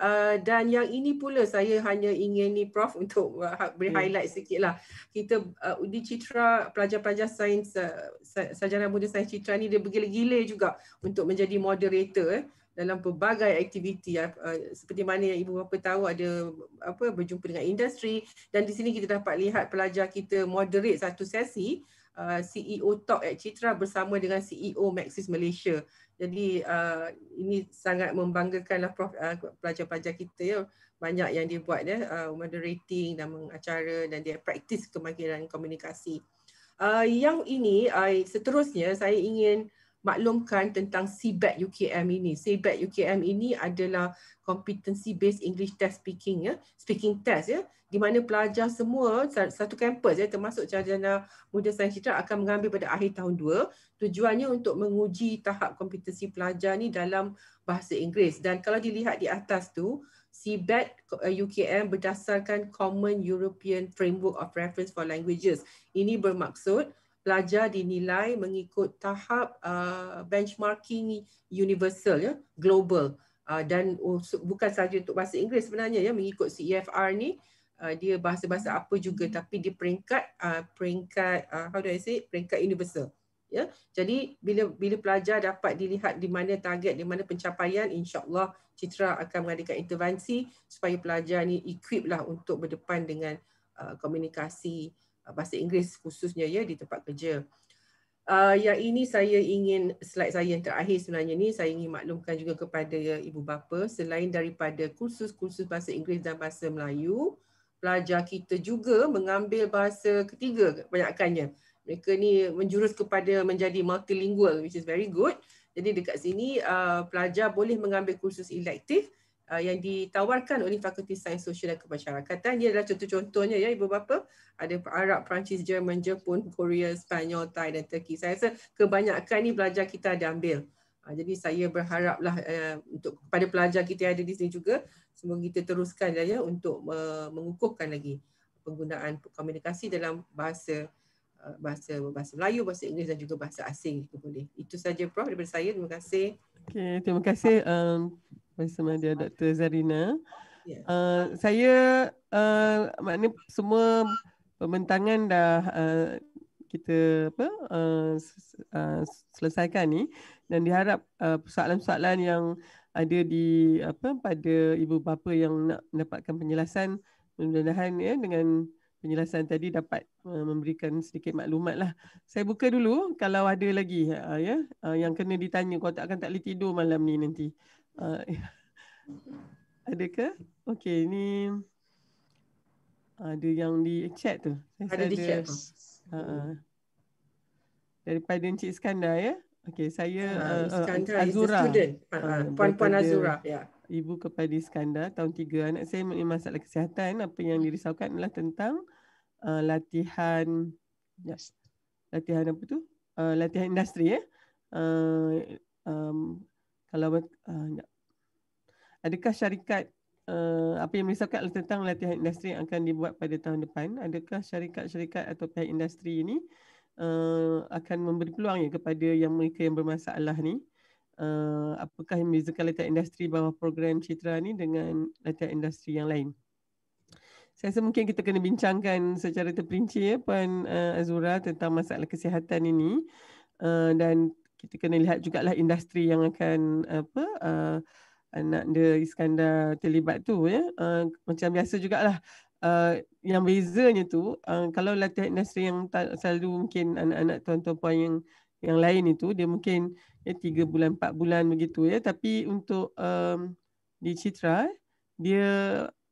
Uh, dan yang ini pula saya hanya ingin ni Prof untuk uh, beri hmm. highlight yeah. sikit lah. Kita uh, ah, di Citra, pelajar-pelajar sains, uh, sarjana muda sains Citra ni dia bergila-gila juga untuk menjadi moderator. Eh dalam pelbagai aktiviti ya, uh, seperti mana yang ibu bapa tahu ada apa berjumpa dengan industri dan di sini kita dapat lihat pelajar kita moderate satu sesi uh, CEO talk at Citra bersama dengan CEO Maxis Malaysia. Jadi uh, ini sangat membanggakanlah uh, pelajar-pelajar kita ya banyak yang dia buat ya uh, moderating dan mengacara dan dia praktis kemahiran komunikasi. Uh, yang ini uh, seterusnya saya ingin maklumkan tentang CBAT UKM ini. CBAT UKM ini adalah competency based English test speaking ya, speaking test ya, di mana pelajar semua satu kampus ya termasuk Jajana Muda Sains Citra akan mengambil pada akhir tahun 2. Tujuannya untuk menguji tahap kompetensi pelajar ni dalam bahasa Inggeris. Dan kalau dilihat di atas tu, CBAT eh, UKM berdasarkan Common European Framework of Reference for Languages. Ini bermaksud pelajar dinilai mengikut tahap uh, benchmarking universal ya global uh, dan uh, bukan saja untuk bahasa Inggeris sebenarnya ya mengikut CEFR ni uh, dia bahasa-bahasa apa juga tapi dia peringkat uh, peringkat uh, how do i say it? peringkat universal ya jadi bila bila pelajar dapat dilihat di mana target di mana pencapaian insyaallah citra akan mengadakan intervensi supaya pelajar ni equip lah untuk berdepan dengan uh, komunikasi Ah, bahasa Inggeris khususnya ya di tempat kerja. Uh, yang ini saya ingin slide saya yang terakhir sebenarnya ni saya ingin maklumkan juga kepada ibu bapa selain daripada kursus-kursus bahasa Inggeris dan bahasa Melayu, pelajar kita juga mengambil bahasa ketiga kebanyakannya. Mereka ni menjurus kepada menjadi multilingual which is very good. Jadi dekat sini uh, pelajar boleh mengambil kursus elective uh, yang ditawarkan oleh Fakulti Sains Sosial dan Kemasyarakatan. Ini adalah contoh-contohnya ya ibu bapa. Ada Arab, Perancis, Jerman, Jepun, Korea, Spanyol, Thai dan Turki. Saya rasa kebanyakan ni belajar kita ada ambil. Uh, jadi saya berharaplah uh, untuk pada pelajar kita yang ada di sini juga semoga kita teruskan ya, ya untuk uh, mengukuhkan lagi penggunaan komunikasi dalam bahasa ah, bahasa bahasa Melayu, bahasa Inggeris dan juga bahasa asing itu boleh. Itu saja Prof daripada saya. Terima kasih. Okay, terima kasih. Um bersama dia Dr. Zarina. Uh, saya uh, eh, makna semua pembentangan dah uh, kita apa uh, selesaikan ni dan diharap uh, soalan-soalan yang ada di apa pada ibu bapa yang nak mendapatkan penjelasan mudah-mudahan ya dengan penjelasan tadi dapat uh, memberikan sedikit maklumat lah. Saya buka dulu kalau ada lagi uh, ya uh, yang kena ditanya kau takkan tak boleh tidur malam ni nanti. Uh, ada ke? Okay, ni ada yang di chat tu. Ada, ada di chat. Uh, uh. Daripada Encik Iskandar ya. Okay, saya ah, uh, uh, Azura. Uh, Puan-puan Azura, ya. Yeah. Ibu kepada Iskandar tahun tiga anak saya mempunyai masalah kesihatan. Apa yang dirisaukan adalah tentang uh, latihan yes. Ya, latihan apa tu? Uh, latihan industri ya. Uh, um, kalau uh, adakah syarikat uh, apa yang merisaukan tentang latihan industri yang akan dibuat pada tahun depan adakah syarikat-syarikat atau pihak industri ini uh, akan memberi peluang ya kepada yang mereka yang bermasalah ni uh, apakah yang membezakan latihan industri bawah program Citra ni dengan latihan industri yang lain saya rasa mungkin kita kena bincangkan secara terperinci ya Puan uh, Azura tentang masalah kesihatan ini uh, dan kita kena lihat juga lah industri yang akan apa uh, anak dia Iskandar terlibat tu ya uh, macam biasa jugalah uh, yang bezanya tu uh, kalau latihan industri yang selalu mungkin anak-anak tuan-tuan puan yang yang lain itu dia mungkin ya 3 bulan empat bulan begitu ya tapi untuk um, di Citra dia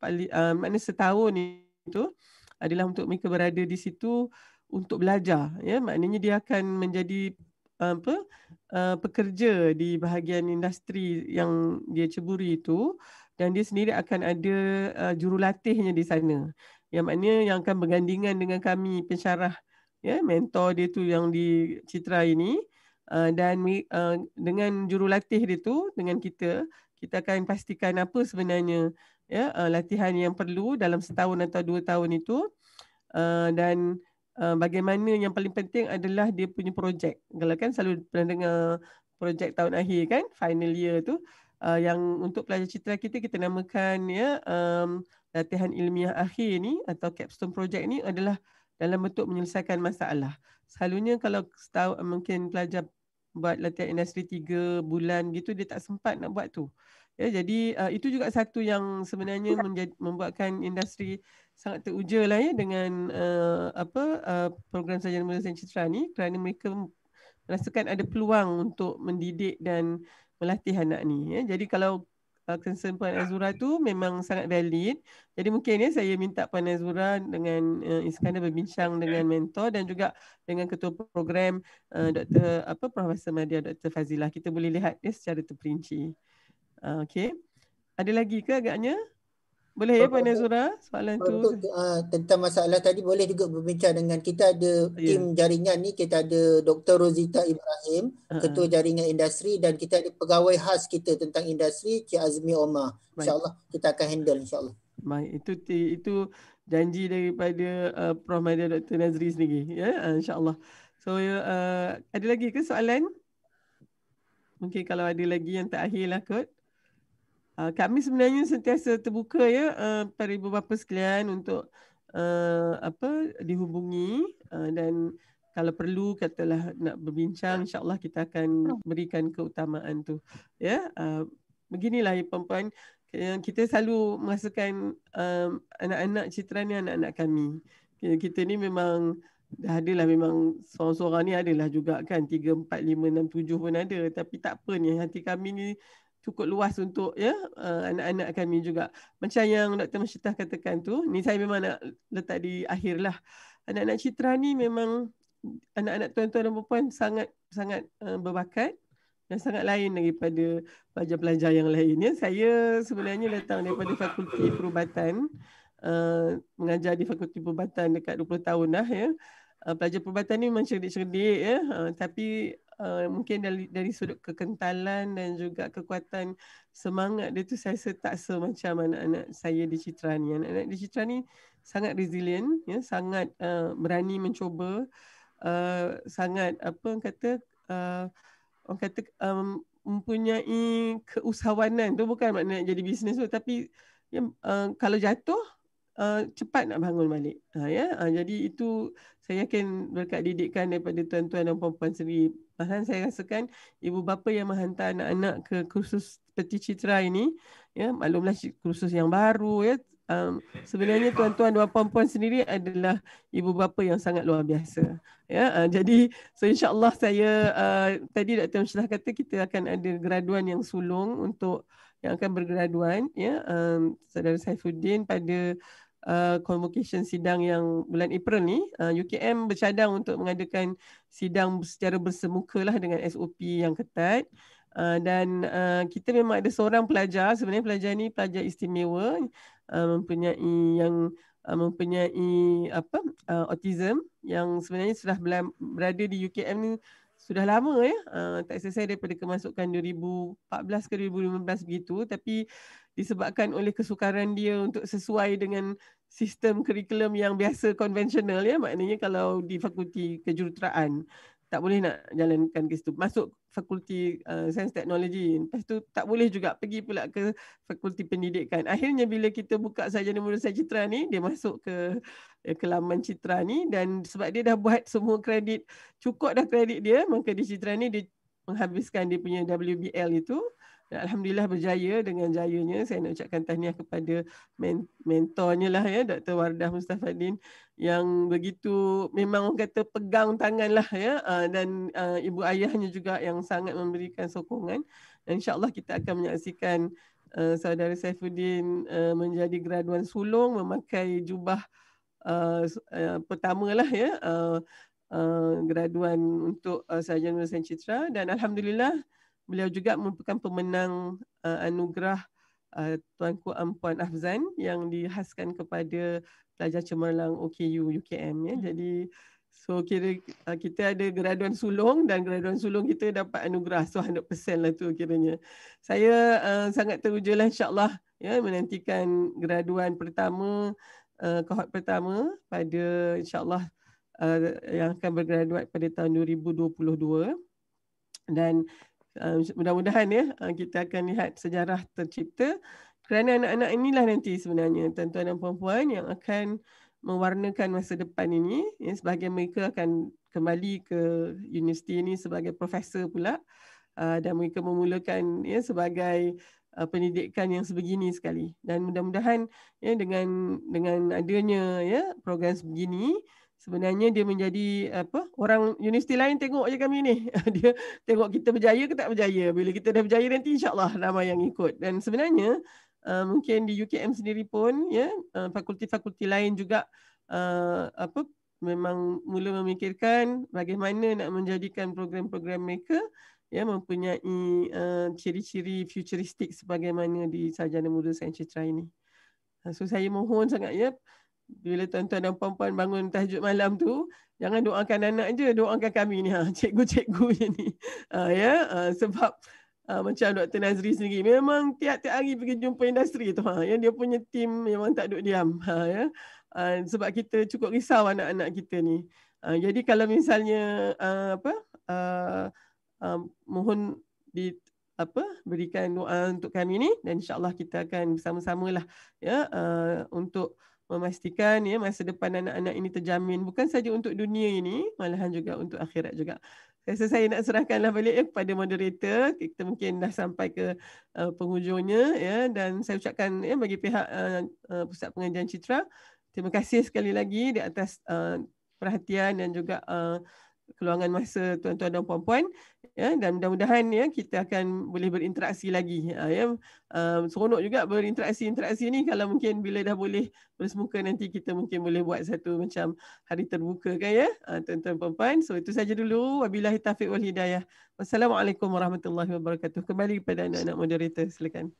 paling uh, mana setahun itu adalah untuk mereka berada di situ untuk belajar ya maknanya dia akan menjadi apa uh, pekerja di bahagian industri yang dia ceburi itu dan dia sendiri akan ada uh, jurulatihnya di sana yang maknanya yang akan bergandingan dengan kami pensyarah ya mentor dia tu yang di Citra ini uh, dan uh, dengan jurulatih dia tu dengan kita kita akan pastikan apa sebenarnya ya uh, latihan yang perlu dalam setahun atau dua tahun itu uh, dan Eh, bagaimana yang paling penting adalah dia punya projek. Kalau kan selalu pernah dengar projek tahun akhir kan, final year tu. Uh, yang untuk pelajar citra kita, kita namakan ya um, latihan ilmiah akhir ni atau capstone projek ni adalah dalam bentuk menyelesaikan masalah. Selalunya kalau setahu, mungkin pelajar buat latihan industri tiga bulan gitu, dia tak sempat nak buat tu. Ya, jadi uh, itu juga satu yang sebenarnya ya. menjadi, membuatkan industri sangat teruja lah ya dengan uh, apa uh, program sarjana Malaysia Citra ni kerana mereka merasakan ada peluang untuk mendidik dan melatih anak ni ya. Jadi kalau uh, concern Puan Azura tu memang sangat valid. Jadi mungkin ya saya minta Puan Azura dengan uh, Iskandar berbincang dengan mentor dan juga dengan ketua program uh, Dr apa Profesor Madia Dr Fazilah kita boleh lihat ya secara terperinci. Uh, ah, okay. Ada lagi ke agaknya? Boleh ya Pak Nazura soalan tu? Ah, tentang masalah tadi boleh juga berbincang dengan kita ada yeah. tim jaringan ni kita ada Dr. Rozita Ibrahim uh-huh. Ketua ah. Jaringan Industri dan kita ada pegawai khas kita tentang industri Cik Azmi Omar. InsyaAllah kita akan handle insyaAllah. Baik itu itu janji daripada uh, Prof. Mahdi Dr. Nazri sendiri. Ya yeah? uh, insyaAllah. So uh, ada lagi ke soalan? Mungkin kalau ada lagi yang terakhir lah kot. Ah, kami sebenarnya sentiasa terbuka ya uh, ah, para ibu bapa sekalian untuk uh, apa dihubungi uh, dan kalau perlu katalah nak berbincang insyaallah kita akan hmm. berikan keutamaan tu ya yeah? uh, beginilah ya perempuan yang kita selalu masukkan um, anak-anak citra ni anak-anak kami kita ni memang dah ada lah memang seorang-seorang ni adalah juga kan 3, 4, 5, 6, 7 pun ada tapi tak apa ni hati kami ni cukup luas untuk ya uh, anak-anak kami juga. Macam yang Dr. Masyidah katakan tu, ni saya memang nak letak di akhir lah. Anak-anak Citra ni memang anak-anak tuan-tuan dan puan sangat sangat uh, berbakat dan sangat lain daripada pelajar-pelajar yang lain. Ya, saya sebenarnya datang daripada fakulti perubatan uh, mengajar di fakulti perubatan dekat 20 tahun dah ya. Uh, pelajar perubatan ni memang cerdik-cerdik ya. Uh, tapi Eh, mungkin dari, dari sudut kekentalan dan juga kekuatan semangat dia tu saya rasa tak semacam anak-anak saya di Citra ni. Anak-anak di Citra ni sangat resilient, ya, sangat uh, berani mencuba, uh, sangat apa orang kata uh, orang kata um, mempunyai keusahawanan tu bukan maknanya nak jadi bisnes tu tapi ya, uh, kalau jatuh Uh, cepat nak bangun balik. Ha, ya? Uh, jadi itu saya yakin berkat didikan daripada tuan-tuan dan puan-puan sendiri. Bahkan saya rasakan ibu bapa yang menghantar anak-anak ke kursus peti citra ini, ya, maklumlah kursus yang baru ya. Um, sebenarnya tuan-tuan dan puan-puan sendiri adalah ibu bapa yang sangat luar biasa. Ya, uh, jadi so insya-Allah saya uh, tadi Dr. Syah kata kita akan ada graduan yang sulung untuk yang akan bergraduan ya um, saudara Saifuddin pada uh, convocation sidang yang bulan April ni, uh, eh, UKM bercadang untuk mengadakan sidang secara bersemuka lah dengan SOP yang ketat. Uh, dan uh, kita memang ada seorang pelajar sebenarnya pelajar ni pelajar istimewa uh, mempunyai yang uh, mempunyai apa uh, autism yang sebenarnya sudah berada di UKM ni sudah lama ya uh, tak selesai daripada kemasukan 2014 ke 2015 begitu tapi disebabkan oleh kesukaran dia untuk sesuai dengan sistem kurikulum yang biasa konvensional ya maknanya kalau di fakulti kejuruteraan tak boleh nak jalankan ke situ masuk fakulti uh, sains teknologi lepas tu tak boleh juga pergi pula ke fakulti pendidikan akhirnya bila kita buka sarjana murusan citra ni dia masuk ke eh, kelaman citra ni dan sebab dia dah buat semua kredit cukup dah kredit dia maka di citra ni dia menghabiskan dia punya WBL itu dan Alhamdulillah berjaya dengan jayanya. Saya nak ucapkan tahniah kepada men- mentornya lah ya, Dr. Wardah Mustafadin yang begitu memang orang kata pegang tangan lah ya. Ah, dan ah, ibu ayahnya juga yang sangat memberikan sokongan. Dan insyaAllah kita akan menyaksikan Uh, saudara Saifuddin uh, menjadi graduan sulung memakai jubah uh, uh, pertama lah ya uh, uh, graduan untuk uh, Sarjana Nusantara Citra dan Alhamdulillah Beliau juga merupakan pemenang uh, anugerah uh, Tuanku Ampuan Afzan yang dihaskan kepada pelajar cemerlang OKU UKM ya. Hmm. Jadi so kira uh, kita ada graduan sulung dan graduan sulung kita dapat anugerah so 100% lah tu kiranya. Saya uh, sangat teruja lah insyaAllah ya menantikan graduan pertama uh, kohort pertama pada insyaAllah uh, yang akan bergraduat pada tahun 2022 dan Ah, mudah-mudahan ya ah, kita akan lihat sejarah tercipta kerana anak-anak inilah nanti sebenarnya tuan-tuan dan puan-puan yang akan mewarnakan masa depan ini ya, sebahagian mereka akan kembali ke universiti ini sebagai profesor pula uh, dan mereka memulakan ya, sebagai uh, pendidikan yang sebegini sekali dan mudah-mudahan ya, dengan dengan adanya ya, program sebegini sebenarnya dia menjadi apa orang universiti lain tengok je kami ni dia tengok kita berjaya ke tak berjaya bila kita dah berjaya nanti insyaallah ramai yang ikut dan sebenarnya uh, mungkin di UKM sendiri pun ya yeah, uh, fakulti-fakulti lain juga uh, apa memang mula memikirkan bagaimana nak menjadikan program-program mereka ya mempunyai uh, ciri-ciri futuristik sebagaimana di sarjana muda sains citra ini. So saya mohon sangat ya bila tuan-tuan dan puan-puan bangun tahajud malam tu jangan doakan anak je doakan kami ni ha cikgu-cikgu je ni ha ya yeah? Ha, sebab uh, macam Dr. Nazri sendiri memang tiap-tiap hari pergi jumpa industri tu ha yang dia punya tim memang tak duduk diam ha ya yeah? Ha, sebab kita cukup risau anak-anak kita ni uh, jadi kalau misalnya uh, apa uh, uh, mohon di apa berikan doa untuk kami ni dan insyaallah kita akan bersama-samalah ya uh, untuk memastikan ya masa depan anak-anak ini terjamin bukan saja untuk dunia ini malahan juga untuk akhirat juga. Saya saya nak serahkanlah balik ya, kepada moderator. Kita mungkin dah sampai ke uh, penghujungnya ya dan saya ucapkan ya bagi pihak uh, uh, Pusat Pengajian Citra terima kasih sekali lagi di atas uh, perhatian dan juga uh, keluangan masa tuan-tuan dan puan-puan ya dan mudah-mudahan ya kita akan boleh berinteraksi lagi ha, ya uh, seronok juga berinteraksi-interaksi ni kalau mungkin bila dah boleh bersemuka nanti kita mungkin boleh buat satu macam hari terbuka kan ya uh, tuan-tuan puan-puan so itu saja dulu wabillahi taufik wal hidayah wassalamualaikum warahmatullahi wabarakatuh kembali kepada anak-anak moderator silakan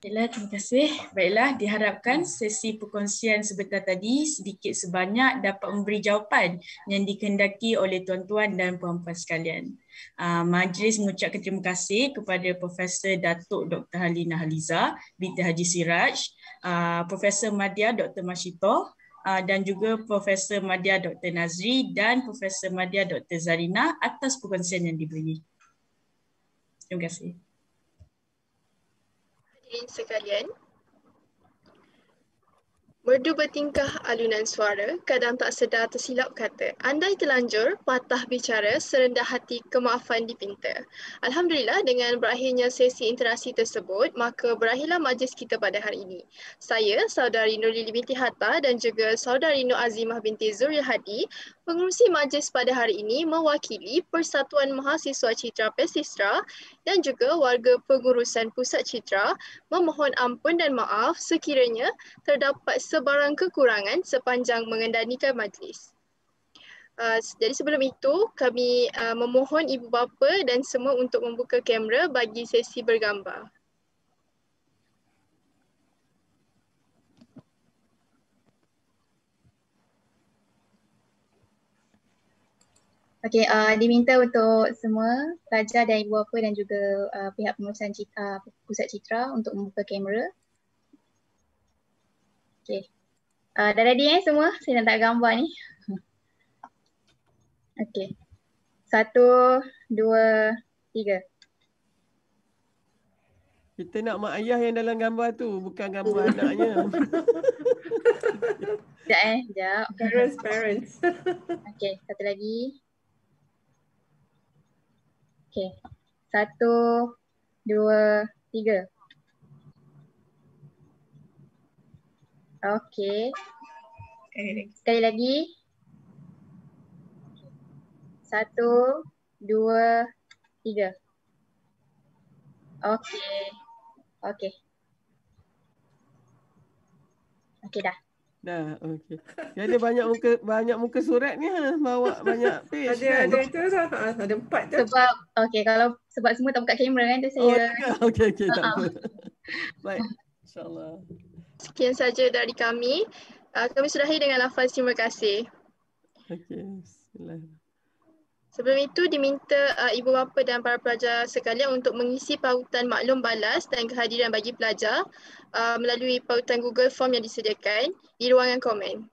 Baiklah, terima kasih. Baiklah, diharapkan sesi perkongsian sebentar tadi sedikit sebanyak dapat memberi jawapan yang dikendaki oleh tuan-tuan dan puan-puan sekalian. Ah, majlis mengucapkan terima kasih kepada Profesor Datuk Dr. Halina Haliza binti Haji Siraj, ah, Profesor Madia Dr. Mashito, ah, dan juga Profesor Madia Dr. Nazri dan Profesor Madia Dr. Zarina atas perkongsian yang diberi. Terima kasih hadirin sekalian. Merdu bertingkah alunan suara, kadang tak sedar tersilap kata. Andai telanjur patah bicara, serendah hati kemaafan dipinta. Alhamdulillah, dengan berakhirnya sesi interaksi tersebut, maka berakhirlah majlis kita pada hari ini. Saya, Saudari Nurili binti Hatta dan juga Saudari Nur Azimah binti Zuri Hadi pengurusi majlis pada hari ini mewakili Persatuan Mahasiswa Citra Pesistra dan juga warga pengurusan Pusat Citra memohon ampun dan maaf sekiranya terdapat sebarang kekurangan sepanjang mengendalikan majlis. Uh, jadi sebelum itu, kami uh, memohon ibu bapa dan semua untuk membuka kamera bagi sesi bergambar. Okay, uh, diminta untuk semua pelajar dan ibu bapa dan juga uh, pihak pengurusan citra, uh, pusat citra untuk membuka kamera. Okay. Uh, dah ready eh semua? Saya nak tak gambar ni. Okay. Satu, dua, tiga. Kita nak mak ayah yang dalam gambar tu, bukan gambar oh. anaknya. Sekejap eh, sekejap. Parents, parents. Okay, satu lagi. Okay. Satu, dua, tiga. Okay. Sekali lagi. Satu, dua, tiga. Okay. Okay. Okay dah. Dah, okey. Dia ada banyak muka banyak muka surat ni ha bawa banyak page. ada kan? ada itu lah. ha, ada, empat tu. Sebab okey kalau sebab semua tak buka kamera kan tu saya. Oh, ya. okey okey tak apa. Ha. Baik. Insyaallah. Sekian saja dari kami. Uh, kami sudahi dengan lafaz terima kasih. Okey. Bismillahirrahmanirrahim. Sebelum itu diminta uh, ibu bapa dan para pelajar sekalian untuk mengisi pautan maklum balas dan kehadiran bagi pelajar uh, melalui pautan Google Form yang disediakan di ruangan komen.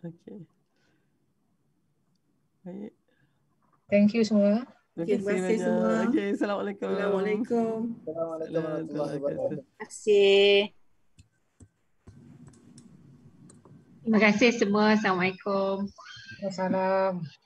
Okay. Baik. Thank you semua. Terima kasih, semua. Okay, assalamualaikum. Assalamualaikum. Assalamualaikum. Terima kasih. Terima kasih semua. Assalamualaikum. Assalamualaikum.